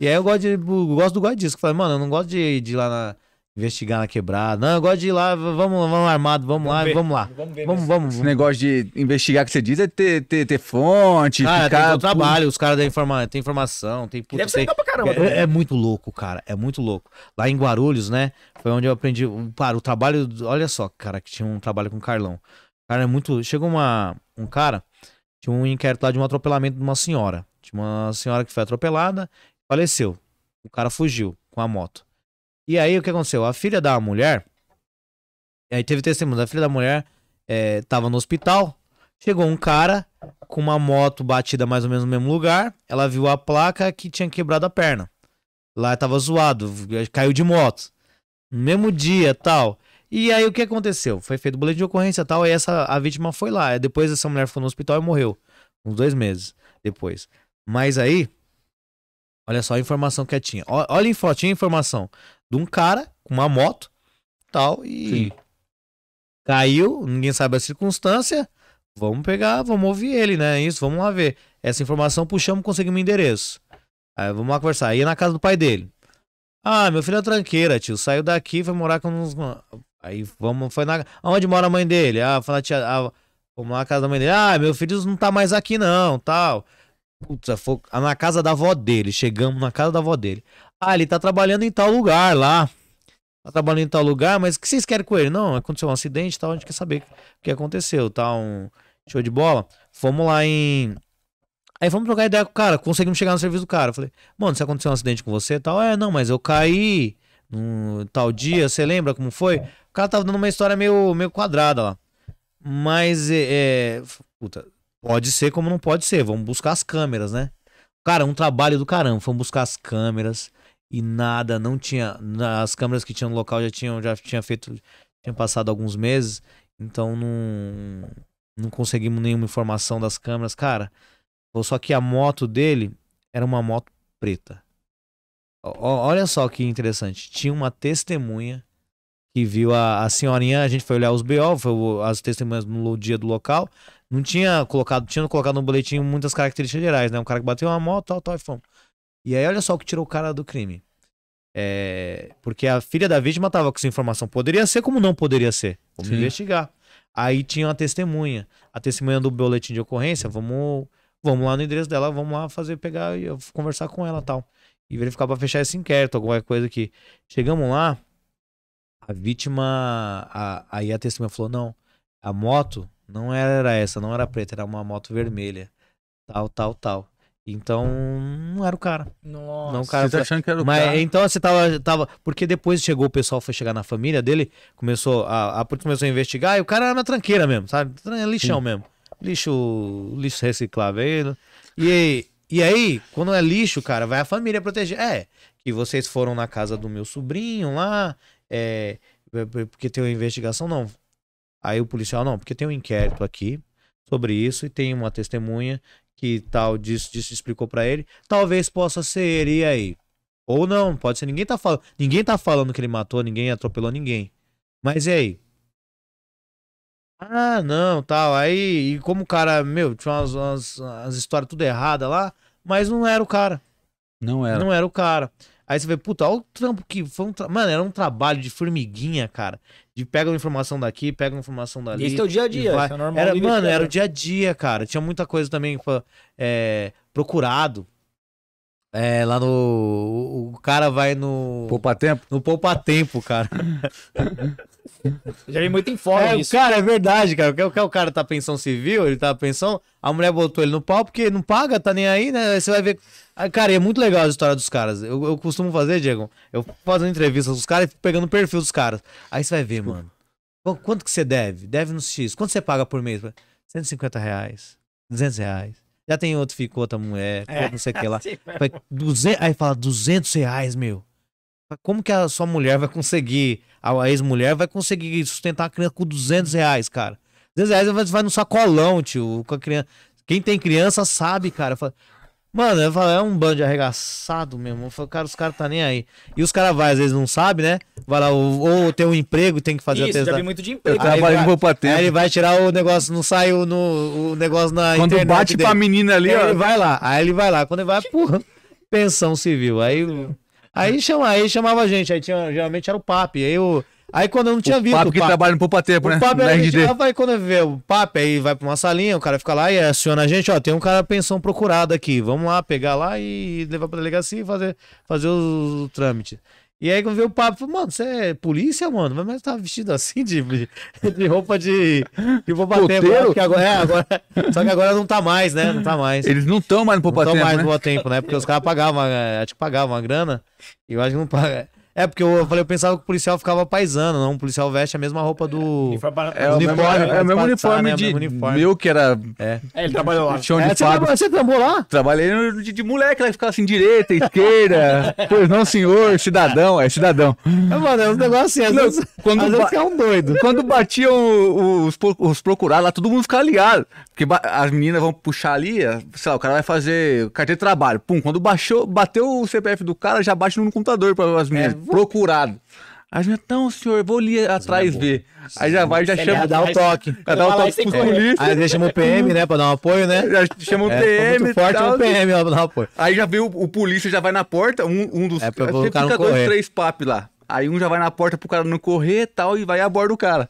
B: E aí eu gosto, de, eu gosto do gosto disso. Eu falei, mano, eu não gosto de, de ir lá na, investigar na quebrada. Não, eu gosto de ir lá, vamos, vamos armado, vamos, vamos lá, ver, vamos lá. Vamos, ver vamos, né? vamos, Esse
C: negócio de investigar que você diz é ter, ter, ter fonte, cara, ficar... tem trabalho, os caras informa... tem informação, tem... Puta, Deve ser legal pra caramba. É, é, é,
B: muito louco, cara, é muito louco. Lá em Guarulhos, né, foi onde eu aprendi... Para, o trabalho... Olha só, cara, que tinha um trabalho com o Carlão. Cara, é muito... Chegou uma, um cara, tinha um inquérito lá de um atropelamento de uma senhora. Tinha uma senhora que foi atropelada faleceu. O cara fugiu com a moto. E aí o que aconteceu? A filha da mulher. Aí teve testemunho. A filha da mulher é, tava no hospital. Chegou um cara com uma moto batida mais ou menos no mesmo lugar. Ela viu a placa que tinha quebrado a perna. Lá tava zoado, caiu de moto. No mesmo dia, tal. E aí o que aconteceu? Foi feito boletim de ocorrência, tal, e essa a vítima foi lá. Depois essa mulher foi no hospital e morreu. Uns dois meses depois. Mas aí, Olha só a informação que tinha. Olha foto tinha informação de um cara com uma moto tal e Sim. caiu, ninguém sabe a circunstância. Vamos pegar, vamos ouvir ele, né? Isso, vamos lá ver. Essa informação puxamos, conseguimos um endereço. Aí vamos lá conversar. E na casa do pai dele. Ah, meu filho é tranqueira, tio. Saiu daqui, foi morar com uns. Aí vamos, foi na. Onde mora a mãe dele? Ah, foi na tia. Ah, vamos lá na casa da mãe dele. Ah, meu filho não tá mais aqui, não, tal. Puta, foi na casa da avó dele. Chegamos na casa da avó dele. Ah, ele tá trabalhando em tal lugar lá. Tá trabalhando em tal lugar, mas o que vocês querem com ele? Não, aconteceu um acidente e tal, a gente quer saber o que aconteceu, tá? Um show de bola. Fomos lá em. Aí vamos trocar ideia com o cara, conseguimos chegar no serviço do cara. falei, mano, se aconteceu um acidente com você e tal, é, não, mas eu caí no tal dia, você lembra como foi? O cara tava dando uma história meio, meio quadrada lá. Mas, é. é puta, Pode ser como não pode ser. Vamos buscar as câmeras, né? Cara, um trabalho do caramba. Fomos buscar as câmeras e nada, não tinha. As câmeras que tinham no local já tinham já tinha feito. Tinha passado alguns meses. Então não. Não conseguimos nenhuma informação das câmeras. Cara, só que a moto dele era uma moto preta. Olha só que interessante. Tinha uma testemunha que viu a, a senhorinha. A gente foi olhar os BO, foi as testemunhas no dia do local. Não tinha colocado, tinha colocado no boletim muitas características gerais, né? Um cara que bateu uma moto, tal, tal, e fomos. E aí, olha só o que tirou o cara do crime. É... Porque a filha da vítima tava com essa informação. Poderia ser como não poderia ser. Vamos Sim. investigar. Aí tinha uma testemunha. A testemunha do boletim de ocorrência, vamos, vamos lá no endereço dela, vamos lá fazer, pegar e conversar com ela tal. E verificar para fechar esse inquérito, alguma coisa aqui. Chegamos lá, a vítima. A... aí a testemunha falou: não, a moto não era essa, não era preta, era uma moto vermelha. Tal, tal, tal. Então, não era o cara. Nossa, não, o cara, você tá achando que era o mas, cara. Então, você tava, tava... Porque depois chegou o pessoal, foi chegar na família dele, começou a, a, começou a investigar, e o cara era na tranqueira mesmo, sabe? É lixão Sim. mesmo. Lixo, lixo reciclável. E, e aí, quando é lixo, cara, vai a família proteger. É, que vocês foram na casa do meu sobrinho lá, é, é porque tem uma investigação, não. Aí o policial, não, porque tem um inquérito aqui sobre isso e tem uma testemunha que tal disso, disso explicou para ele. Talvez possa ser ele, e aí? Ou não, pode ser. Ninguém tá, falando, ninguém tá falando que ele matou ninguém, atropelou ninguém. Mas e aí? Ah, não, tal. Aí, e como o cara, meu, tinha umas, umas, umas histórias tudo errada lá, mas não era o cara. Não era. Não era o cara. Aí você vê, puta, olha o trampo que foi um tra... Mano, era um trabalho de formiguinha, cara. De pega uma informação daqui, pega uma informação dali. isso é o dia a dia, vai... é normal. Era, mano, era o dia a dia, cara. Tinha muita coisa também pra, é, procurado. É, lá no. O, cara vai no. Poupa tempo? No poupa tempo, cara.
A: Já vi muito informe é,
B: isso. Cara, é verdade, cara. O que, é o que é o cara tá pensão civil, ele tá pensão, a mulher botou ele no pau porque não paga, tá nem aí, né? Aí você vai ver. Ah, cara, é muito legal a história dos caras. Eu, eu costumo fazer, Diego. Eu faço entrevistas com os caras e fico pegando o perfil dos caras. Aí você vai ver, mano. Quanto que você deve? Deve no X. Quanto você paga por mês? 150 reais. 200 reais. Já tem outro, ficou outra mulher, é, não sei o que lá. Assim, vai, 200, aí fala, 200 reais, meu. Como que a sua mulher vai conseguir, a ex-mulher vai conseguir sustentar a criança com 200 reais, cara? 200 reais vai, vai no sacolão, tio, com a criança. Quem tem criança sabe, cara. Fala, Mano, eu falo, é um bando de arregaçado mesmo. Eu falo, cara, os caras tá nem aí. E os caras vai, às vezes não sabe, né? Vai lá, ou, ou tem um emprego e tem que fazer Isso, a testa. já vi muito de emprego. Eu trabalho tempo. Aí ele vai tirar o negócio, não sai o, o negócio na Quando internet bate dele. pra menina ali, ó. Ele vai lá, aí ele vai lá. Quando ele vai, porra, pensão civil. Aí, aí, chama, aí chamava a gente, aí tinha, geralmente era o papo. Aí o... Eu... Aí quando eu não tinha o visto. Papo o que papo. trabalha no poupa tempo, né? O papo era é, gente, ah, vai quando vê o papo, aí vai pra uma salinha, o cara fica lá e aciona a gente, ó, tem um cara pensão procurado aqui. Vamos lá, pegar lá e levar pra delegacia e fazer, fazer o, o trâmite. E aí quando vê o papo, mano, você é polícia, mano? Mas tá vestido assim de, de roupa de, de poupatempo. Né? que agora, é, agora, só que agora não tá mais, né? Não tá mais. Eles não estão mais no poupatempo, Não tão mais né? no poupatempo, né? Porque os caras pagavam, é, acho que pagavam uma grana. E eu acho que não paga. É, porque eu falei, eu pensava que o policial ficava paisano, não. O policial veste a mesma roupa do. É, é, o uniforme, é, é o mesmo uniforme é né? é de. Meu
C: que era. É, é ele trabalhou lá. Chão é, de é, fábrica. Você trabalhou lá? Trabalhei de, de moleque, lá que ficava assim, direita, esquerda. pois não, senhor, cidadão. É, cidadão. É, mano, é um negócio assim, às não, vezes, quando às vezes um doido. Quando batiam os, os procurados lá, todo mundo ficava ligado. Porque as meninas vão puxar ali, sei lá, o cara vai fazer carteira de trabalho. Pum, quando baixou, bateu o CPF do cara, já bate no computador para as meninas. É, procurado. Aí então, senhor, vou ali é atrás ver. Aí já vai, já chama. Já é, dá o toque. Já dar o toque pros né? polícia. Aí já chama o PM, né, pra dar um apoio, né? Já chama o é, PM. Muito forte o PM ó, pra dar apoio. Aí já vê o, polícia, já vai na porta, um, um dos... É, pra, pra, é, fica dois, três pap lá. Aí um já vai na porta pro cara não correr e tal, e vai a bordo o cara.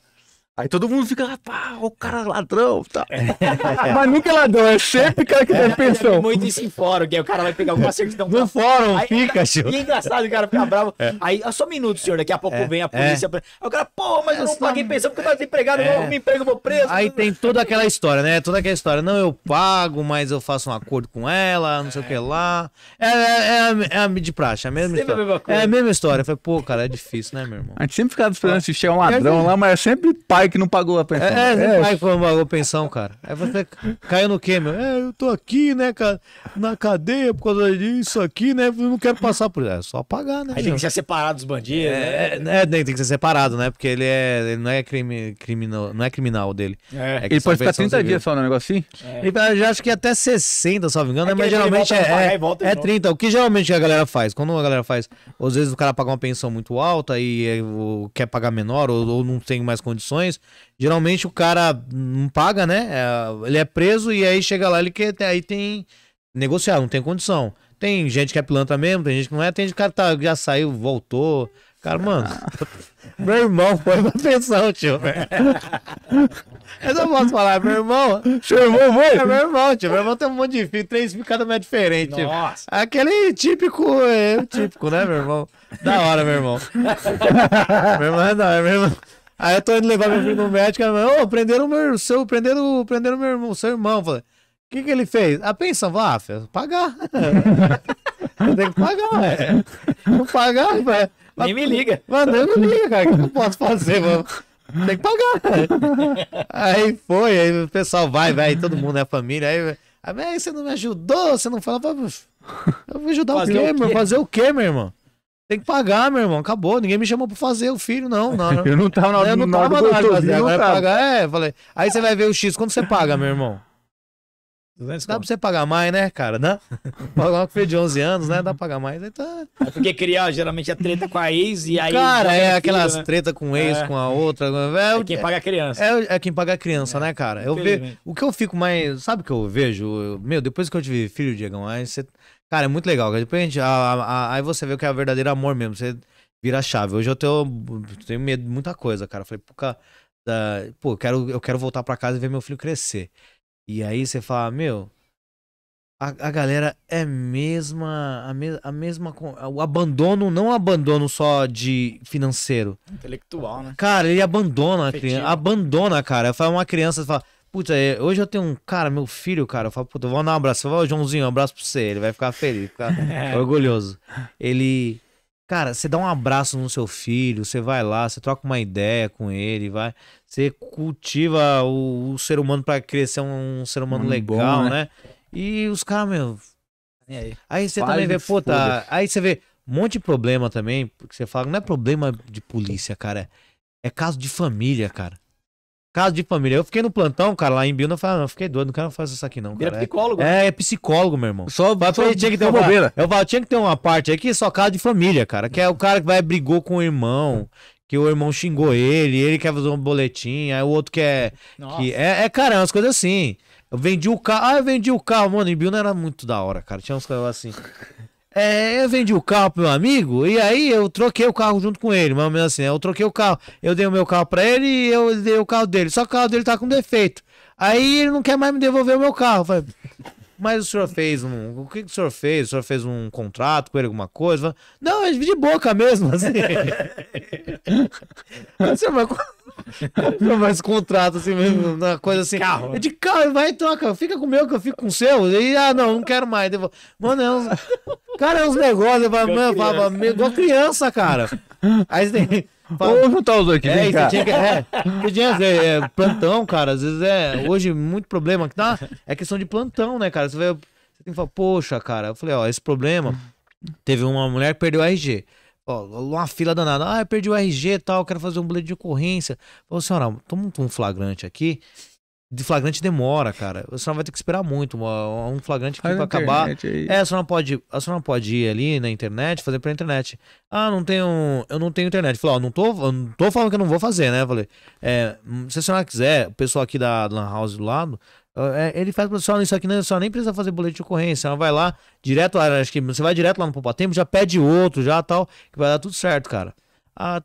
C: Aí todo mundo fica, pá, o cara ladrão, tá? É. Mas nunca é ladrão, é sempre cara que deve é, pensão. É muito isso em fórum, que aí o cara vai pegar uma certidão. No pra... fórum, aí, fica, show. E é
A: engraçado, o cara fica bravo. É. Aí, ah, só um minuto, senhor, daqui a pouco vem a polícia. Aí o cara, pô, mas eu não paguei pensão porque eu tava desempregado, é. eu me emprego, vou preso.
B: Aí tem toda aquela história, né? Toda aquela história. Não, eu pago, mas eu faço um acordo com ela, não sei o que lá. É,
A: é,
B: a, de praxe, a mesma história. É a mesma história. Eu falei, pô, cara, é difícil, né, meu irmão? A
C: gente sempre ficava esperando assistir um ladrão assim, lá, mas é sempre pai que não
B: pagou a pensão. É, é, é. pai que não pagou pensão, cara. Aí você caiu no quê, meu? É, eu tô aqui, né, cara, na cadeia por causa disso aqui, né? Eu não quero passar por isso. É só pagar, né? Aí tem que ser
A: separado dos bandidos, é, né?
B: É, é, tem que ser separado, né? Porque ele, é, ele não é crime, criminal, não é criminal dele. É. é ele pode ficar 30 dias só no negócio assim? É. Ele já acho que até 60, só não me engano, mas geralmente é, é 30. O que geralmente a galera faz? Quando a galera faz, às vezes o cara paga uma pensão muito alta e quer pagar menor ou, ou não tem mais condições, Geralmente o cara não paga, né? É, ele é preso e aí chega lá, ele quer. Aí tem. Negociar, não tem condição. Tem gente que é planta mesmo, tem gente que não é, tem gente que cara tá, já saiu, voltou. Cara, mano, meu irmão foi pra pensão, tio. Eu não posso falar, meu irmão. Seu irmão foi? É meu irmão, tio. Meu irmão tem um monte de filho, três filhos, cada um é diferente. Nossa. Aquele típico, é, típico, né, meu irmão? Da hora, meu irmão. meu irmão é da hora, meu irmão. Aí eu tô indo levar meu filho no médico, ela falou, ô, prenderam meu, seu, prenderam, prenderam meu irmão, seu irmão. Falei, o que que ele fez? A pensão, vá, ah, filho, pagar. Tem que pagar, é. velho. Não pagar, velho. Nem me liga. Mano, nem me liga, cara, o que eu posso fazer, mano? Tem que pagar. aí foi, aí o pessoal vai, vai, todo mundo é família, aí... Aí você não me ajudou, você não fala. Eu vou ajudar fazer o quê, o quê? meu? Fazer o quê, meu irmão? Tem que pagar, meu irmão. Acabou. Ninguém me chamou pra fazer o filho, não. não, não. eu não tava na hora Eu não tava na hora pagar, é. Falei. Aí você vai ver o X. Quando você paga, meu irmão? Dá pra você pagar mais, né, cara? Não. Pagar um filho de 11 anos, né? Dá pra pagar mais.
A: Então... É porque criar geralmente a é treta com a ex e aí. Cara, é aquelas né? treta com ex, é. com
B: a outra. É, é, quem paga a criança. É, é quem paga a criança, é. né, cara? Eu vejo. O que eu fico mais. Sabe o que eu vejo? Eu, meu, depois que eu tive filho, Diegão, aí você. Cara, é muito legal. Depois a a, a, aí você vê o que é o verdadeiro amor mesmo. Você vira a chave. Hoje eu tenho, tenho medo de muita coisa, cara. falei, pô, cara, pô eu, quero, eu quero voltar para casa e ver meu filho crescer. E aí você fala, meu, a, a galera é mesma, a, me, a mesma, o abandono, não abandono só de financeiro. Intelectual, né? Cara, ele abandona Afetivo. a criança, abandona, cara. Fala uma criança, fala, Puta, é, hoje eu tenho um cara, meu filho, cara, eu falo, puta, vou dar um abraço. Joãozinho, um abraço pra você. Ele vai ficar feliz, ficar orgulhoso. Ele. Cara, você dá um abraço no seu filho, você vai lá, você troca uma ideia com ele, vai. Você cultiva o, o ser humano para crescer um, ser humano legal, bom, né? né? E os caras, meu. Aí? aí? você Faz também vê, puta. Aí você vê um monte de problema também, porque você fala, não é problema de polícia, cara. É, é caso de família, cara. Caso de família. Eu fiquei no plantão, cara, lá em Bilna, eu falei, ah, não, fiquei doido, não quero fazer isso aqui não, cara. Ele é psicólogo? É, né? é psicólogo, meu irmão. Só, só tinha que ter uma, bobeira. Eu falo, ah, tinha que ter uma parte aqui só caso de família, cara, que é o cara que vai brigou com o irmão, que o irmão xingou ele, ele quer fazer um boletim, aí o outro quer... Nossa. Que, é, é, cara, é umas coisas assim. Eu vendi o carro, ah, eu vendi o carro, mano, em Bilna era muito da hora, cara, tinha uns caras assim... É, eu vendi o carro pro meu amigo e aí eu troquei o carro junto com ele, mais ou menos assim. Eu troquei o carro, eu dei o meu carro pra ele e eu dei o carro dele. Só que o carro dele tá com defeito. Aí ele não quer mais me devolver o meu carro. Eu falei, mas o senhor fez um. O que, que o senhor fez? O senhor fez um contrato com ele, alguma coisa? Não, é de boca mesmo, assim. Mas, senhor, mas, mas contrato, assim mesmo, uma coisa assim. Carro. carro. É de carro, vai, troca, fica com o meu que eu fico com o seu. E, ah, não, não quero mais. Devo... Mano, é uns... cara, é uns negócios, igual criança. criança, cara. Aí tem. Ou juntar os dois aqui. É, isso, tinha que, é, tinha, é, é, plantão, cara. Às vezes é. Hoje, muito problema que tá. É questão de plantão, né, cara? Você, vai, você tem que falar, poxa, cara. Eu falei, ó, esse problema. Teve uma mulher que perdeu o RG. Ó, uma fila danada. Ah, eu perdi o RG e tal, quero fazer um boleto de ocorrência. Falou, senhora, assim, toma um flagrante aqui de flagrante demora, cara. Você não vai ter que esperar muito. Um flagrante que vai acabar. É, é, você não pode, você não pode ir ali na internet, fazer pela internet. Ah, não tenho, eu não tenho internet. Falei, ó, não tô, não tô falando que eu não vou fazer, né? Falei, é, se a senhora quiser, o pessoal aqui da Lan House do lado, é, ele faz pra isso aqui, não né? só nem precisa fazer boleto de ocorrência. Ela vai lá direto, acho que você vai direto lá no Tempo, já pede outro, já tal, que vai dar tudo certo, cara. Ah,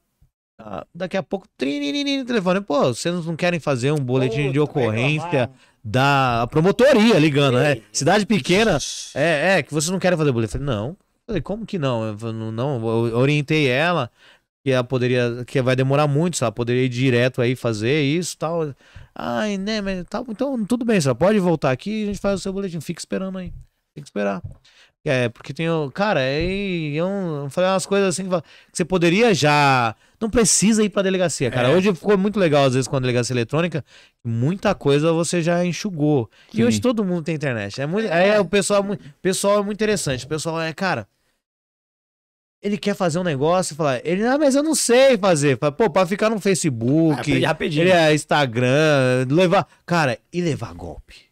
B: ah, daqui a pouco, trinini, telefone. Pô, vocês não querem fazer um boletim Puta, de ocorrência da promotoria ligando, né? Cidade pequena, é, é, que vocês não querem fazer boletim. falei, não. falei, como que não? Eu não, eu orientei ela que ela poderia, que vai demorar muito, ela poderia ir direto aí fazer isso tal. Ai, né, mas tal. Tá, então, tudo bem, você pode voltar aqui e a gente faz o seu boletim. Fica esperando aí. Tem que esperar. É, porque tem. Cara, é, é eu falei umas coisas assim que, você poderia já. Não precisa ir pra delegacia, cara. É. Hoje ficou muito legal, às vezes, com a delegacia eletrônica, muita coisa você já enxugou. Sim. E hoje todo mundo tem internet. É muito, é, é. o pessoal, é pessoal é muito interessante. O pessoal é, cara. Ele quer fazer um negócio e falar, ele, ah, mas eu não sei fazer. Fala, Pô, pra ficar no Facebook, ah, rapidinho. Ele é Instagram, levar. Cara, e levar golpe?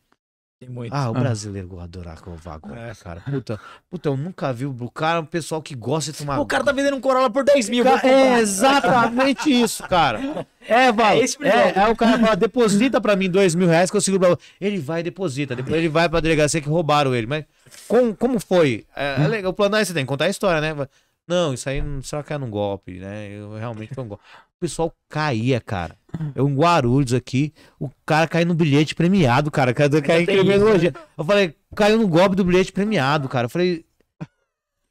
B: Tem muito. Ah, o ah. brasileiro de adorar com o Vago, é. cara. Puta, puta, eu nunca vi o cara, o pessoal que gosta de tomar. O cara
A: tá vendendo um Corolla por 10 mil. é exatamente
B: isso, cara. É, vai. É, é, é, o cara fala, deposita pra mim 2 mil reais que eu seguro pra... Ele vai e deposita. Depois ele vai pra delegacia que roubaram ele. Mas com, como foi? É, é legal, o plano aí é você tem que contar a história, né? Não, isso aí será que era um golpe, né? Eu realmente foi um golpe. O pessoal caía, cara. Hum. Eu em Guarulhos aqui, o cara caiu no bilhete premiado, cara. Caiu, caiu criminologia. Eu falei, caiu no golpe do bilhete premiado, cara. Eu falei.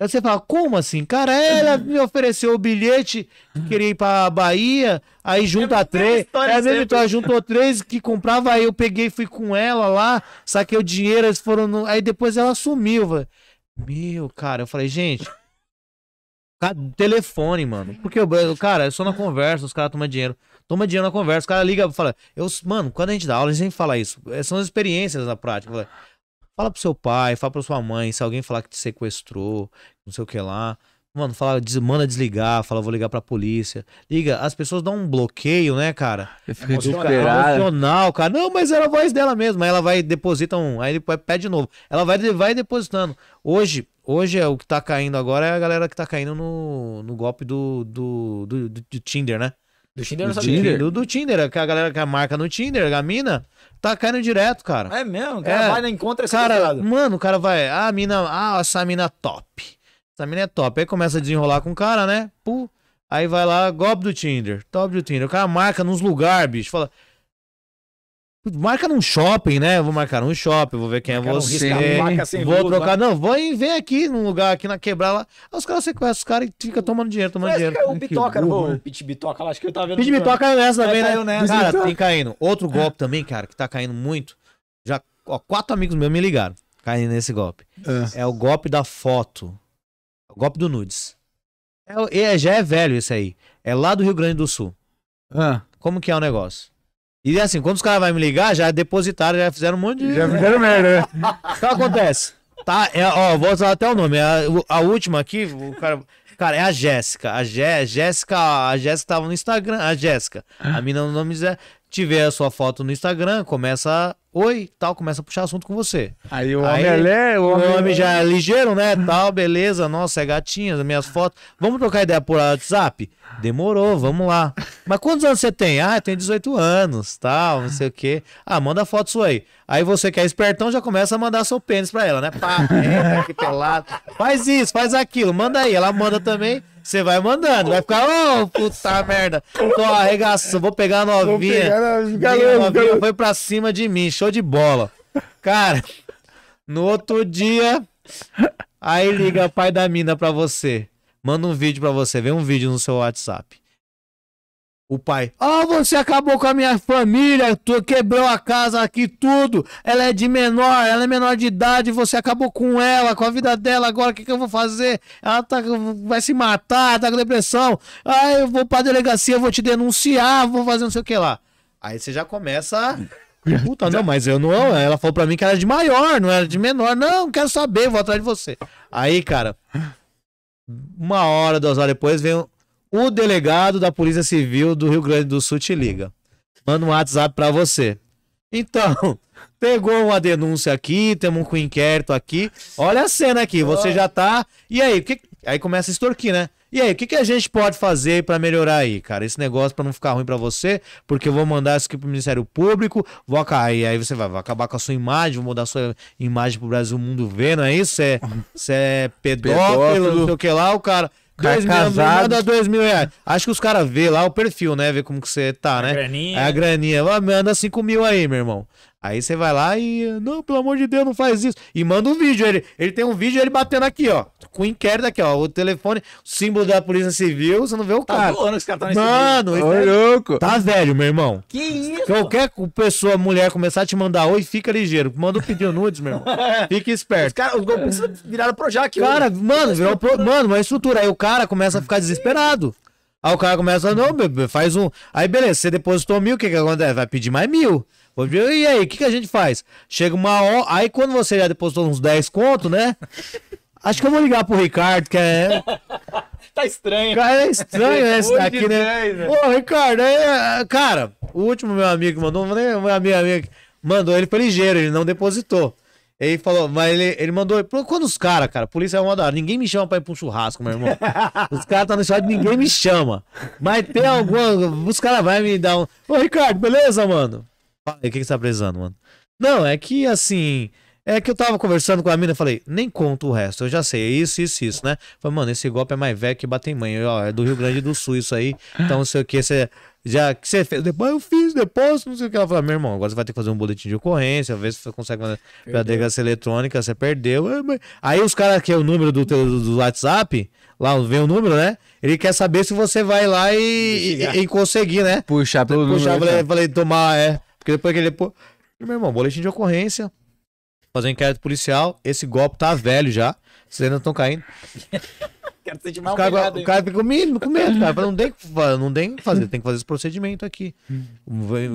B: Aí você fala, como assim? Cara, ela me ofereceu o bilhete, hum. queria ir pra Bahia, aí junta a três. É a mesma história, juntou três que comprava, aí eu peguei, fui com ela lá, saquei o dinheiro, eles foram. No... Aí depois ela sumiu. Falei, Meu, cara, eu falei, gente telefone, mano. Porque, eu, cara, eu sou na conversa, os caras tomam dinheiro. Toma dinheiro na conversa, o cara liga e fala. Eu, mano, quando a gente dá aula, a gente sempre fala isso. É, são as experiências na prática. Fala, fala pro seu pai, fala pra sua mãe, se alguém falar que te sequestrou, não sei o que lá. Mano, fala, des, manda desligar, fala, vou ligar pra polícia. Liga, as pessoas dão um bloqueio, né, cara? Fica desesperado. Emocional, cara. Não, mas era a voz dela mesmo. Aí ela vai, deposita um, aí ele pede de novo. Ela vai, vai depositando. Hoje, hoje é o que tá caindo agora é a galera que tá caindo no, no golpe do, do, do, do, do Tinder, né? Do Tinder não Tinder? Do, do Tinder, que a galera que a marca no Tinder, a mina, tá caindo direto, cara. É mesmo, cara é, vai na né, encontra esse cara. Cara, mano, o cara vai, ah, a mina, ah, essa mina top. Essa mina é top. Aí começa a desenrolar com o cara, né? Pum. Aí vai lá, golpe do Tinder. Top do Tinder. O cara marca nos lugares, bicho. Fala. Marca num shopping, né? Vou marcar num shopping, vou ver quem é marca é você. Risco, vou trocar. Lá. Não, vou vem aqui num lugar aqui na quebrar lá. Aí os caras sequestram os caras e fica tomando dinheiro, tomando dinheiro. É o Bitoca, né? o
A: Pit Bitoca lá, acho que eu tava vendo.
B: Pit Bitoca caiu nessa é, também, né? Nessa. Cara, tem caindo. Outro é. golpe é. também, cara, que tá caindo muito. Já, ó, quatro amigos meus me ligaram caindo nesse golpe. É. é o golpe da foto. O golpe do Nudes. É, é, já é velho isso aí. É lá do Rio Grande do Sul. Ah. Como que é o negócio? E assim, quando os caras vão me ligar, já depositaram, já fizeram um monte de. Já fizeram merda, né? O que acontece? Tá, é, ó, vou usar até o nome. É a, a última aqui, o cara. Cara, é a Jéssica. A Jé, Jéssica, a Jéssica tava no Instagram. A Jéssica. A ah. mina, não nome é. Tiver a sua foto no Instagram, começa Oi, tal, começa a puxar assunto com você. Aí o homem aí, é o homem, o homem é já é ligeiro, né? Tal, beleza, nossa, é gatinha, minhas fotos. Vamos trocar ideia por WhatsApp? Demorou, vamos lá. Mas quantos anos você tem? Ah, eu tenho 18 anos, tal, não sei o quê. Ah, manda foto sua aí. Aí você que é espertão já começa a mandar seu pênis pra ela, né? Pá, é, que pelado. Faz isso, faz aquilo, manda aí. Ela manda também. Você vai mandando, vai ficar, ô, oh, puta merda. Tô arregaçou, vou pegar a novinha. Vou pegar a novinha foi pra cima de mim, show de bola. Cara, no outro dia, aí liga o pai da mina pra você. Manda um vídeo pra você, vê um vídeo no seu WhatsApp. O pai, ah, oh, você acabou com a minha família, tu quebrou a casa aqui, tudo. Ela é de menor, ela é menor de idade, você acabou com ela, com a vida dela, agora o que, que eu vou fazer? Ela tá, vai se matar, tá com depressão. Ah, eu vou pra delegacia, vou te denunciar, vou fazer não sei o que lá. Aí você já começa. Puta, não, mas eu não. Ela falou pra mim que era de maior, não era de menor. Não, quero saber, vou atrás de você. Aí, cara, uma hora, duas horas depois, vem o delegado da Polícia Civil do Rio Grande do Sul te liga. Manda um WhatsApp para você. Então, pegou uma denúncia aqui, temos um inquérito aqui. Olha a cena aqui, você já tá. E aí, que... aí começa a extorquir, né? E aí, o que, que a gente pode fazer para melhorar aí, cara? Esse negócio para não ficar ruim para você, porque eu vou mandar isso aqui pro Ministério Público, vou aí, aí você vai, vai, acabar com a sua imagem, vou mudar a sua imagem pro Brasil, o mundo vendo aí. é isso? Você é, é pedófilo, pedófilo, não sei o que lá, o cara. Tá dois mil, manda dois mil reais. Acho que os caras vê lá o perfil, né? Vê como que você tá, né? A graninha. É a graninha. manda cinco mil aí, meu irmão. Aí você vai lá e. Não, pelo amor de Deus, não faz isso. E manda um vídeo. Ele, ele tem um vídeo ele batendo aqui, ó. Com inquérito aqui, ó. O telefone, símbolo da Polícia Civil, você não vê o tá cara. Doando, esse cara tá nesse Mano, vídeo. Esse é- louco. Tá velho, meu irmão. Que isso? Qualquer pessoa, mulher, começar a te mandar oi, fica ligeiro. Manda um pedido nudes, meu irmão. Fica esperto. Os caras, os golpistas viraram Projac. Cara, hoje. mano, virou pro, mano, uma estrutura. Aí o cara começa a ficar desesperado. Aí o cara começa, não, faz um. Aí beleza, você depositou mil, o que que acontece? Vai pedir mais mil. E aí, o que, que a gente faz? Chega uma hora. Aí quando você já depositou uns 10 conto, né? Acho que eu vou ligar pro Ricardo, que é.
A: tá estranho. Cara, é estranho esse daqui, né? né? Ô, Ricardo, aí,
B: é, cara, o último meu amigo mandou, né? Meu amigo, amigo mandou ele foi ligeiro, ele não depositou. Ele falou, mas ele, ele mandou. Quando os caras, cara, polícia é uma da hora. Ninguém me chama pra ir pra um churrasco, meu irmão. Os caras tá no churrasco, ninguém me chama. Mas tem alguma. Os caras vão me dar um. Ô, Ricardo, beleza, mano? Fala aí, o que, você tá precisando, mano? Não, é que assim. É que eu tava conversando com a mina, falei, nem conto o resto, eu já sei, é isso, isso, isso, né? Falei, mano, esse golpe é mais velho que bater em mãe, eu, ó, é do Rio Grande do Sul isso aí, então não sei o que, você já que você fez, depois eu fiz, depois não sei o que. Ela falou, meu irmão, agora você vai ter que fazer um boletim de ocorrência, ver se você consegue fazer pela delegacia eletrônica, você perdeu. É, aí os caras que é o número do, teu, do WhatsApp, lá vem o número, né? Ele quer saber se você vai lá e, e, e conseguir, né? Puxar pelo Puxar, número. Puxar, falei, né? falei, tomar, é. Porque depois que ele. Pô, meu irmão, boletim de ocorrência, fazer um inquérito policial. Esse golpe tá velho já. Vocês ainda estão caindo.
A: Quero ser de mal o, cara, o cara
B: fica com medo, com medo, cara. Não tem, não tem que fazer, tem que fazer esse procedimento aqui.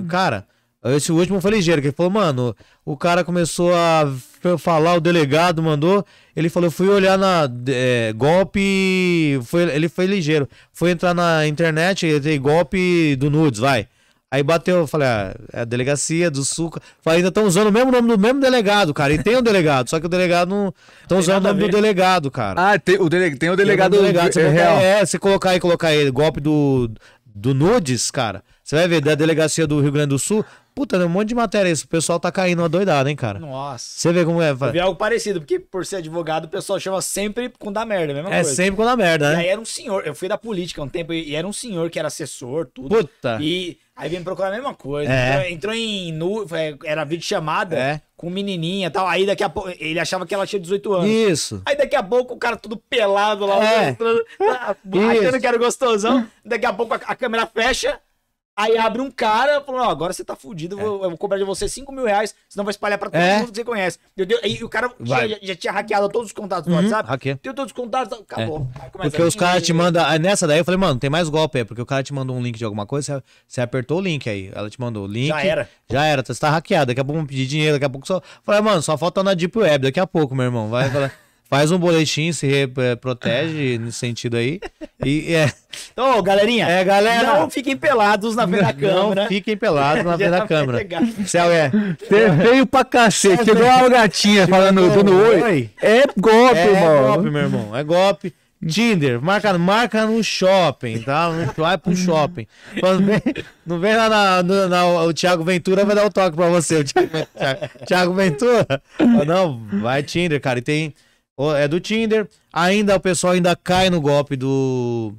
B: Cara, esse último foi ligeiro, que ele falou, mano, o cara começou a falar, o delegado mandou, ele falou, fui olhar na é, golpe, foi, ele foi ligeiro, foi entrar na internet, ele tem golpe do nudes, vai. Aí bateu, eu falei, ah, é a delegacia do Suca. Falei, ainda estão usando o mesmo nome do mesmo delegado, cara. E tem um delegado, só que o delegado não. Estão usando o nome do delegado, cara. Ah, tem o, dele... tem o delegado. Tem o delegado, é, real. é, você colocar aí, colocar ele, golpe do, do Nudes, cara. Você vai ver, da delegacia do Rio Grande do Sul, puta, um monte de matéria isso. O pessoal tá caindo uma doidada, hein, cara? Nossa. Você vê como é. Eu vi algo
A: parecido, porque por ser advogado, o pessoal chama sempre com da merda, é mesma é coisa. É sempre
B: com da merda, né? E aí era
A: um senhor, eu fui da política um tempo, e era um senhor que era assessor, tudo. Puta. E aí vem procurar a mesma coisa. É. Entrou, em nu, é, era vídeo chamada. É com menininha e tal. Aí daqui a pouco. Ele achava que ela tinha 18 anos. Isso. Aí daqui a pouco o cara tudo pelado lá, é. mostrando. Tá, achando que era gostosão. Daqui a pouco a, a câmera fecha. Aí abre um cara falando, ó, agora você tá fudido, é. eu, vou cobrar de você 5 mil reais, senão vai espalhar pra todo é. mundo que você conhece. deus E o cara já, já, tinha hackeado todos os contatos uhum, do WhatsApp. Hackeia. Tem todos os contatos, acabou. É. Porque os caras te
B: mandam. Nessa daí eu falei, mano, tem mais golpe, é porque o cara te mandou um link de alguma coisa, você, você apertou o link aí. Ela te mandou o link. Já era. Já era, você tá hackeado, daqui a pouco vão pedir dinheiro, daqui a pouco só. falei, mano, só falta na Deep Web, daqui a pouco, meu irmão. Vai falar. faz um boletim, se re, é, protege nesse sentido aí. E é.
A: Ô, oh, galerinha, é, galera, não fiquem pelados na frente da câmera. Não fiquem pelados na frente da câmera. Céu é. Você
C: veio pra cacete, chegou uma gatinha falando, no oi. É golpe, é, mano. É golpe, meu
B: irmão. É golpe. Tinder, marca, marca no shopping, tá? Vai pro shopping. Vem, não vem lá na, na, na, O Thiago Ventura vai dar o um toque pra você. O Thiago, Thiago Ventura. Não, vai Tinder, cara. E tem é do Tinder. Ainda o pessoal ainda cai no golpe do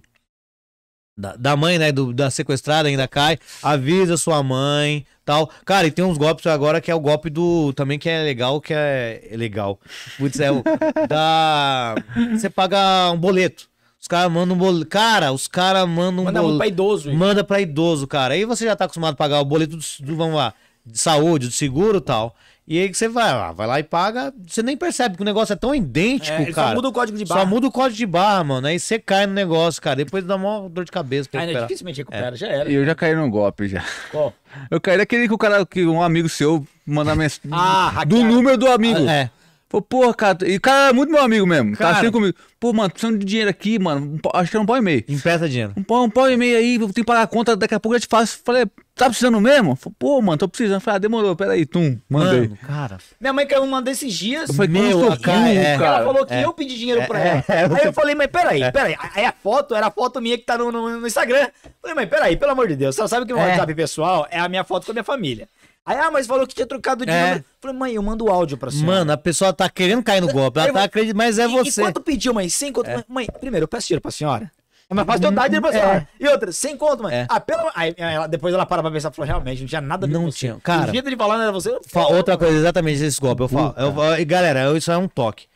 B: da, da mãe, né, do, da sequestrada ainda cai. Avisa sua mãe, tal. Cara, e tem uns golpes agora que é o golpe do também que é legal, que é, é legal. Putz, é o da você paga um boleto. Os caras mandam um boleto. Cara, os caras mandam um Manda boleto. Manda pra idoso. Hein? Manda pra idoso, cara. Aí você já tá acostumado a pagar o boleto do, do vamos lá, de saúde, de seguro tal. E aí você vai lá, vai lá e paga, você nem percebe que o negócio é tão idêntico, é, cara. Só muda o código de barra. Só muda o código de barra, mano. Aí você cai no negócio, cara. Depois dá uma dor de cabeça pra ah, dificilmente
C: é. recupera, é. já era. E eu já caí num golpe já. Qual? Eu caí daquele que o cara, que um amigo seu mandar mensagem. ah, do número do amigo. Ah, é. Falei, porra, cara, e o cara é muito meu amigo mesmo. Tá cara. Tá assim comigo. Pô, mano, precisando de dinheiro aqui, mano. Um acho que é um pau e meio. Empresta dinheiro. Um pau, um pau e meio aí, vou ter que pagar a conta, daqui a pouco eu te faço. Falei, tá precisando mesmo? Falei, pô, mano, tô precisando. Falei, ah, demorou, peraí, tum, mandei. Mano, cara. Minha mãe
A: caiu uma desses dias. Eu falei, meu, cara, cara, é, cara. Ela falou que é. eu pedi dinheiro é, pra ela. É, é, aí eu falei, mas peraí, é. peraí. Aí a foto era a foto minha que tá no, no, no Instagram. Falei, mãe, peraí, pelo amor de Deus. Você sabe que meu WhatsApp pessoal é a minha foto com a minha família. Aí, ah, mas falou que tinha trocado de é. número. Falei, mãe, eu mando áudio pra senhora. Mano, a pessoa tá querendo cair no golpe. Ela tá acreditando, mas é e, você. E quanto pediu, mãe? Sem conto. É. Mãe, primeiro, eu peço dinheiro pra senhora. É mais fácil eu hum, dar dinheiro pra é. senhora. E outra, sem conto, mãe. É. Ah, Aí ela, depois ela para pra pensar, falou, realmente, não tinha nada a ver Não tinha, cara. O jeito de falar não era você.
B: outra coisa, exatamente esse golpe. Eu falo, eu, eu, galera, eu, isso é um toque.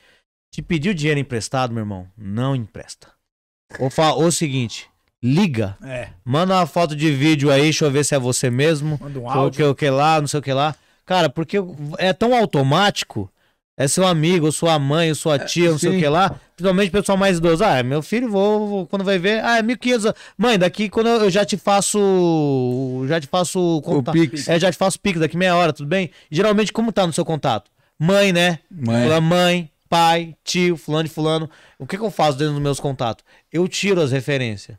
B: Te pediu dinheiro emprestado, meu irmão? Não empresta. Ou fala, o seguinte, liga. É. Manda uma foto de vídeo aí, deixa eu ver se é você mesmo. Manda um áudio. O que, que lá, não sei o que lá. Cara, porque é tão automático. É seu amigo, sua mãe, sua é, tia, é, não sei o que lá. Principalmente o pessoal mais idoso. Ah, meu filho, vou, vou quando vai ver. Ah, é 1.500. Mãe, daqui quando eu, eu já te faço. Já te faço. contato, O Pix. É, já te faço Pix daqui meia hora, tudo bem? Geralmente, como tá no seu contato? Mãe, né? Mãe. mãe, pai, tio, fulano e fulano. O que, que eu faço dentro dos meus contatos? Eu tiro as referências.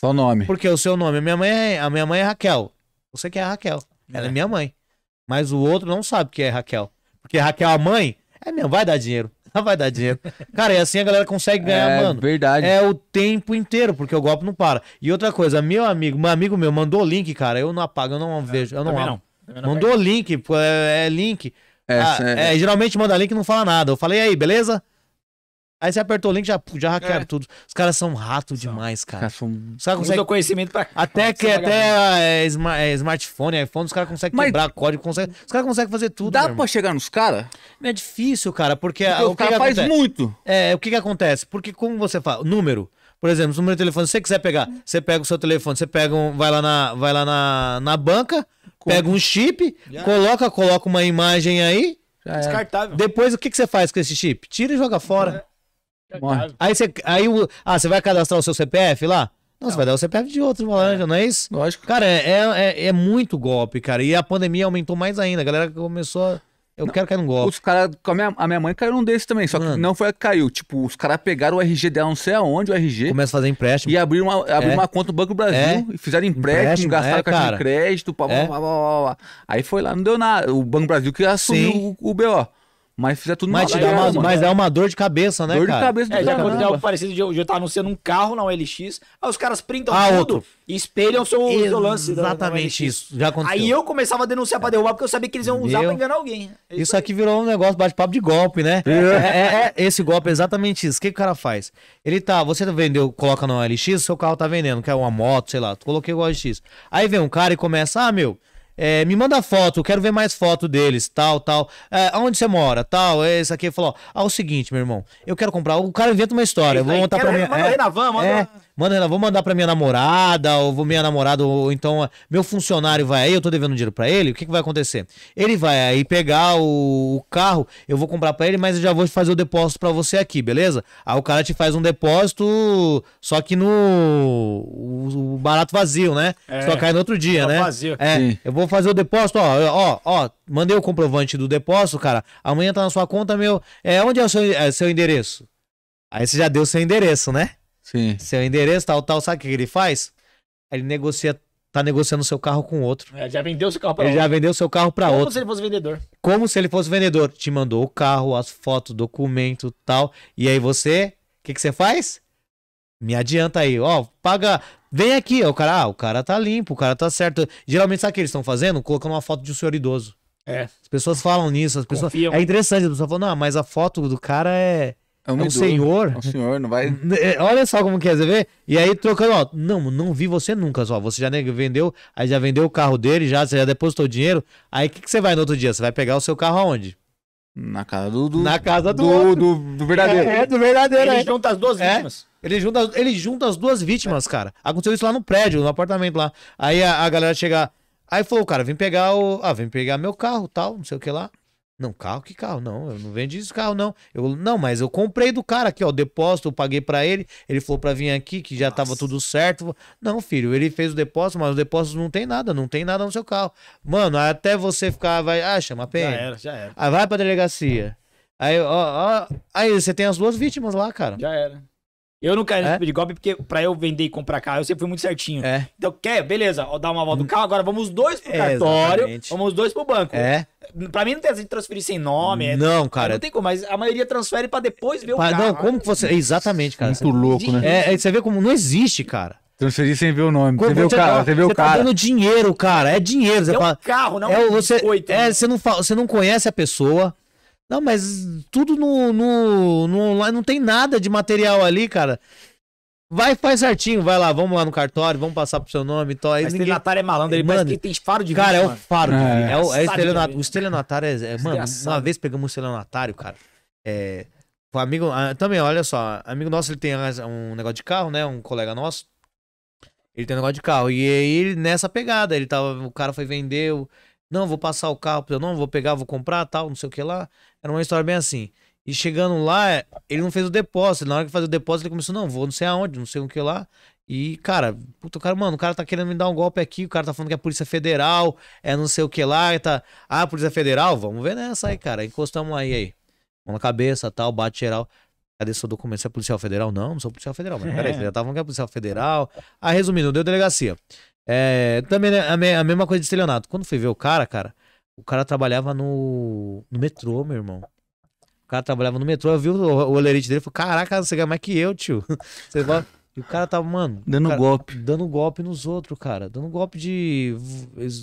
B: Só o nome. Porque o seu nome, a minha mãe é, a minha mãe é Raquel. Você que é Raquel. É. Ela é. é minha mãe. Mas o outro não sabe que é Raquel. Porque Raquel, a mãe, é mesmo, vai dar dinheiro. vai dar dinheiro. Cara, e assim a galera consegue ganhar, é, mano. verdade. É o tempo inteiro, porque o golpe não para. E outra coisa, meu amigo, meu amigo meu mandou link, cara. Eu não apago, eu não é, vejo, eu não amo. Mandou link, é, é link. É, ah, é-, é, geralmente manda link e não fala nada. Eu falei, aí, beleza? Aí você apertou o link, já, já é. hackearam é. tudo. Os caras são rato são. demais, cara. Os caras conseguem... conhecimento pra... Até que até é, é, smartphone, iPhone, os caras conseguem Mas... quebrar código, consegue... os caras conseguem fazer tudo. Dá pra chegar nos caras? É difícil, cara, porque... porque o, cara faz acontece? muito. É, o que que acontece? Porque como você fala, número... Por exemplo, se o número de telefone, se você quiser pegar, você pega o seu telefone, você pega um, vai lá na, vai lá na, na banca, pega um chip, yeah. coloca, coloca uma imagem aí. Descartável. Depois o que, que você faz com esse chip? Tira e joga fora. É. Tá Morre. Aí você. Aí o, ah, você vai cadastrar o seu CPF lá? Não, não. você vai dar o CPF de outro malandro, é. não é isso? Lógico. Cara, é, é,
C: é, é, muito golpe, cara. E a pandemia aumentou mais ainda. A galera começou a. Eu não, quero cair num golpe. Os caras. A minha, a minha mãe caiu num desses também, só que não foi a que caiu. Tipo, os caras pegaram o RG dela, não sei aonde, o RG. Começa a fazer empréstimo. E abriram uma, abriram é. uma conta no Banco do Brasil, é. e fizeram empréstimo, empréstimo gastaram é, cartão de crédito, é. pá, Aí foi lá, não deu nada. O Banco do Brasil que assumiu o, o BO. Mas fizer tudo mas, dá uma, né, mas é uma dor de cabeça, né, dor cara? Dor é, de cabeça. Do é, já aconteceu algo
A: parecido de eu, estar anunciando um carro na OLX, aí os caras printam ah, tudo outro. e espelham o seu, lance. Exatamente isso, já aconteceu. Aí eu começava a denunciar pra derrubar, porque eu sabia que eles iam usar Meu. pra enganar alguém.
B: É isso, isso aqui virou um negócio bate-papo de golpe, né? É. é. É, é, esse golpe é exatamente isso. O que, que o cara faz? Ele tá, você vendeu, coloca na OLX, seu carro tá vendendo, quer uma moto, sei lá, coloquei o OLX. Aí vem um cara e começa, ah, meu, é, me manda foto, quero ver mais foto deles, tal, tal. É, onde você mora, tal, esse é aqui. Falou, ah, é o seguinte, meu irmão, eu quero comprar. O cara inventa uma história. eu vou montar pra mim. Manda é, van, manda. É, Manda, vou mandar pra minha namorada, ou vou minha namorada, ou então meu funcionário vai aí, eu tô devendo dinheiro para ele, o que, que vai acontecer? Ele vai aí pegar o, o carro, eu vou comprar para ele, mas eu já vou fazer o depósito para você aqui, beleza? Aí o cara te faz um depósito, só que no o, o barato vazio, né? É, só cai no outro dia, tá né? Vazio. É, Sim. eu vou fazer o depósito, ó, ó, ó, mandei o comprovante do depósito, cara. Amanhã tá na sua conta, meu. É, onde é o seu, é, seu endereço? Aí você já deu seu endereço, né? Sim. Seu endereço, tal, tal. Sabe o que ele faz? Ele negocia, tá negociando seu carro com outro.
A: É, já vendeu seu carro pra ele outro. já vendeu
B: seu carro pra Como outro. Como se ele fosse vendedor. Como se ele fosse vendedor. Te mandou o carro, as fotos, documento, tal. E aí você, o que, que você faz? Me adianta aí, ó, paga. Vem aqui, ó, o cara, ah, o cara tá limpo, o cara tá certo. Geralmente, sabe o que eles estão fazendo? Colocando uma foto de um senhor idoso. É. As pessoas falam nisso, as pessoas. Confiam. É interessante, as pessoas falam, não, mas a foto do cara é. É um, é um senhor.
C: É um senhor, não vai.
B: É, olha só como quer é, ver. E aí trocando, ó. Não, não vi você nunca, só. Você já vendeu, aí já vendeu o carro dele, já, você já depositou o dinheiro. Aí o que, que você vai no outro dia? Você vai pegar o seu carro aonde?
C: Na casa do. do Na casa do. Do, do, do verdadeiro. É, é, do verdadeiro. Ele é. junta as duas vítimas.
B: Ele junta, ele junta as duas vítimas, cara. Aconteceu isso lá no prédio, no apartamento lá. Aí a, a galera chega. Aí falou, cara, vem pegar o. Ah, vem pegar meu carro tal, não sei o que lá. Não, carro, que carro? Não, eu não vendi esse carro, não. Eu, não, mas eu comprei do cara aqui, ó, o depósito, eu paguei para ele. Ele falou para vir aqui, que já Nossa. tava tudo certo. Não, filho, ele fez o depósito, mas o depósito não tem nada, não tem nada no seu carro. Mano, até você ficar, vai, ah, chama a PM. Já era, já era. Aí ah, vai pra delegacia.
A: Aí, ó, ó, aí você tem as duas vítimas lá, cara. Já era. Eu não quero é? pedir tipo golpe, porque pra eu vender e comprar carro, eu sempre fui muito certinho. É. Então, quer? Beleza, ó, dá uma volta do hum. carro, agora vamos dois pro o cartório, vamos dois dois pro banco. É. Pra mim não tem a de transferir sem nome. É- não, cara. Não tem como, mas a maioria transfere pra depois ver o carro. Não, como que você...
B: Exatamente, cara. Muito louco, né? É, é, você vê como não existe, cara.
C: Transferir sem ver o nome. Quando você vê o cara, tá, você vê tá o cara. tá dando
B: dinheiro, cara. É dinheiro. Você é um fala, carro, não é, você, biscoito, é, né? você, não, você não conhece a pessoa. Não, mas tudo no, no, no online, não tem nada de material ali, cara. Vai, faz certinho, vai lá, vamos lá no cartório, vamos passar pro seu nome e tal. ninguém... estelionatário é malandro, ele mano, parece
A: que tem faro de Cara, é o faro de é, é, é, o, é estelionat...
B: o estelionatário é, é mano, uma vez pegamos um estelionatário, cara. É, amigo, ah, também, olha só, amigo nosso, ele tem um negócio de carro, né, um colega nosso. Ele tem um negócio de carro. E aí, nessa pegada, ele tava, o cara foi vender o não, vou passar o carro pra eu não, vou pegar, vou comprar, tal, não sei o que lá. Era uma história bem assim. E chegando lá, ele não fez o depósito. Na hora que fazer o depósito, ele começou, não, vou não sei aonde, não sei o que lá. E, cara, puto cara, mano, o cara tá querendo me dar um golpe aqui, o cara tá falando que é a Polícia Federal, é não sei o que lá, tá. Ah, Polícia Federal? Vamos ver nessa aí, cara. Encostamos aí, aí. Mão na cabeça, tal, bate geral. Cadê seu documento? Você é policial federal? Não, não sou policial federal. Mas peraí, já tava falando que é policial federal. Ah, resumindo, deu delegacia. É, também né, a, me, a mesma coisa de estelionato. Quando fui ver o cara, cara, o cara trabalhava no, no metrô, meu irmão. O cara trabalhava no metrô, eu vi o, o olerite dele e falei, caraca, você ganha mais que eu, tio. Você E o cara tava, mano. Dando cara, golpe. Dando golpe nos outros, cara. Dando golpe de.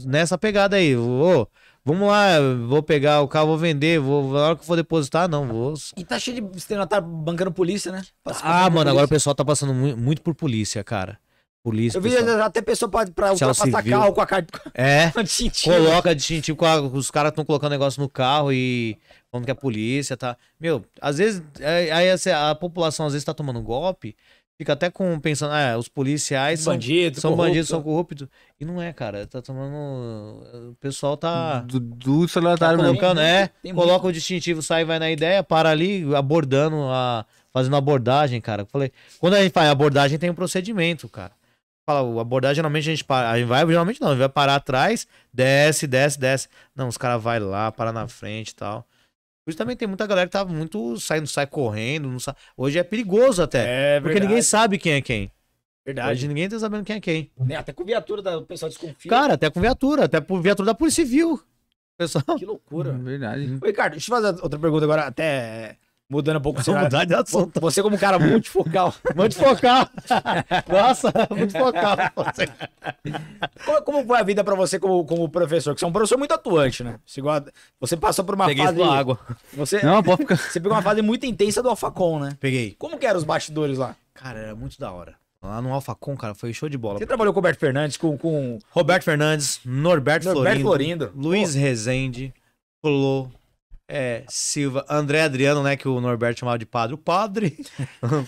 B: Nessa pegada aí. Ô, vamos lá, vou pegar o carro, vou vender. Vou, na hora que eu for depositar, não, vou.
A: E tá cheio de estelionato, tá bancando polícia, né? Tá ah, mano, polícia. agora o
B: pessoal tá passando muito por polícia, cara polícia. Eu vi pessoal.
A: até pessoa pra, pra ultrapassar carro com a cara.
B: É. coloca distintivo, a, os caras estão colocando negócio no carro e falando que a é polícia tá. Meu, às vezes é, aí a, é a, população às vezes tá tomando golpe, fica até com pensando, ah, os policiais são bandidos, são bandidos, são corruptos. E não é, cara, tá tomando o pessoal tá do, do solidário tá colocando, né é, Tem coloca muito. o distintivo, sai vai na ideia, para ali abordando a fazendo abordagem, cara. Eu falei, quando a gente faz abordagem tem um procedimento, cara. Fala, a abordagem geralmente a gente para. A gente vai, geralmente não, a gente vai parar atrás, desce, desce, desce. Não, os caras vai lá, para na frente e tal. Por isso também tem muita galera que tá muito. Sai, sai correndo. Não Hoje é perigoso até. É, porque ninguém sabe quem é quem. Verdade. Hoje ninguém tá sabendo quem é quem.
A: Até com viatura da... o pessoal desconfia. Cara, até
B: com viatura, até com viatura da Polícia Civil. Pessoal. Que loucura. Verdade.
A: Ô, Ricardo, deixa eu fazer outra pergunta agora, até Mudando um pouco Vamos mudar de assunto. Você como um cara multifocal. multifocal. Nossa, multifocal. como, como foi a vida para você como, como professor? Que você é um professor muito atuante, né? Você, guarda... você passou por uma Peguei fase... Peguei água. Você... Não, pode ficar. Você pegou uma fase muito intensa do Alfacon, né? Peguei. Como que eram os bastidores lá? Cara, era muito da hora.
B: Lá no Alfacon, cara, foi show de bola. Você
A: trabalhou com o Roberto Fernandes, com... com...
B: Roberto Fernandes, Norberto, Norberto Florindo, Florindo. Luiz Pô. Rezende, Flor é, Silva, André Adriano, né, que o Norberto chamava de padre, o padre.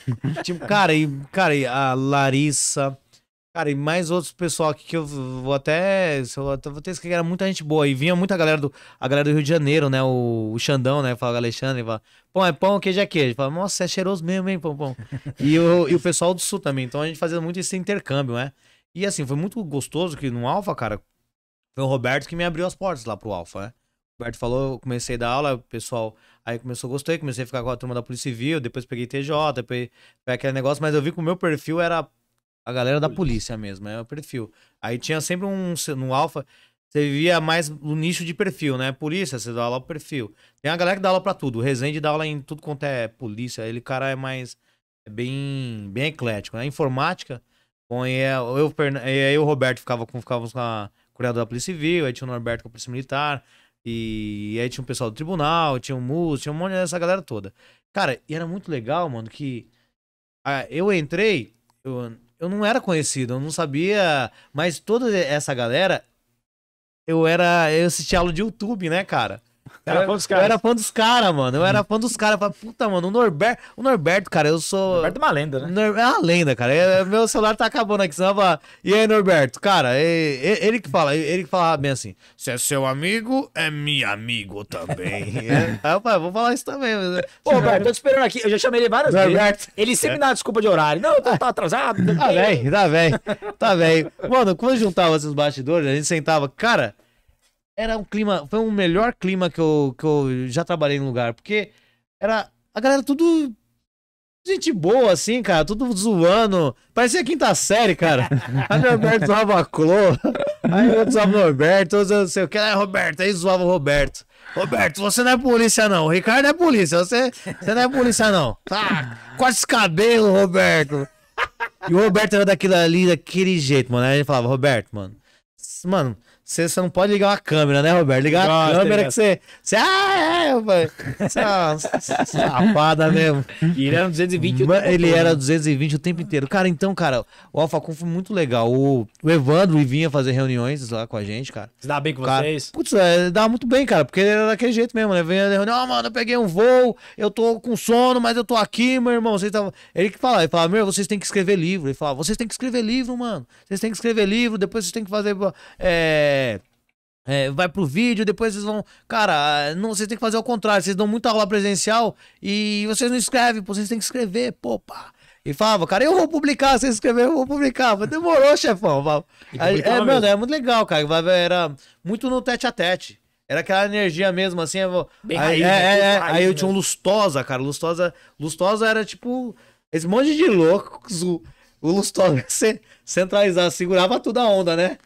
A: tipo, cara,
B: e, cara, e a Larissa, cara, e mais outros pessoal aqui que eu vou até, eu até vou ter que era muita gente boa e vinha muita galera do a galera do Rio de Janeiro, né, o, o Xandão, né, falava Alexandre, fala, pão é pão, queijo é queijo. Fala, nossa, é cheiroso mesmo, hein, pão, pão. E o, e o pessoal do Sul também. Então a gente fazia muito esse intercâmbio, né? E assim, foi muito gostoso que no Alfa, cara, foi o Roberto que me abriu as portas lá pro Alfa, né? Roberto falou, eu comecei a dar aula, pessoal. Aí começou, gostei, comecei a ficar com a turma da Polícia Civil, depois peguei TJ, depois foi aquele negócio, mas eu vi que o meu perfil era a galera da polícia mesmo, é o perfil. Aí tinha sempre um no Alfa, você via mais o nicho de perfil, né? Polícia, você dá aula pro perfil. Tem a galera que dá aula pra tudo. O Rezende dá aula em tudo quanto é polícia. Ele, cara, é mais. É bem, bem eclético, né? Informática. Bom, e é, eu, aí o Roberto ficava com, ficava com a curadora da Polícia Civil, aí tinha o Norberto com a Polícia Militar. E aí tinha um pessoal do tribunal, tinha um músico, tinha um monte dessa galera toda. Cara, e era muito legal, mano, que ah, eu entrei, eu, eu não era conhecido, eu não sabia, mas toda essa galera, eu era, eu assistia aula de YouTube, né, cara? Era é? fã dos caras. Eu era fã dos caras, mano. Eu era fã dos caras. Falei, puta, mano, o Norberto. O Norberto, cara, eu sou. Norberto é uma lenda, né? Nor... É uma lenda, cara. É, é, meu celular tá acabando aqui. Senão fala, e aí, Norberto? Cara, ele... que fala, ele que fala bem assim: se é seu amigo, é meu amigo também. é...
A: Aí eu falei, vou falar isso também. Mas... Pô, Roberto, tô te esperando aqui. Eu já chamei ele várias Norberto. vezes. Ele sempre é. dá desculpa de horário. Não, eu
B: tô, tô atrasado. Tá velho, tá velho. Tá velho. Mano, quando juntava esses bastidores, a gente sentava, cara era um clima, foi um melhor clima que eu, que eu já trabalhei no lugar, porque era a galera tudo gente boa, assim, cara, tudo zoando. Parecia a quinta série, cara. o Roberto zoava a Clô, aí outro zoava o Roberto aí não sei o que, era Roberto, aí zoava o Roberto. Roberto, você não é polícia, não. O Ricardo é polícia, você, você não é polícia, não. Ah, tá, corta esse cabelo, Roberto. E o Roberto era daquilo ali, daquele jeito, mano. Aí ele falava, Roberto, mano, mano, você, você não pode ligar uma câmera, né, Roberto? Ligar Nossa, a câmera que você. você ah, é, pai. Você é uma safada mesmo. E ele era 220 Mas, Ele todo. era 220 né? o tempo inteiro. Cara, então, cara, o AlphaCon foi muito legal. O, o Evandro vinha fazer reuniões lá com a
A: gente, cara. Se dá bem com cara, vocês?
B: Putz, é, dava muito bem, cara, porque ele era daquele jeito mesmo, né? Vinha reunião, ah, mano, eu peguei um voo, eu tô com sono, mas eu tô aqui, meu irmão. Vocês tavam... Ele que falava, ele falava, meu, vocês têm que escrever livro. Ele falava, vocês têm que escrever livro, mano. Vocês têm que escrever livro, depois vocês têm que fazer. É é, é, vai pro vídeo, depois vocês vão. Cara, não, vocês têm que fazer o contrário. Vocês dão muita aula presencial e vocês não escrevem, vocês têm que escrever, pô, pá. E falava, cara, eu vou publicar, você escreveram, eu vou publicar. Mas demorou, chefão. Aí, é, mano, é muito legal, cara. Era muito no tete a tete. Era aquela energia mesmo, assim. Eu... Bem aí, raiz, é, né? é, é, raiz, aí eu tinha um Lustosa, cara. Lustosa, Lustosa era tipo. Esse monte de loucos. O, o Lustosa centralizava, segurava tudo a onda, né?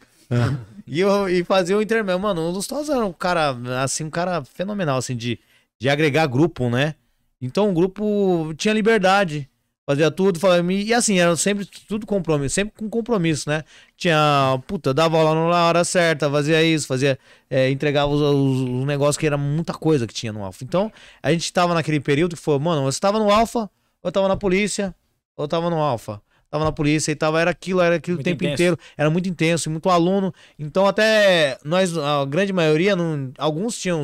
B: E, eu, e fazia o intermédio. Mano, o Lustosa era um cara, assim, um cara fenomenal, assim, de, de agregar grupo, né? Então o grupo tinha liberdade. Fazia tudo, falava, e assim, era sempre tudo compromisso, sempre com compromisso, né? Tinha, puta, dava aula na hora certa, fazia isso, fazia, é, entregava os, os, os negócios que era muita coisa que tinha no Alfa. Então, a gente tava naquele período que foi, mano, você tava no Alfa, ou eu tava na polícia, ou eu tava no Alfa tava na polícia e tava, era aquilo, era aquilo muito o tempo intenso. inteiro, era muito intenso, muito aluno. Então até nós, a grande maioria, não, alguns tinham,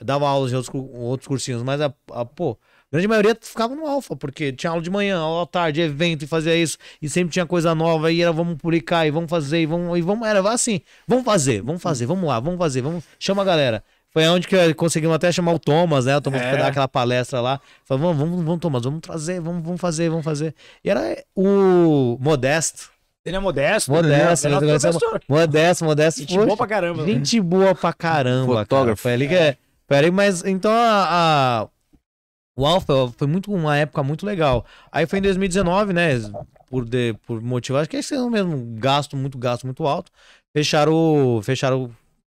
B: dava aulas em outros, outros cursinhos, mas a, a pô, a grande maioria ficava no alfa, porque tinha aula de manhã, aula à tarde, evento e fazia isso, e sempre tinha coisa nova, e era vamos publicar, e vamos fazer, e vamos, e vamos era assim, vamos fazer, vamos fazer, vamos lá, vamos fazer, vamos, chama a galera. Foi onde que eh, conseguimos até chamar o Thomas, né? O Thomas é. foi dar aquela palestra lá. Falou, vamos, vamos, vamos, Thomas, vamos trazer, vamos, vamos fazer, vamos fazer. E era eh, o Modesto. Ele é modesto, né? modesto, né? modesto, modesto. Gente Poxa, boa pra
A: caramba. Né? Gente
B: boa pra caramba, Fotógrafo. Cara. Foi ali que é. Peraí, mas então a, a, o Alpha foi muito uma época muito legal. Aí foi em 2019, né? Por, de, por motivo, acho que é o mesmo gasto, muito gasto, muito alto. Fecharam, fecharam,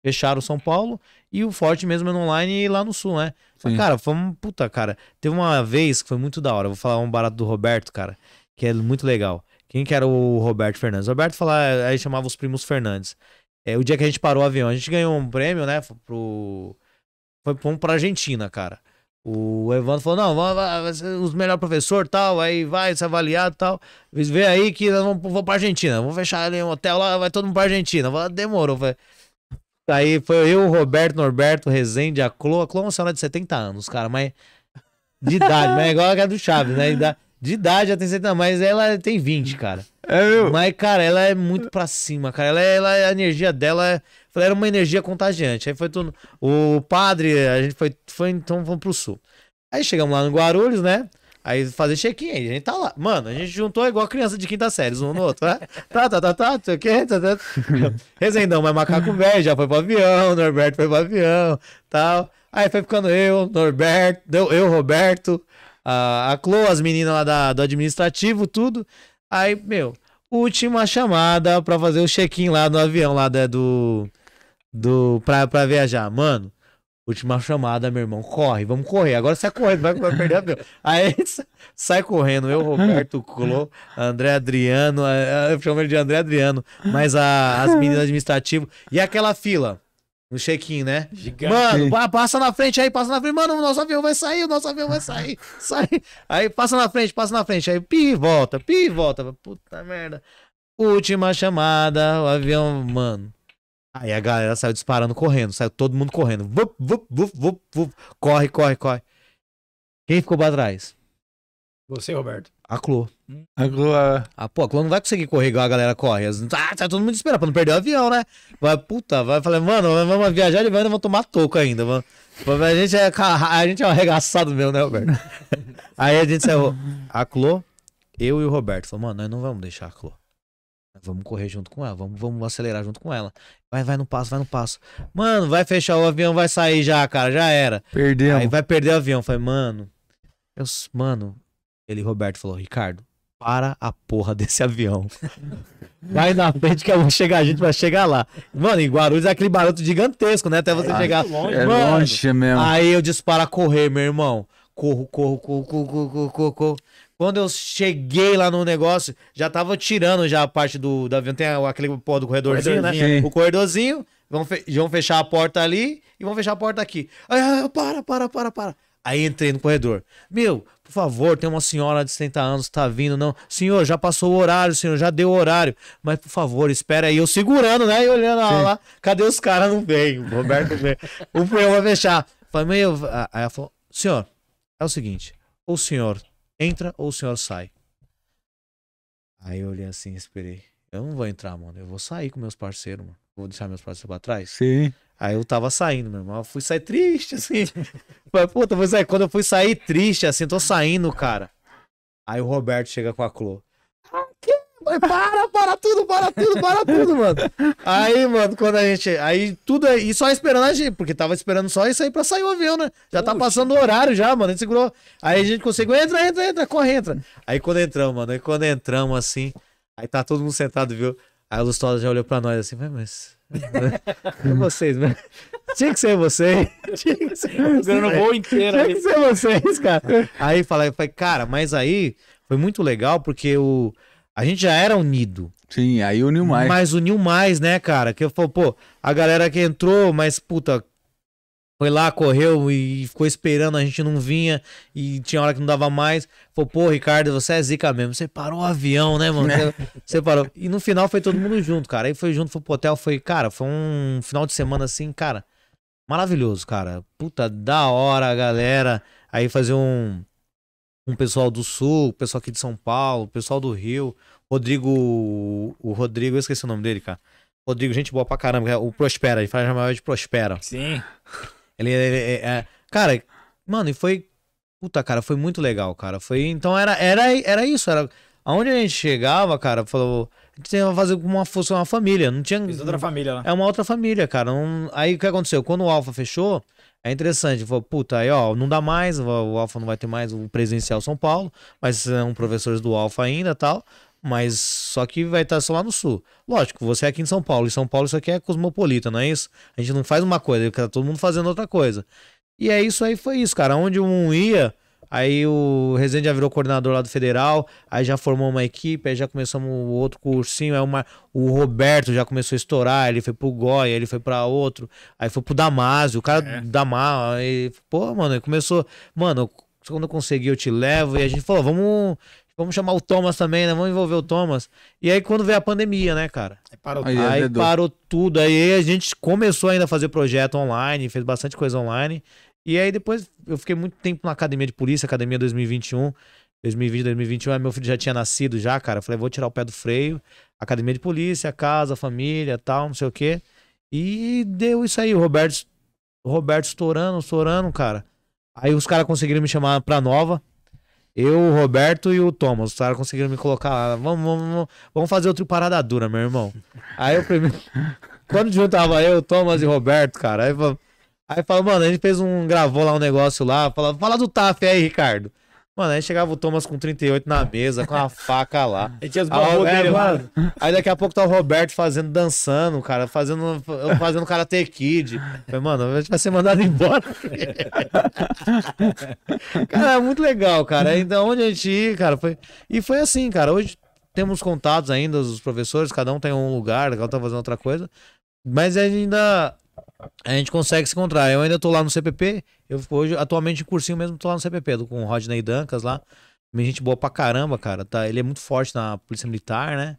B: fecharam São Paulo e o forte mesmo é no online e lá no sul, né? Mas, cara, uma Puta, cara. Teve uma vez que foi muito da hora. Vou falar um barato do Roberto, cara, que é muito legal. Quem que era o Roberto Fernandes? O Roberto falava, aí chamava os primos Fernandes. É, o dia que a gente parou o avião, a gente ganhou um prêmio, né? Pro. Foi vamos pra Argentina, cara. O Evandro falou: não, vamos, os melhores professores tal, aí vai se avaliado tal. Vê aí que nós vamos, vou pra Argentina, vamos fechar ali um hotel lá, vai todo mundo pra Argentina. Demorou, velho. Tá aí foi eu, o Roberto, Norberto, Rezende, a Clô. A Clô é uma senhora de 70 anos, cara, mas. De idade, mas é igual a do Chaves, né? De idade, já tem 70, mas ela tem 20, cara. É, meu. Mas, cara, ela é muito pra cima, cara. Ela, é, ela é, a energia dela é, era uma energia contagiante. Aí foi tudo. O padre, a gente foi, foi então vamos pro sul. Aí chegamos lá no Guarulhos, né? Aí fazer check-in, a gente tá lá. Mano, a gente juntou igual criança de quinta série, um no outro, né? Tá, tá, tá, tá, não sei o tá, tá. Rezendão, mas macaco velho já foi pro avião, Norberto foi pro avião, tal. Aí foi ficando eu, Norberto, eu, eu Roberto, a, a clo as meninas lá da, do administrativo, tudo. Aí, meu, última chamada pra fazer o check-in lá no avião, lá da, né, do. do pra, pra viajar. Mano, Última chamada, meu irmão, corre, vamos correr. Agora sai correndo, vai, vai perder a meu. Aí sai correndo, eu, Roberto Clô, André Adriano, eh, eh, eu chamo ele de André Adriano, mas a, as meninas administrativo E aquela fila no check-in, né? Gigante. Mano, passa na frente aí, passa na frente. Mano, o nosso avião vai sair, o nosso avião vai sair. Sai. Aí passa na frente, passa na frente. Aí pi, volta, pi, volta. Puta merda. Última chamada, o avião, mano. Aí a galera saiu disparando, correndo, saiu todo mundo correndo. Vup, vup, vup, vup, vup. Corre, corre, corre. Quem ficou pra trás?
A: Você, Roberto.
B: A Clô. A Clô, a... É. Ah, pô, a Clô não vai conseguir correr igual a galera corre. Ah, tá todo mundo esperando pra não perder o avião, né? Vai, puta, vai. Falei, mano, vamos viajar e vamos tomar toco ainda. Vamos. A gente é, a gente é um arregaçado mesmo, né, Roberto? Aí a gente saiu. A Clô, eu e o Roberto. Falei, mano, nós não vamos deixar a Clô. Vamos correr junto com ela, vamos, vamos acelerar junto com ela. Vai, vai no passo, vai no passo. Mano, vai fechar o avião, vai sair já, cara, já era. Perdeu. Aí vai perder o avião. Falei, mano. Eu, mano, ele, Roberto, falou: Ricardo, para a porra desse avião. Vai na frente que eu vou chegar, a gente vai chegar lá. Mano, em Guarulhos é aquele barulho gigantesco, né? Até você é, chegar. É longe, é longe mesmo. Aí eu disparo a correr, meu irmão. Corro, corro, corro, corro, corro, corro, corro. Quando eu cheguei lá no negócio, já tava tirando já a parte do, do avião. Tem aquele pó do corredorzinho, né? corredorzinho né? O corredorzinho. Vão, fe vão fechar a porta ali e vão fechar a porta aqui.
A: Aí, ah, para, para, para, para.
B: Aí entrei no corredor. Meu, por favor, tem uma senhora de 70 anos, tá vindo, não. Senhor, já passou o horário, senhor, já deu o horário. Mas, por favor, espera aí. Eu segurando, né? E olhando lá, ah, lá cadê os caras? Não veio. O Roberto veio. o pneu vai fechar. Falei, meu. Ah, aí ela falou, senhor, é o seguinte. O senhor entra ou o senhor sai? Aí eu olhei assim, esperei. Eu não vou entrar, mano. Eu vou sair com meus parceiros, mano. Vou deixar meus parceiros pra trás. Sim. Aí eu tava saindo, meu irmão. Eu fui sair triste, assim. Mas, puta, vou Quando eu fui sair triste, assim, tô saindo, cara. Aí o Roberto chega com a Clô. Falei, para, para tudo, para tudo, para tudo, mano. Aí, mano, quando a gente. Aí tudo aí. É, e só esperando a gente, porque tava esperando só isso aí pra sair o avião, né? Já tá passando o horário já, mano. A gente segurou. Aí a gente conseguiu. Entra, entra, entra, corre, entra. Aí quando entramos, mano. Aí quando entramos assim. Aí tá todo mundo sentado, viu? Aí o Lustosa já olhou pra nós assim, mas. É vocês, né? Tinha que ser
C: vocês. Tinha que ser vocês. inteiro. Tinha que ser vocês,
B: cara. Aí falei, falei, cara, mas aí foi muito legal porque o. Eu a gente já era unido. Sim, aí uniu mais. Mas uniu mais, né, cara? Que eu falo, pô, a galera que entrou, mas puta, foi lá, correu e ficou esperando, a gente não vinha e tinha hora que não dava mais. Falou, pô, Ricardo, você é zica mesmo. Você parou o avião, né, mano? Você, é. você parou. E no final foi todo mundo junto, cara. Aí foi junto, foi pro hotel, foi, cara, foi um final de semana assim, cara, maravilhoso, cara. Puta, da hora, galera. Aí fazer um com o pessoal do Sul, o pessoal aqui de São Paulo, o pessoal do Rio. Rodrigo. O Rodrigo, eu esqueci o nome dele, cara. Rodrigo, gente boa pra caramba. É o Prospera, ele faz maior de Prospera. Sim. Ele, ele, ele é, Cara, mano, e foi. Puta, cara, foi muito legal, cara. Foi. Então era, era, era isso. Era, aonde a gente chegava, cara, falou. A gente que fazer uma uma família. Não tinha. Fiz outra família lá. É uma outra família, cara. Não, aí o que aconteceu? Quando o Alfa fechou é interessante, falou, puta, aí ó, não dá mais, o Alfa não vai ter mais o presencial São Paulo, mas são professores do Alfa ainda tal, mas só que vai estar tá só lá no sul. Lógico, você é aqui em São Paulo, e São Paulo isso aqui é cosmopolita, não é isso? A gente não faz uma coisa, tá todo mundo fazendo outra coisa. E é isso aí, foi isso, cara. Onde um ia, Aí o Rezende já virou coordenador lá do Federal, aí já formou uma equipe, aí já começamos um outro cursinho, aí uma, o Roberto já começou a estourar, ele foi pro Goya, ele foi para outro, aí foi pro Damásio, o cara é. aí, pô, mano, começou, mano, quando eu conseguir eu te levo, e a gente falou, vamos vamos chamar o Thomas também, né? Vamos envolver o Thomas. E aí quando veio a pandemia, né, cara? Aí parou, aí, aí parou tudo. Aí a gente começou ainda a fazer projeto online, fez bastante coisa online. E aí depois eu fiquei muito tempo na academia de polícia, academia 2021. 2020, 2021, aí meu filho já tinha nascido já, cara. Eu falei, vou tirar o pé do freio. Academia de polícia, casa, família, tal, não sei o quê. E deu isso aí, o Roberto, o Roberto estourando, estourando, cara. Aí os caras conseguiram me chamar pra nova. Eu, o Roberto e o Thomas. Os caras conseguiram me colocar lá. Vamos, vamos, vamos fazer outra parada dura, meu irmão. Aí o primeiro. Quando juntava eu, Thomas e Roberto, cara, aí falou. Aí falou mano, a gente fez um. gravou lá um negócio lá, falou fala do TAF aí, Ricardo. Mano, aí chegava o Thomas com 38 na mesa, com a faca lá. Ele tinha os barros é, mano. Aí daqui a pouco tá o Roberto fazendo, dançando, cara, fazendo, fazendo Karate Kid. Falei, mano, a gente vai ser mandado embora. cara, é muito legal, cara. Ainda onde a gente ia, cara, foi... E foi assim, cara, hoje temos contatos ainda, os professores, cada um tem um lugar, cada um tá fazendo outra coisa. Mas ainda a gente consegue se encontrar. Eu ainda estou lá no CPP. Eu hoje, atualmente, em cursinho mesmo, estou lá no CPP, com o Rodney Dancas lá. Gente boa pra caramba, cara. Tá, ele é muito forte na Polícia Militar, né?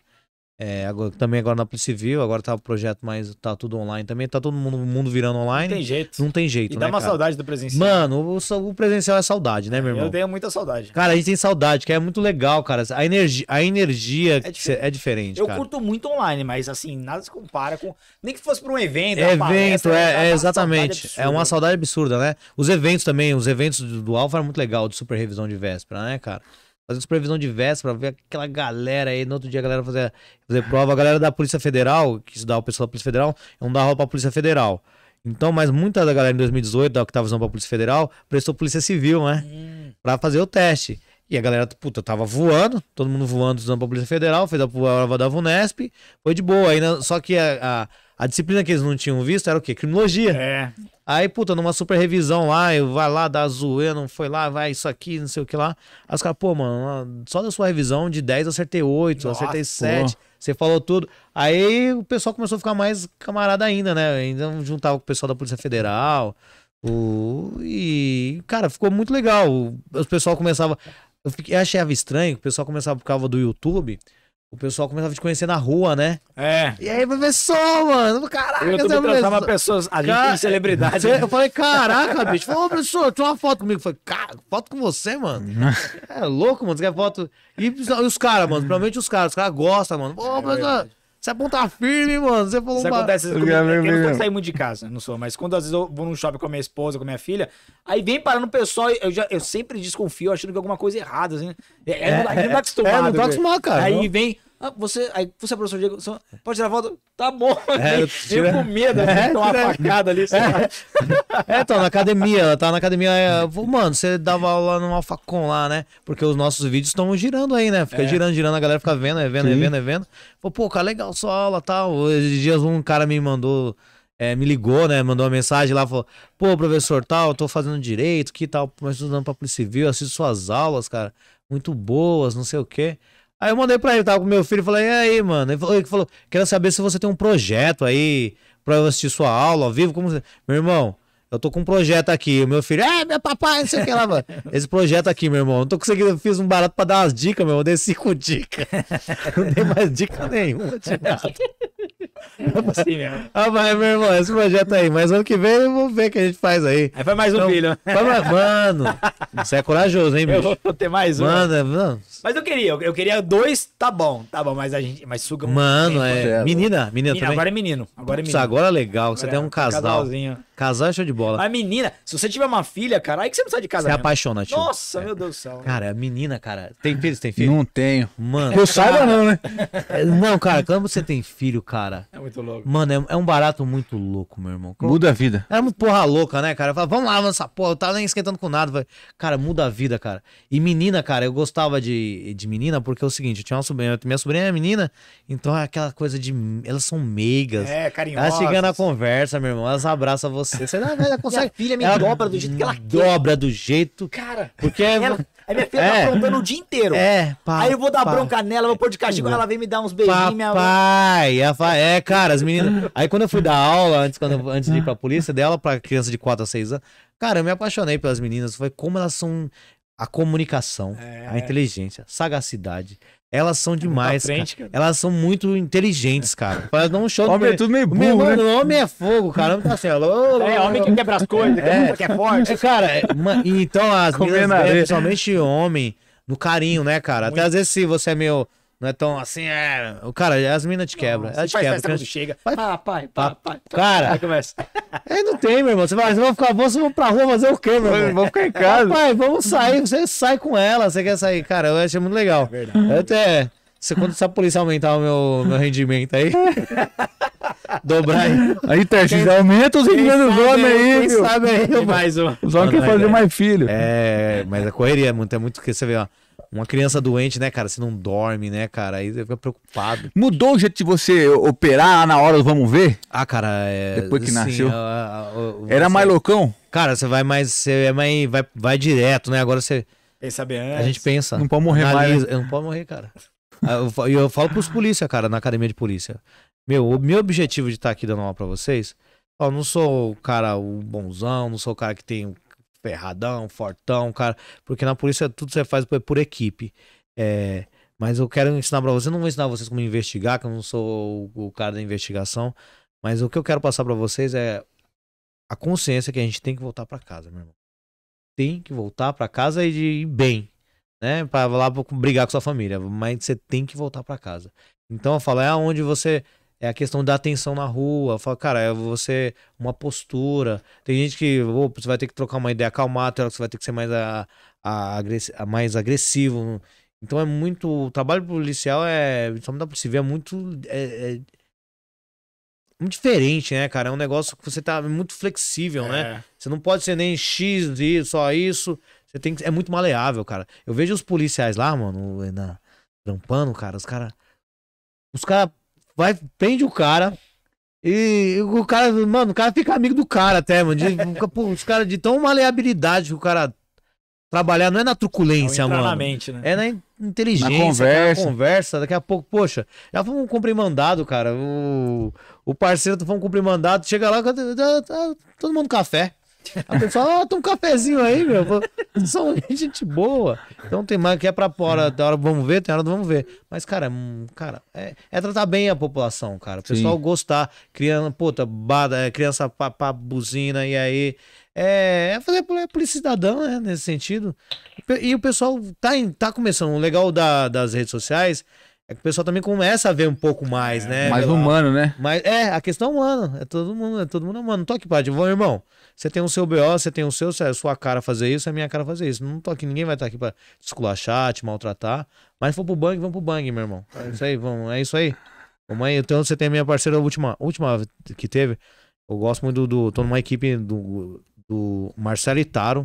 B: É, agora, também agora na Polícia Civil, agora tá o projeto mais. tá tudo online também, tá todo mundo, mundo virando online. Não tem jeito. Não tem jeito. E né, dá uma cara? saudade do presencial. Mano, o, o, presencial é saudade, né, meu irmão? Eu tenho
A: muita saudade. Cara,
B: a gente tem saudade, que é muito legal, cara. A energia, a energia é, é diferente. Eu cara. curto
A: muito online, mas assim, nada se compara com. Nem que fosse pra um evento. É evento, palestra, é, é exatamente. É uma
B: saudade absurda, né? Os eventos também, os eventos do, do Alfa eram é muito legal, de super revisão de véspera, né, cara? fazendo supervisão de véspera, ver aquela galera aí, no outro dia a galera fazer, fazer prova, a galera da Polícia Federal, que se dá o pessoal da Polícia Federal, não é dá roupa pra Polícia Federal. Então, mas muita da galera em 2018, que tava usando pra Polícia Federal, prestou Polícia Civil, né? Hum. Pra fazer o teste. E a galera, puta, tava voando, todo mundo voando, usando pra Polícia Federal, fez a prova da VUNESP, foi de boa. Ainda, né, só que a, a a disciplina que eles não tinham visto era o quê? Criminologia. É. Aí, puta, numa super revisão lá, eu vai lá, dá zoeira, não foi lá, vai isso aqui, não sei o que lá. Aí os caras, pô, mano, só da sua revisão de 10 eu acertei 8, Nossa, acertei 7, pô. você falou tudo. Aí o pessoal começou a ficar mais camarada ainda, né? Ainda juntava com o pessoal da Polícia Federal. O... E, cara, ficou muito legal. O pessoal começava. Eu, fiquei, eu achava estranho, o pessoal começava por causa do YouTube. O pessoal começava a te conhecer na rua, né? É. E aí, professor, mano? Caraca, eu você é professor. pessoas, a gente Cara... tem celebridade. Né? Eu falei, caraca, bicho. ô, professor, tira uma foto comigo. Eu falei, cara, foto com você, mano. é louco, mano. Você quer foto? E, os caras, mano. Provavelmente os caras. Os
A: caras gostam, mano. Ô, é, professor,
B: você aponta é firme, mano. Você falou Isso Comigo, eu
A: não tenho sair muito de casa, não sou. Mas quando às vezes eu vou num shopping com a minha esposa, com a minha filha, aí vem parando o pessoal, eu, já, eu sempre desconfio, achando que é alguma coisa errada, assim. É, é, é, não, tá é, é, não tá acostumado. É, não tá acostumado, cara. Aí não. vem ah, você, aí você é professor Diego, pode tirar foto? Tá bom, é, eu, tira... eu com medo, é, tomar uma facada ali.
B: É, é, tá na academia, tá na academia. É, mano, você dava aula no Alfacom lá, né? Porque os nossos vídeos estão girando aí, né? Fica é. girando, girando, a galera fica vendo, é vendo, é vendo, é vendo. Pô, pô, cara, legal sua aula tal. Tá? Hoje dias um cara me mandou. É, me ligou, né? Mandou uma mensagem lá, falou: Pô, professor, tal, tô fazendo direito, que tal, mas estudando pra Polícia Civil, assisto suas aulas, cara, muito boas, não sei o quê. Aí eu mandei pra ele, tava com meu filho, falei, e aí, mano? Ele falou, ele falou, quero saber se você tem um projeto aí pra eu assistir sua aula ao vivo. Como você... Meu irmão, eu tô com um projeto aqui. O meu filho, é, meu papai, não sei o que lá, mano. Esse projeto aqui, meu irmão, não tô conseguindo, eu fiz um barato pra dar umas dicas, meu irmão. dei cinco dicas. Não dei mais dica nenhuma, tirado. É assim ah, mas meu irmão, esse projeto aí. Mas ano que vem vou ver o que a gente faz aí. Aí vai mais então, um filho. um, mano, você é corajoso, hein, bicho? Eu vou ter mais um. Mano, é, não,
A: mas eu queria, eu queria dois, tá bom, tá bom, mas a gente, mas suga Mano, é. Menina, menina, menina também. Agora é menino, agora é menino. Agora
B: é legal, agora você é, tem um casal. Casalzinho. Casal é show de bola. A
A: menina, se você tiver uma filha, cara, aí que você não sai de casa. Você mesmo. é Nossa, é. meu Deus do céu. Cara,
B: a é menina, cara, tem filhos, tem filho? Não tenho. Mano. Eu saiba não, né? É, não, cara, quando você tem filho, cara. É muito louco. Mano, é, é, um barato muito louco,
C: meu irmão. Como... Muda a vida.
B: É uma porra louca, né, cara? Fala, vamos lá, avança porra, eu tava nem esquentando com nada. Cara, muda a vida, cara. E menina, cara, eu gostava de de, menina, porque é o seguinte, eu tinha uma sobrinha, minha sobrinha é menina, então é aquela coisa de. Elas são meigas. É, carinhosas. Elas chegando na conversa, meu irmão, elas abraçam você. Você não, ela consegue. Minha filha me dobra do jeito que ela quer. Dobra do jeito.
C: Cara,
A: porque. É ela... minha filha tá é. tá aprontando o dia inteiro. É, pai. Aí eu vou dar bronca nela, vou pôr de castigo, uhum. ela vem me dar uns beijinhos. Minha...
B: Pai, fa... é, cara, as meninas. Aí quando eu fui dar aula, antes, quando, antes de ir pra polícia, dela pra criança de 4 a 6 anos, cara, eu me apaixonei pelas meninas. Foi como elas são a comunicação, é. a inteligência, sagacidade. Elas são tá demais, frente, cara. Cara. Elas são muito inteligentes, cara. Para dar um show. Homem é meu... é tudo meio burro, meu, né? Mano, homem é fogo, cara. tá assim, alô, é, homem que quebra as coisas, é. que é forte. É, cara, é, então as Comendo meninas, principalmente homem, no carinho, né, cara? Muito. Até às vezes se você é meio... Meio não é tão assim, é. O cara, as minas te quebram. Ela te quebra. Festa quando chega.
A: Pai, pá, pai, pai. Cara, aí
B: começa. Aí não tem, meu irmão. Você vai, você vai ficar bom, você vai pra rua fazer o quê, meu irmão? Vamos ficar em casa. Pai, vamos sair. Você sai com ela, você quer sair. Cara, eu achei muito legal. É verdade. Até. você quando essa polícia aumentar o meu, meu rendimento aí. dobrar aí.
C: Aí, Terces, aumenta os rendimentos do homem aí, viu? Sabe aí, mais um. Só quer é fazer mais filho. É,
B: mas a é correria é muito, é muito que você vê, ó. Uma criança doente, né, cara? Você não dorme, né, cara? Aí você fica preocupado.
C: Mudou o jeito de você operar ah, na hora do vamos ver?
B: Ah, cara, é. Depois que sim, nasceu. Era mais loucão? Cara, você vai mais. Você é mais. Vai, vai direto, né? Agora você. antes. A gente pensa. Não pode morrer analisa, mais. Né? Eu
A: não pode morrer, cara.
B: Ah, e eu, falo pros polícia, cara, na academia de polícia. Meu, o meu objetivo de estar tá aqui dando aula pra vocês. Ó, não sou o cara o bonzão, não sou o cara que tem ferradão, fortão, cara. Porque na polícia tudo você faz é por equipe. É, mas eu quero ensinar para vocês, eu não vou ensinar vocês como investigar, que eu não sou o, o cara da investigação. Mas o que eu quero passar para vocês é a consciência que a gente tem que voltar para casa, meu irmão. Tem que voltar para casa e de ir bem, né? Para lá brigar com sua família, mas você tem que voltar para casa. Então eu falo, é onde você é a questão da atenção na rua. Fala, cara, você uma postura. Tem gente que você vai ter que trocar uma ideia calmada, tem hora que você vai ter que ser mais, a, a, a mais agressivo. Então é muito. O trabalho policial é. Só dá se ver, é muito. É, é, muito diferente, né, cara? É um negócio que você tá muito flexível, né? é. né? Você não pode ser nem X, de só isso. Você tem que, É muito maleável, cara. Eu vejo os policiais lá, mano, na, trampando, cara. Os caras. Os caras vai, prende o cara. E o cara, mano, o cara fica amigo do cara até, mano. De, pô, os caras de tão maleabilidade que o cara trabalhar não é na truculência, mano. Na mente, né? É na inteligência, na conversa. Cara, conversa. Daqui a pouco, poxa, já fomos cumprir mandado, cara. O, o parceiro, fomos cumprir mandado. Chega lá, ah, tá, todo mundo café. A pessoa, ah, toma um cafezinho aí, meu. Vocês são gente boa. Então tem mais que é pra fora tem hora vamos ver, tem hora vamos ver. Mas, cara, hum, cara é, é tratar bem a população, cara. O pessoal Sim. gostar, criança, puta, bada, é, criança pra, pra buzina, e aí. É, é fazer é polícia cidadã, né, nesse sentido. E, e o pessoal tá, em, tá começando. O legal da, das redes sociais é que o pessoal também começa a ver um pouco mais, é, né? Mais humano, né? Mas é, a questão é humana. É todo mundo, é todo mundo humano. Não tô aqui pra irmão. Você tem o seu BO, você tem o seu, é a sua cara fazer isso, é a minha cara fazer isso. Não tô aqui, ninguém vai estar aqui pra esculachar, te maltratar. Mas for pro bang, vamos pro bang, meu irmão. É isso aí, vamos, é isso aí. Vamos aí. Então você tem a minha parceira, a última, última que teve. Eu gosto muito do. do tô numa equipe do, do Marcelo e Taro.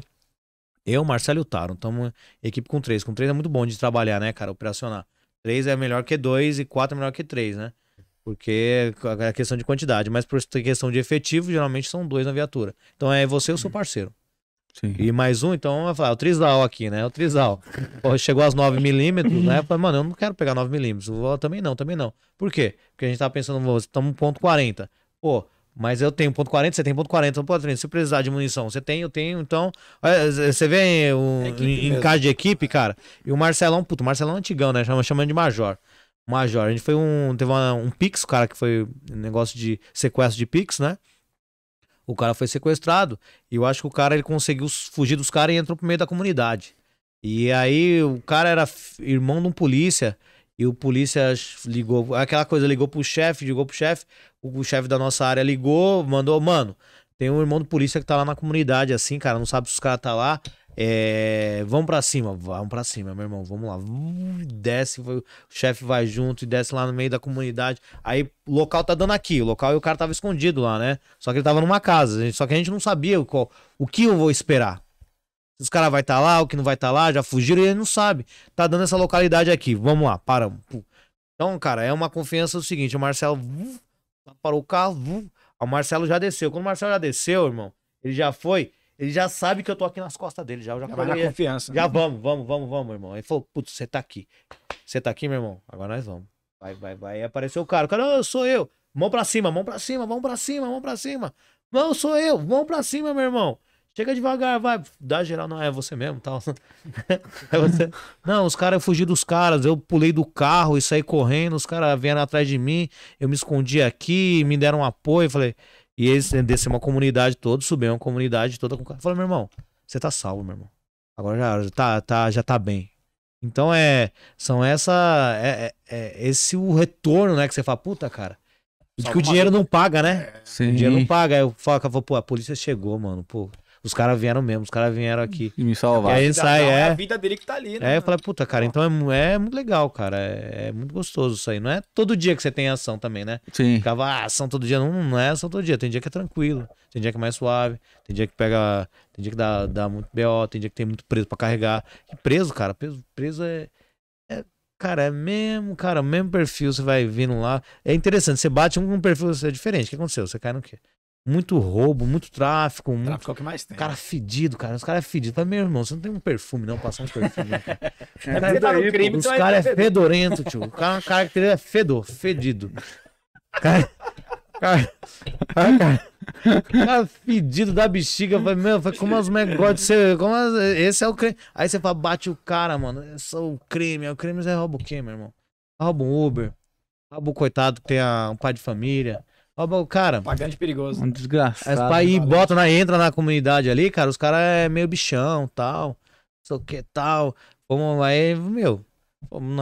B: Eu, Marcelo e o Taro. Estamos equipe com três. Com três é muito bom de trabalhar, né, cara? Operacionar. Três é melhor que dois e quatro é melhor que três, né? Porque a é questão de quantidade, mas por questão de efetivo, geralmente são dois na viatura. Então é você ou seu hum. parceiro. Sim. E mais um, então eu falo, ah, o trisal aqui, né? O trisal. Chegou às 9mm, né? Eu falei, mano, eu não quero pegar 9mm. Também não, também não. Por quê? Porque a gente tá pensando, estamos ponto 40. Pô, mas eu tenho ponto 40, você tem ponto 40, ponto 30. Se precisar de munição, você tem, eu tenho. Então, você vê um, em, em, casa de equipe, cara. E o Marcelão, puto, o Marcelão é antigão, né? Chama, chamando de Major. Major. A gente foi um. Teve uma, um Pix, o cara que foi. negócio de sequestro de Pix, né? O cara foi sequestrado. E eu acho que o cara ele conseguiu fugir dos caras e entrou pro meio da comunidade. E aí o cara era irmão de um polícia. E o polícia ligou. Aquela coisa, ligou pro chefe, ligou pro chefe. O, o chefe da nossa área ligou, mandou, mano. Tem um irmão do polícia que tá lá na comunidade, assim, cara. Não sabe se os caras tá lá. É, vamos para cima, vamos para cima, meu irmão, vamos lá. Desce, o chefe vai junto e desce lá no meio da comunidade. Aí o local tá dando aqui, o local e o cara tava escondido lá, né? Só que ele tava numa casa, só que a gente não sabia o, qual, o que eu vou esperar. Os caras vai estar tá lá, o que não vai estar tá lá, já fugiram e ele não sabe. Tá dando essa localidade aqui, vamos lá, paramos. Então, cara, é uma confiança o seguinte, o Marcelo parou o carro, ah, o Marcelo já desceu. Quando o Marcelo já desceu, irmão, ele já foi, ele já sabe que eu tô aqui nas costas dele, já. Eu já, já vai na confiança. Né? Já né? vamos, vamos, vamos, vamos, meu irmão. Aí ele falou, putz, você tá aqui. Você tá aqui, meu irmão? Agora nós vamos. Vai, vai, vai. Aí apareceu o cara. O cara, oh, sou eu. Mão pra cima, mão pra cima, mão pra cima, mão pra cima. Não, sou eu. Mão pra cima, meu irmão. Chega devagar, vai. Dá geral, não, é você mesmo, tal. é você. Não, os caras, eu fugi dos caras, eu pulei do carro e saí correndo, os caras vieram atrás de mim, eu me escondi aqui, me deram um apoio, falei, e eles né, desceram uma comunidade toda, subiram uma comunidade toda com o cara. Falei, meu irmão, você tá salvo, meu irmão. Agora já, já, tá, tá, já tá bem. Então é. São essa. É, é, é esse o retorno, né? Que você fala, puta, cara. Só que né? é. o dinheiro não paga, né? Sim. O dinheiro não paga. Aí eu falo, pô, a polícia chegou, mano. Pô, os caras vieram mesmo, os caras vieram aqui. E me salvaram. E sai, é, é. a é. vida dele que tá ali, né? É, eu falei, puta, cara, então é, é muito legal, cara. É, é, muito gostoso isso aí. Não é todo dia que você tem ação também, né? Sim. Ficava, ah, ação todo dia. Não, não é ação todo dia. Tem dia que é tranquilo, tem dia que é mais suave, tem dia que pega. Tem dia que dá, dá muito BO, tem dia que tem muito preso pra carregar. E preso, cara, preso, preso é, é cara, é mesmo, cara, mesmo perfil, você vai vindo lá. É interessante, você bate um um perfil é diferente. O que aconteceu? Você cai no quê? Muito roubo, muito tráfico. Muito... Tráfico é o que mais tem. Cara né? fedido, cara. Os caras é fedido. Falei, meu irmão, você não tem um perfume, não? Passar um perfume. Cara. Tá é, cara, tá crime, os caras é fedorento, tio. O cara, cara é fedor, fedido. Cara, cara, cara, cara, cara fedido da bexiga. Falei, meu, falei, como as negócios ser, Como as, esse é o crime. Aí você fala, bate o cara, mano. Esse é, é o crime. O crime é rouba o quê, meu irmão? Rouba um Uber. Rouba o coitado que tem a, um pai de família Ó, cara.
A: Pagante é perigoso. Um desgraçado.
C: Aí, é bota,
B: na, entra na comunidade ali, cara, os caras é meio bichão, tal. Não sei o que, tal. Como aí, meu.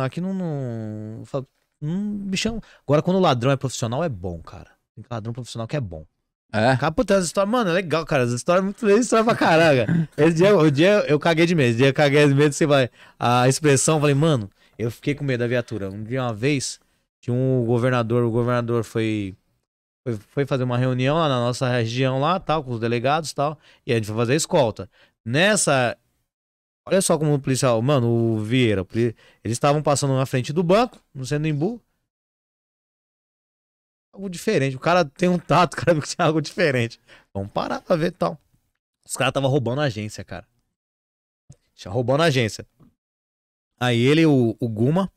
B: Aqui não. não um bichão. Agora, quando o ladrão é profissional, é bom, cara. Tem ladrão profissional que é bom. É. Cara, puta, essa história, mano, é legal, cara. As história muito legal, história pra caramba. Esse dia, o dia eu caguei de medo. Esse dia eu caguei de medo, você vai. A expressão, eu falei, mano, eu fiquei com medo da viatura. Um dia, uma vez, tinha um governador, o governador foi foi, foi, fazer uma reunião lá na nossa região lá, tal, com os delegados e tal, e a gente foi fazer escolta. Nessa, olha só como o policial, mano, o Vieira, eles estavam passando na frente do banco, no centro algo diferente, o cara tem um tato, o cara que tinha algo diferente, vamos parar pra ver tal. Os caras estavam roubando a agência, cara. Roubando a agência. Aí ele, o, o Guma,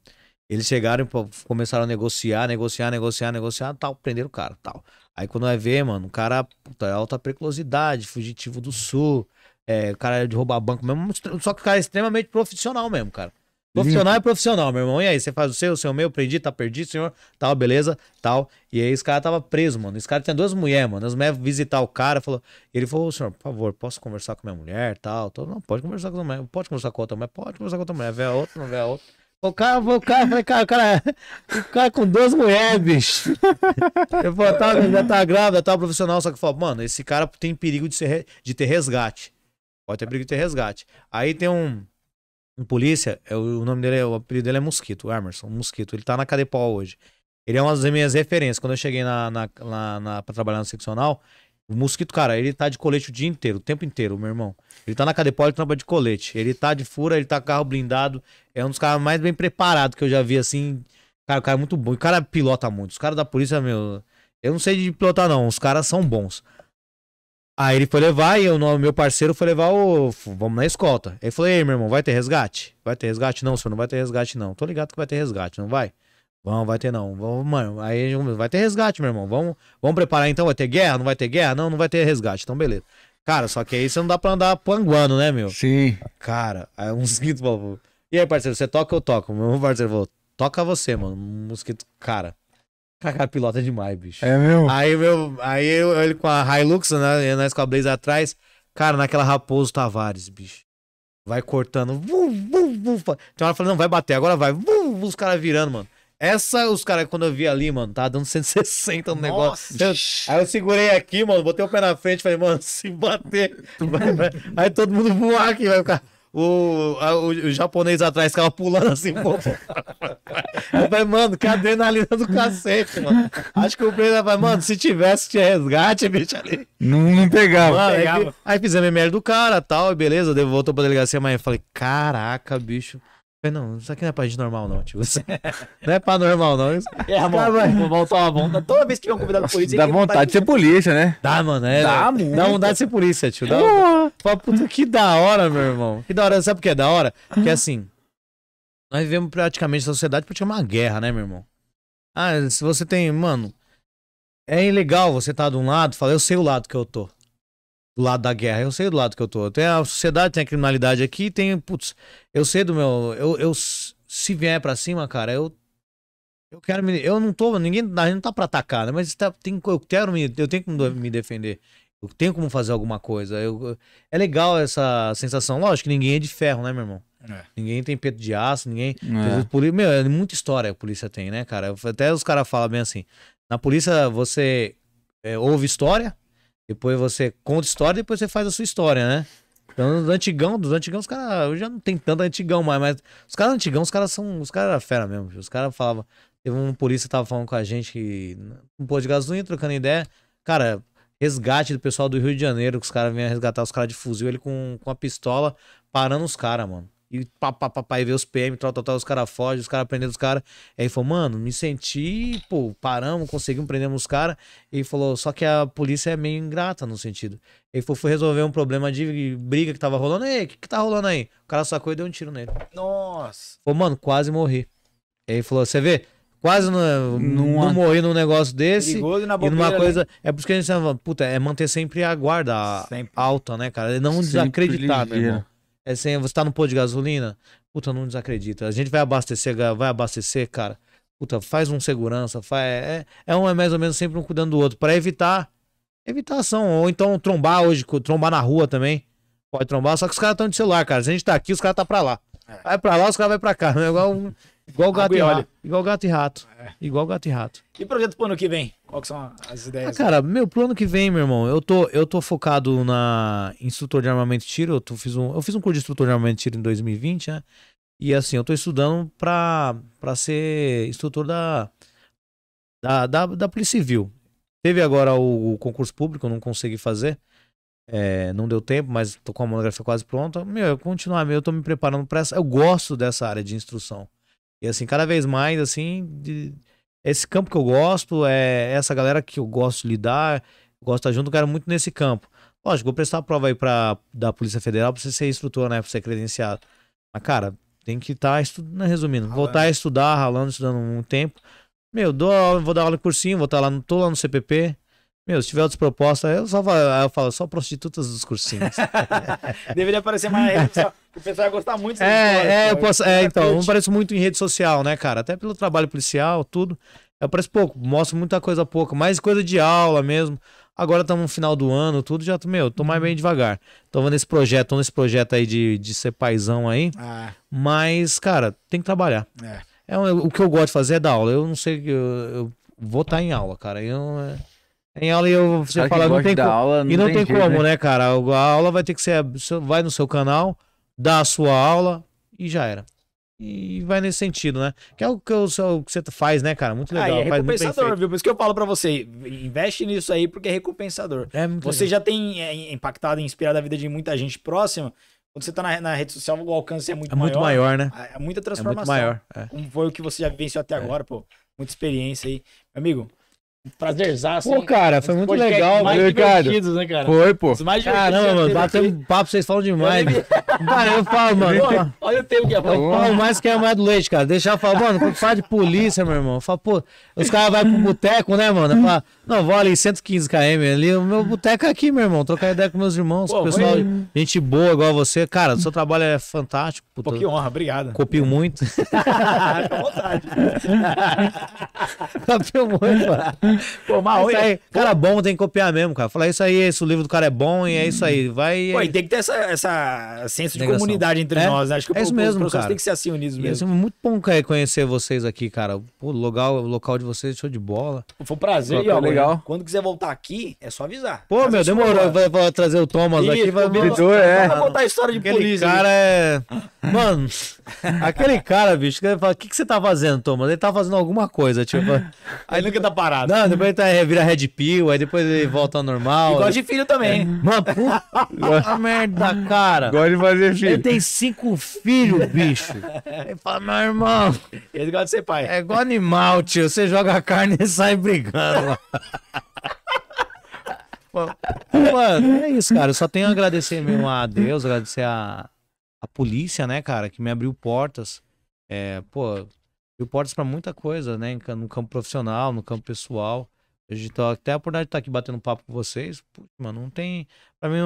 B: eles chegaram, começaram a negociar, negociar, negociar, negociar, tal, prenderam o cara, tal. Aí quando vai ver, mano, o cara, puta, é alta periculosidade, fugitivo do sul, é, o cara é de roubar banco mesmo, só que o cara é extremamente profissional mesmo, cara. Profissional é profissional, meu irmão. E aí, você faz o seu, o seu meu, prendi, tá perdido, senhor, tal, beleza, tal. E aí, esse cara tava preso, mano. Esse cara tinha duas mulheres, mano. As mulheres visitar o cara, falou. Ele falou, senhor, por favor, posso conversar com minha mulher, tal. Tô não, pode conversar com a mulher, pode conversar com outra mulher, pode conversar com outra mulher, vê a outra, não vê a outra. O cara, o cara, falei, cara, o cara, é, o cara é com duas mulheres, bicho. Eu falei, tá, já tava grávida, tá profissional, só que eu falo, mano, esse cara tem perigo de, ser, de ter resgate. Pode ter perigo de ter resgate. Aí tem um, um polícia, é, o nome dele, é, o apelido dele é Mosquito, Emerson, Mosquito. Ele tá na Cadepol hoje. Ele é uma das minhas referências. Quando eu cheguei na, na, na, na pra trabalhar no seccional, o mosquito, cara, ele tá de colete o dia inteiro, o tempo inteiro, meu irmão. Ele tá na cadepol, ele trampa de colete. Ele tá de fura, ele tá carro blindado. É um dos caras mais bem preparados que eu já vi, assim. Cara, o cara é muito bom. O cara pilota muito. Os caras da polícia, meu. Eu não sei de pilotar, não. Os caras são bons. Aí ele foi levar e o meu parceiro foi levar o. Vamos na escolta. Ele falou: Ei, meu irmão, vai ter resgate? Vai ter resgate? Não, senhor, não vai ter resgate, não. Tô ligado que vai ter resgate, não vai? Vamos, vai ter não. Vamos, mano, aí vai ter resgate, meu irmão. Vamos, vamos preparar então, vai ter guerra? Não vai ter guerra? Não, não vai ter resgate. Então, beleza. Cara, só que aí você não dá pra andar panguando, né, meu? Sim. Cara, aí um mosquito falou. E aí, parceiro, você toca ou toca? Meu parceiro falou, toca você, mano. Um mosquito, cara. Cacá pilota é demais, bicho. É mesmo? Aí, meu, aí eu, ele com a Hilux, né? Nós com a Blaze atrás. Cara, naquela Raposo Tavares, bicho. Vai cortando. Vum, vum, vum. Tem uma hora falando, não, vai bater, agora vai. Vum, os caras virando, mano. Essa, os caras, quando eu vi ali, mano, tava dando 160 no negócio. Eu, aí eu segurei aqui, mano, botei o pé na frente, falei, mano, se bater, vai, vai. aí todo mundo voar aqui, vai ficar. O, o, o, japonês atrás ficava pulando assim, pô. Eu falei, mano, que adrenalina do cacete, mano. Acho que o Pedro vai, mano, se tivesse tinha resgate, bicho, ali. Não, não pegava. Mano, pegava. Aí, aí fizemos ML do cara tal, e beleza, voltou pra delegacia, mas eu falei, caraca, bicho. Falei, não, isso aqui não é pra gente normal, não, tio. não é pra normal, não. É,
C: Vamos
A: voltar uma vontade. Toda vez que tiver um convidado
B: polícia. Dá vontade de ser
C: polícia, né? Dá,
B: mano. É, dá, mano. Dá vontade de ser polícia, tio. Dá,
C: Fala, puta, que da
B: hora, meu irmão. Que da hora. Sabe por que é da hora? Que ah. assim. Nós vivemos praticamente na sociedade pra chamar uma guerra, né, meu irmão? Ah, se você tem. Mano. É ilegal você tá de um lado, fala, eu sei o lado que eu tô do lado da guerra. Eu sei do lado que eu tô. Tem a sociedade, tem a criminalidade aqui, tem. Putz, eu sei do meu. Eu, eu se vier para cima, cara, eu. Eu quero me. Eu não tô. Ninguém. A gente não tá pra atacar, né? Mas tá, tem, eu quero me. Eu tenho como me defender. Eu tenho como fazer alguma coisa. Eu, é legal essa sensação. Lógico que ninguém é de ferro, né, meu irmão? É. Ninguém tem peito de aço, ninguém. É. Poli... Meu, é muita história a polícia tem, né, cara? Até os caras falam bem assim. Na polícia você é, ouve história, depois você conta história, depois você faz a sua história, né? Então, dos antigão, dos antigão, os caras. Eu já não tenho tanto antigão mais, mas os caras antigão, os caras são. Os caras eram fera mesmo. Os caras falavam. Teve um polícia que tava falando com a gente que. Um pôr de gasolina, trocando ideia. Cara, resgate do pessoal do Rio de Janeiro, que os caras vinham resgatar os caras de fuzil, ele com, com a pistola, parando os caras, mano e pá, pá, pá, pá, e ver os PM, tal, tal, tal, os caras fogem, os caras prendendo os caras. Aí ele falou, mano, me senti, pô, paramos, conseguimos prendemos os caras. E falou, só que a polícia é meio ingrata no sentido. Ele falou, foi resolver um problema de briga que tava rolando. Ei, o que, que tá rolando aí? O cara sacou e deu um tiro nele.
A: Nossa!
B: Falou, mano, quase morri. Aí ele falou, você vê? Quase não, numa... não morri num negócio desse. e, na bobeira, e numa né? coisa. Né? É por isso que a gente fala, puta, é manter sempre a guarda sempre. alta, né, cara? É não sempre desacreditar, ligeiro. meu irmão. É assim, você tá no pôr de gasolina? Puta, não desacredita. A gente vai abastecer, vai abastecer, cara. Puta, faz um segurança, faz. É, é, é um é mais ou menos sempre um cuidando do outro, para evitar. evitação Ou então trombar hoje, trombar na rua também. Pode trombar, só que os caras estão de celular, cara. Se a gente tá aqui, os caras tá pra lá. É. Vai pra lá, os caras vão pra cá. É igual um... Igual gato e rato. Igual gato e rato. É. Igual gato e rato.
A: E projeto pro ano que vem? Qual que são as ideias? Ah,
B: cara, meu plano que vem, meu irmão, eu tô, eu tô focado na instrutor de armamento de tiro. Eu, tô, fiz um, eu fiz um curso de instrutor de armamento de tiro em 2020, né? E assim, eu tô estudando pra, pra ser instrutor da, da, da, da Polícia Civil. Teve agora o, o concurso público, eu não consegui fazer. É, não deu tempo, mas tô com a monografia quase pronta. Meu, eu continuar, meu, eu tô me preparando para essa. Eu gosto dessa área de instrução assim, cada vez mais, assim, de... esse campo que eu gosto, é essa galera que eu gosto de lidar, gosto de estar junto, quero muito nesse campo. Lógico, vou prestar a prova aí pra, da Polícia Federal pra você ser instrutor, né? Pra ser credenciado. Mas, cara, tem que estar tá estudando, né, resumindo, ralando. voltar a estudar, ralando, estudando um tempo. Meu, dou, vou dar aula em cursinho, vou estar tá lá, no, tô lá no CPP, meu, se tiver outras propostas, eu só eu falo, só prostitutas dos cursinhos.
A: Deveria aparecer mais rede social. O pessoal ia gostar muito é, é, eu posso, é, tá então, eu
B: apareço muito em rede social, né, cara? Até pelo trabalho policial, tudo. Eu apareço pouco, mostro muita coisa pouca, mais coisa de aula mesmo. Agora estamos no final do ano, tudo já, meu, tô mais bem devagar. Tô nesse projeto, tô nesse projeto aí de, de ser paizão aí. Ah. Mas, cara, tem que trabalhar. É. é. O que eu gosto de fazer é dar aula. Eu não sei, eu, eu vou estar tá em aula, cara. Eu... É... Em aula e eu, você cara fala, não tem como. Aula, não e não tem, tem como, né? né, cara? A aula vai ter que ser. Vai no seu canal, dá a sua aula e já era. E vai nesse sentido, né? Que é o que, eu, o que você faz, né, cara? Muito ah, é legal. Ah, é recompensador,
A: viu? Por isso que eu falo para você, investe nisso aí porque é recompensador. É você legal. já tem é, impactado e inspirado a vida de muita gente próxima. Quando você tá na, na rede social, o alcance é muito maior. É muito maior, maior né? É, é muita transformação. É muito maior. É. Como foi o que você já vivenciou até agora, pô. Muita experiência aí. Meu amigo, Prazerzaço. Pô, cara, foi muito legal, mais Ricardo. Né, cara? Foi,
B: pô. mais Caramba, mano, batendo papo, vocês falam demais. cara, eu falo, mano. Pô,
A: olha o tempo que é bom. Eu falo
B: mais que é mais do leite, cara. Deixar eu falar, mano, quando fala de polícia, meu irmão, fala, pô, os caras vão pro boteco, né, mano? não, vou ali 115 km ali, o meu boteco é aqui, meu irmão. Trocar ideia com meus irmãos, pô, pessoal, foi... gente boa igual você. Cara, o seu trabalho é fantástico. Puta. Pô, que honra, obrigado. Copio muito. Fica à vontade. Copio muito, mano. Pô, Marrom, isso aí, cara bom tem que copiar mesmo, cara. Falar isso aí, esse livro do cara é bom e é isso aí. Hum. Vai. Pô, e tem que ter essa, essa senso de comunidade entre é, nós, né? Acho que é isso o, mesmo, os cara. tem que ser assim
A: unidos mesmo. Assim,
B: é muito bom conhecer vocês aqui, cara. Pô, local, local de vocês, show de bola. Foi um prazer, Pô, ó, legal.
A: Quando quiser voltar aqui, é só avisar. Pô, meu, demorou. Vai,
B: vai, trazer o Thomas aqui, vai Vitor, é. contar a história de aquele polícia. cara é. Mano, aquele cara, bicho, que ele fala: o que, que você tá fazendo, Thomas? Ele tá fazendo alguma coisa, tipo. Aí nunca tá parado. Não, não, depois ele tá, é, vira Red Pill, aí depois ele volta ao normal. gosta de filho também. É. Mano, puta merda, cara. Gosta de fazer filho. Ele tem cinco filhos, bicho. Ele fala, meu irmão.
A: Ele gosta de ser pai. É
B: igual animal, tio. Você joga a carne e sai brigando. Mano, é isso, cara. Eu só tenho a agradecer mesmo a Deus, agradecer a, a polícia, né, cara, que me abriu portas. É, pô, abriu portas para muita coisa, né? No campo profissional, no campo pessoal. tá até a oportunidade de estar tá aqui batendo papo com vocês, putz, mano, não tem. Pra mim,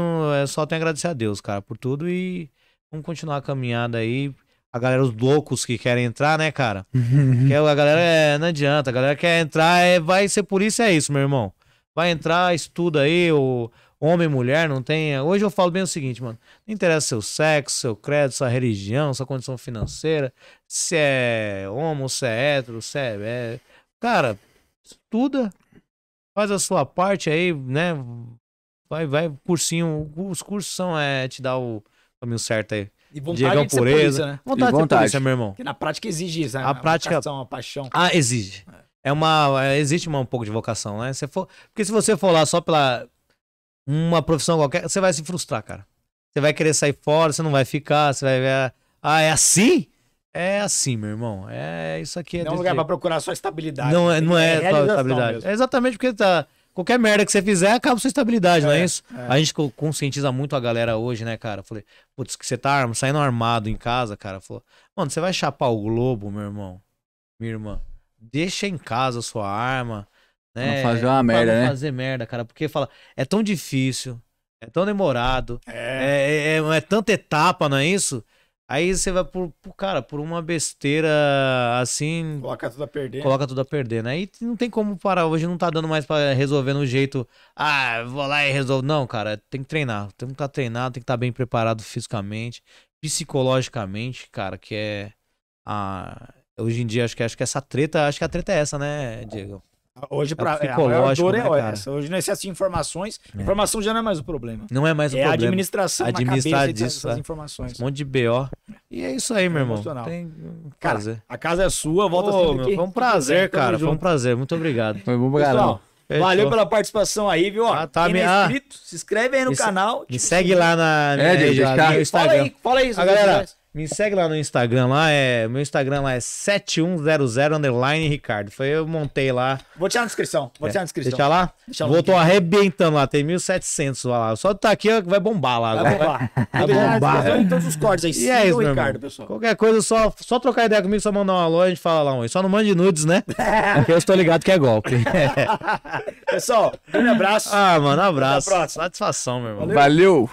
B: é só tem agradecer a Deus, cara, por tudo e vamos continuar a caminhada aí. A galera, os loucos que querem entrar, né, cara?
C: que
B: é a galera é, não adianta, a galera quer entrar, é, vai ser por isso, é isso, meu irmão. Vai entrar, estuda aí, ou homem e mulher, não tem. É, hoje eu falo bem o seguinte, mano. Não interessa seu sexo, seu credo, sua religião, sua condição financeira, se é homo, se é hétero, se é. é... Cara, estuda, faz a sua parte aí, né? Vai, vai, cursinho. Os cursos são é, te dar o caminho certo aí. E vontade Diegão de pureza. Polícia, né? Vontade, e vontade de polícia, meu irmão. Porque na
A: prática exige isso, né? A, a prática... Vocação, uma paixão. Ah,
B: exige. É, é uma... É, existe um pouco de vocação, né? Se for... Porque se você for lá só pela uma profissão qualquer, você vai se frustrar, cara. Você vai querer sair fora, você não vai ficar, você vai ver. Ah, é assim? É assim, meu irmão. É isso aqui. É não é um lugar jeito. pra
A: procurar só estabilidade.
B: Não, é, né? não é, é só estabilidade. Mesmo. É exatamente porque tá. Qualquer merda que você fizer, acaba sua estabilidade, é, não é, é isso? É. A gente conscientiza muito a galera hoje, né, cara? Falei, putz, que você tá arma, saindo armado em casa, cara. Falou, mano, você vai chapar o globo, meu irmão, minha irmã. Deixa em casa a sua arma. Né? Não fazer uma merda, não né? fazer merda, cara. Porque fala, é tão difícil, é tão demorado, é. é, é, é, é tanta etapa, não é isso? Aí você vai por, por, cara, por uma besteira assim. Coloca tudo a perder. Coloca tudo a perder, né? E não tem como parar. Hoje não tá dando mais para resolver no jeito. Ah, vou lá e resolvo. Não, cara, tem que treinar. Tem que estar tá treinado, tem que estar tá bem preparado fisicamente, psicologicamente, cara, que é. A... Ah, hoje em dia, acho que, acho que essa treta. Acho que a treta é essa, né, Diego? Hoje, é pra, é a maior dor né, é essa.
A: É, hoje, no excesso é de informações, é. informação já não é mais o problema. Não é mais o é problema. Tá- é a administração Administrar na disso, dessas informações.
B: Um monte de BO. E é isso aí, meu irmão.
A: Tem... Cara, a casa é sua, volta Ô, meu, Foi um prazer, cara. Foi um
B: prazer. Muito obrigado. Foi bom, galera. Valeu pela
A: participação aí, viu? Ah, tá, Quem minha... é ah. inscrito, se inscreve aí no me canal. Me tipo, segue lá na minha é, rede, no Instagram. Fala aí, fala aí. A galera,
B: me segue lá no Instagram, lá é. Meu Instagram lá é 7100 underline Ricardo. Foi eu montei lá.
A: Vou dar na descrição. Vou é. dar na descrição. Deixa lá. Deixa tô
B: arrebentando lá, tem 1700 lá. Só tá aqui ó, vai bombar lá. Vai bombar. Vai, vai bombar. Em todos os cortes aí. E é isso, Ricardo, irmão. pessoal. Qualquer coisa, só, só trocar ideia comigo, só mandar uma loja, a gente fala lá um. E só não mande nudes, né?
A: Porque eu
C: estou ligado que é golpe.
A: pessoal,
B: um abraço. Ah, mano, um abraço. Satisfação, meu irmão.
C: Valeu. Valeu.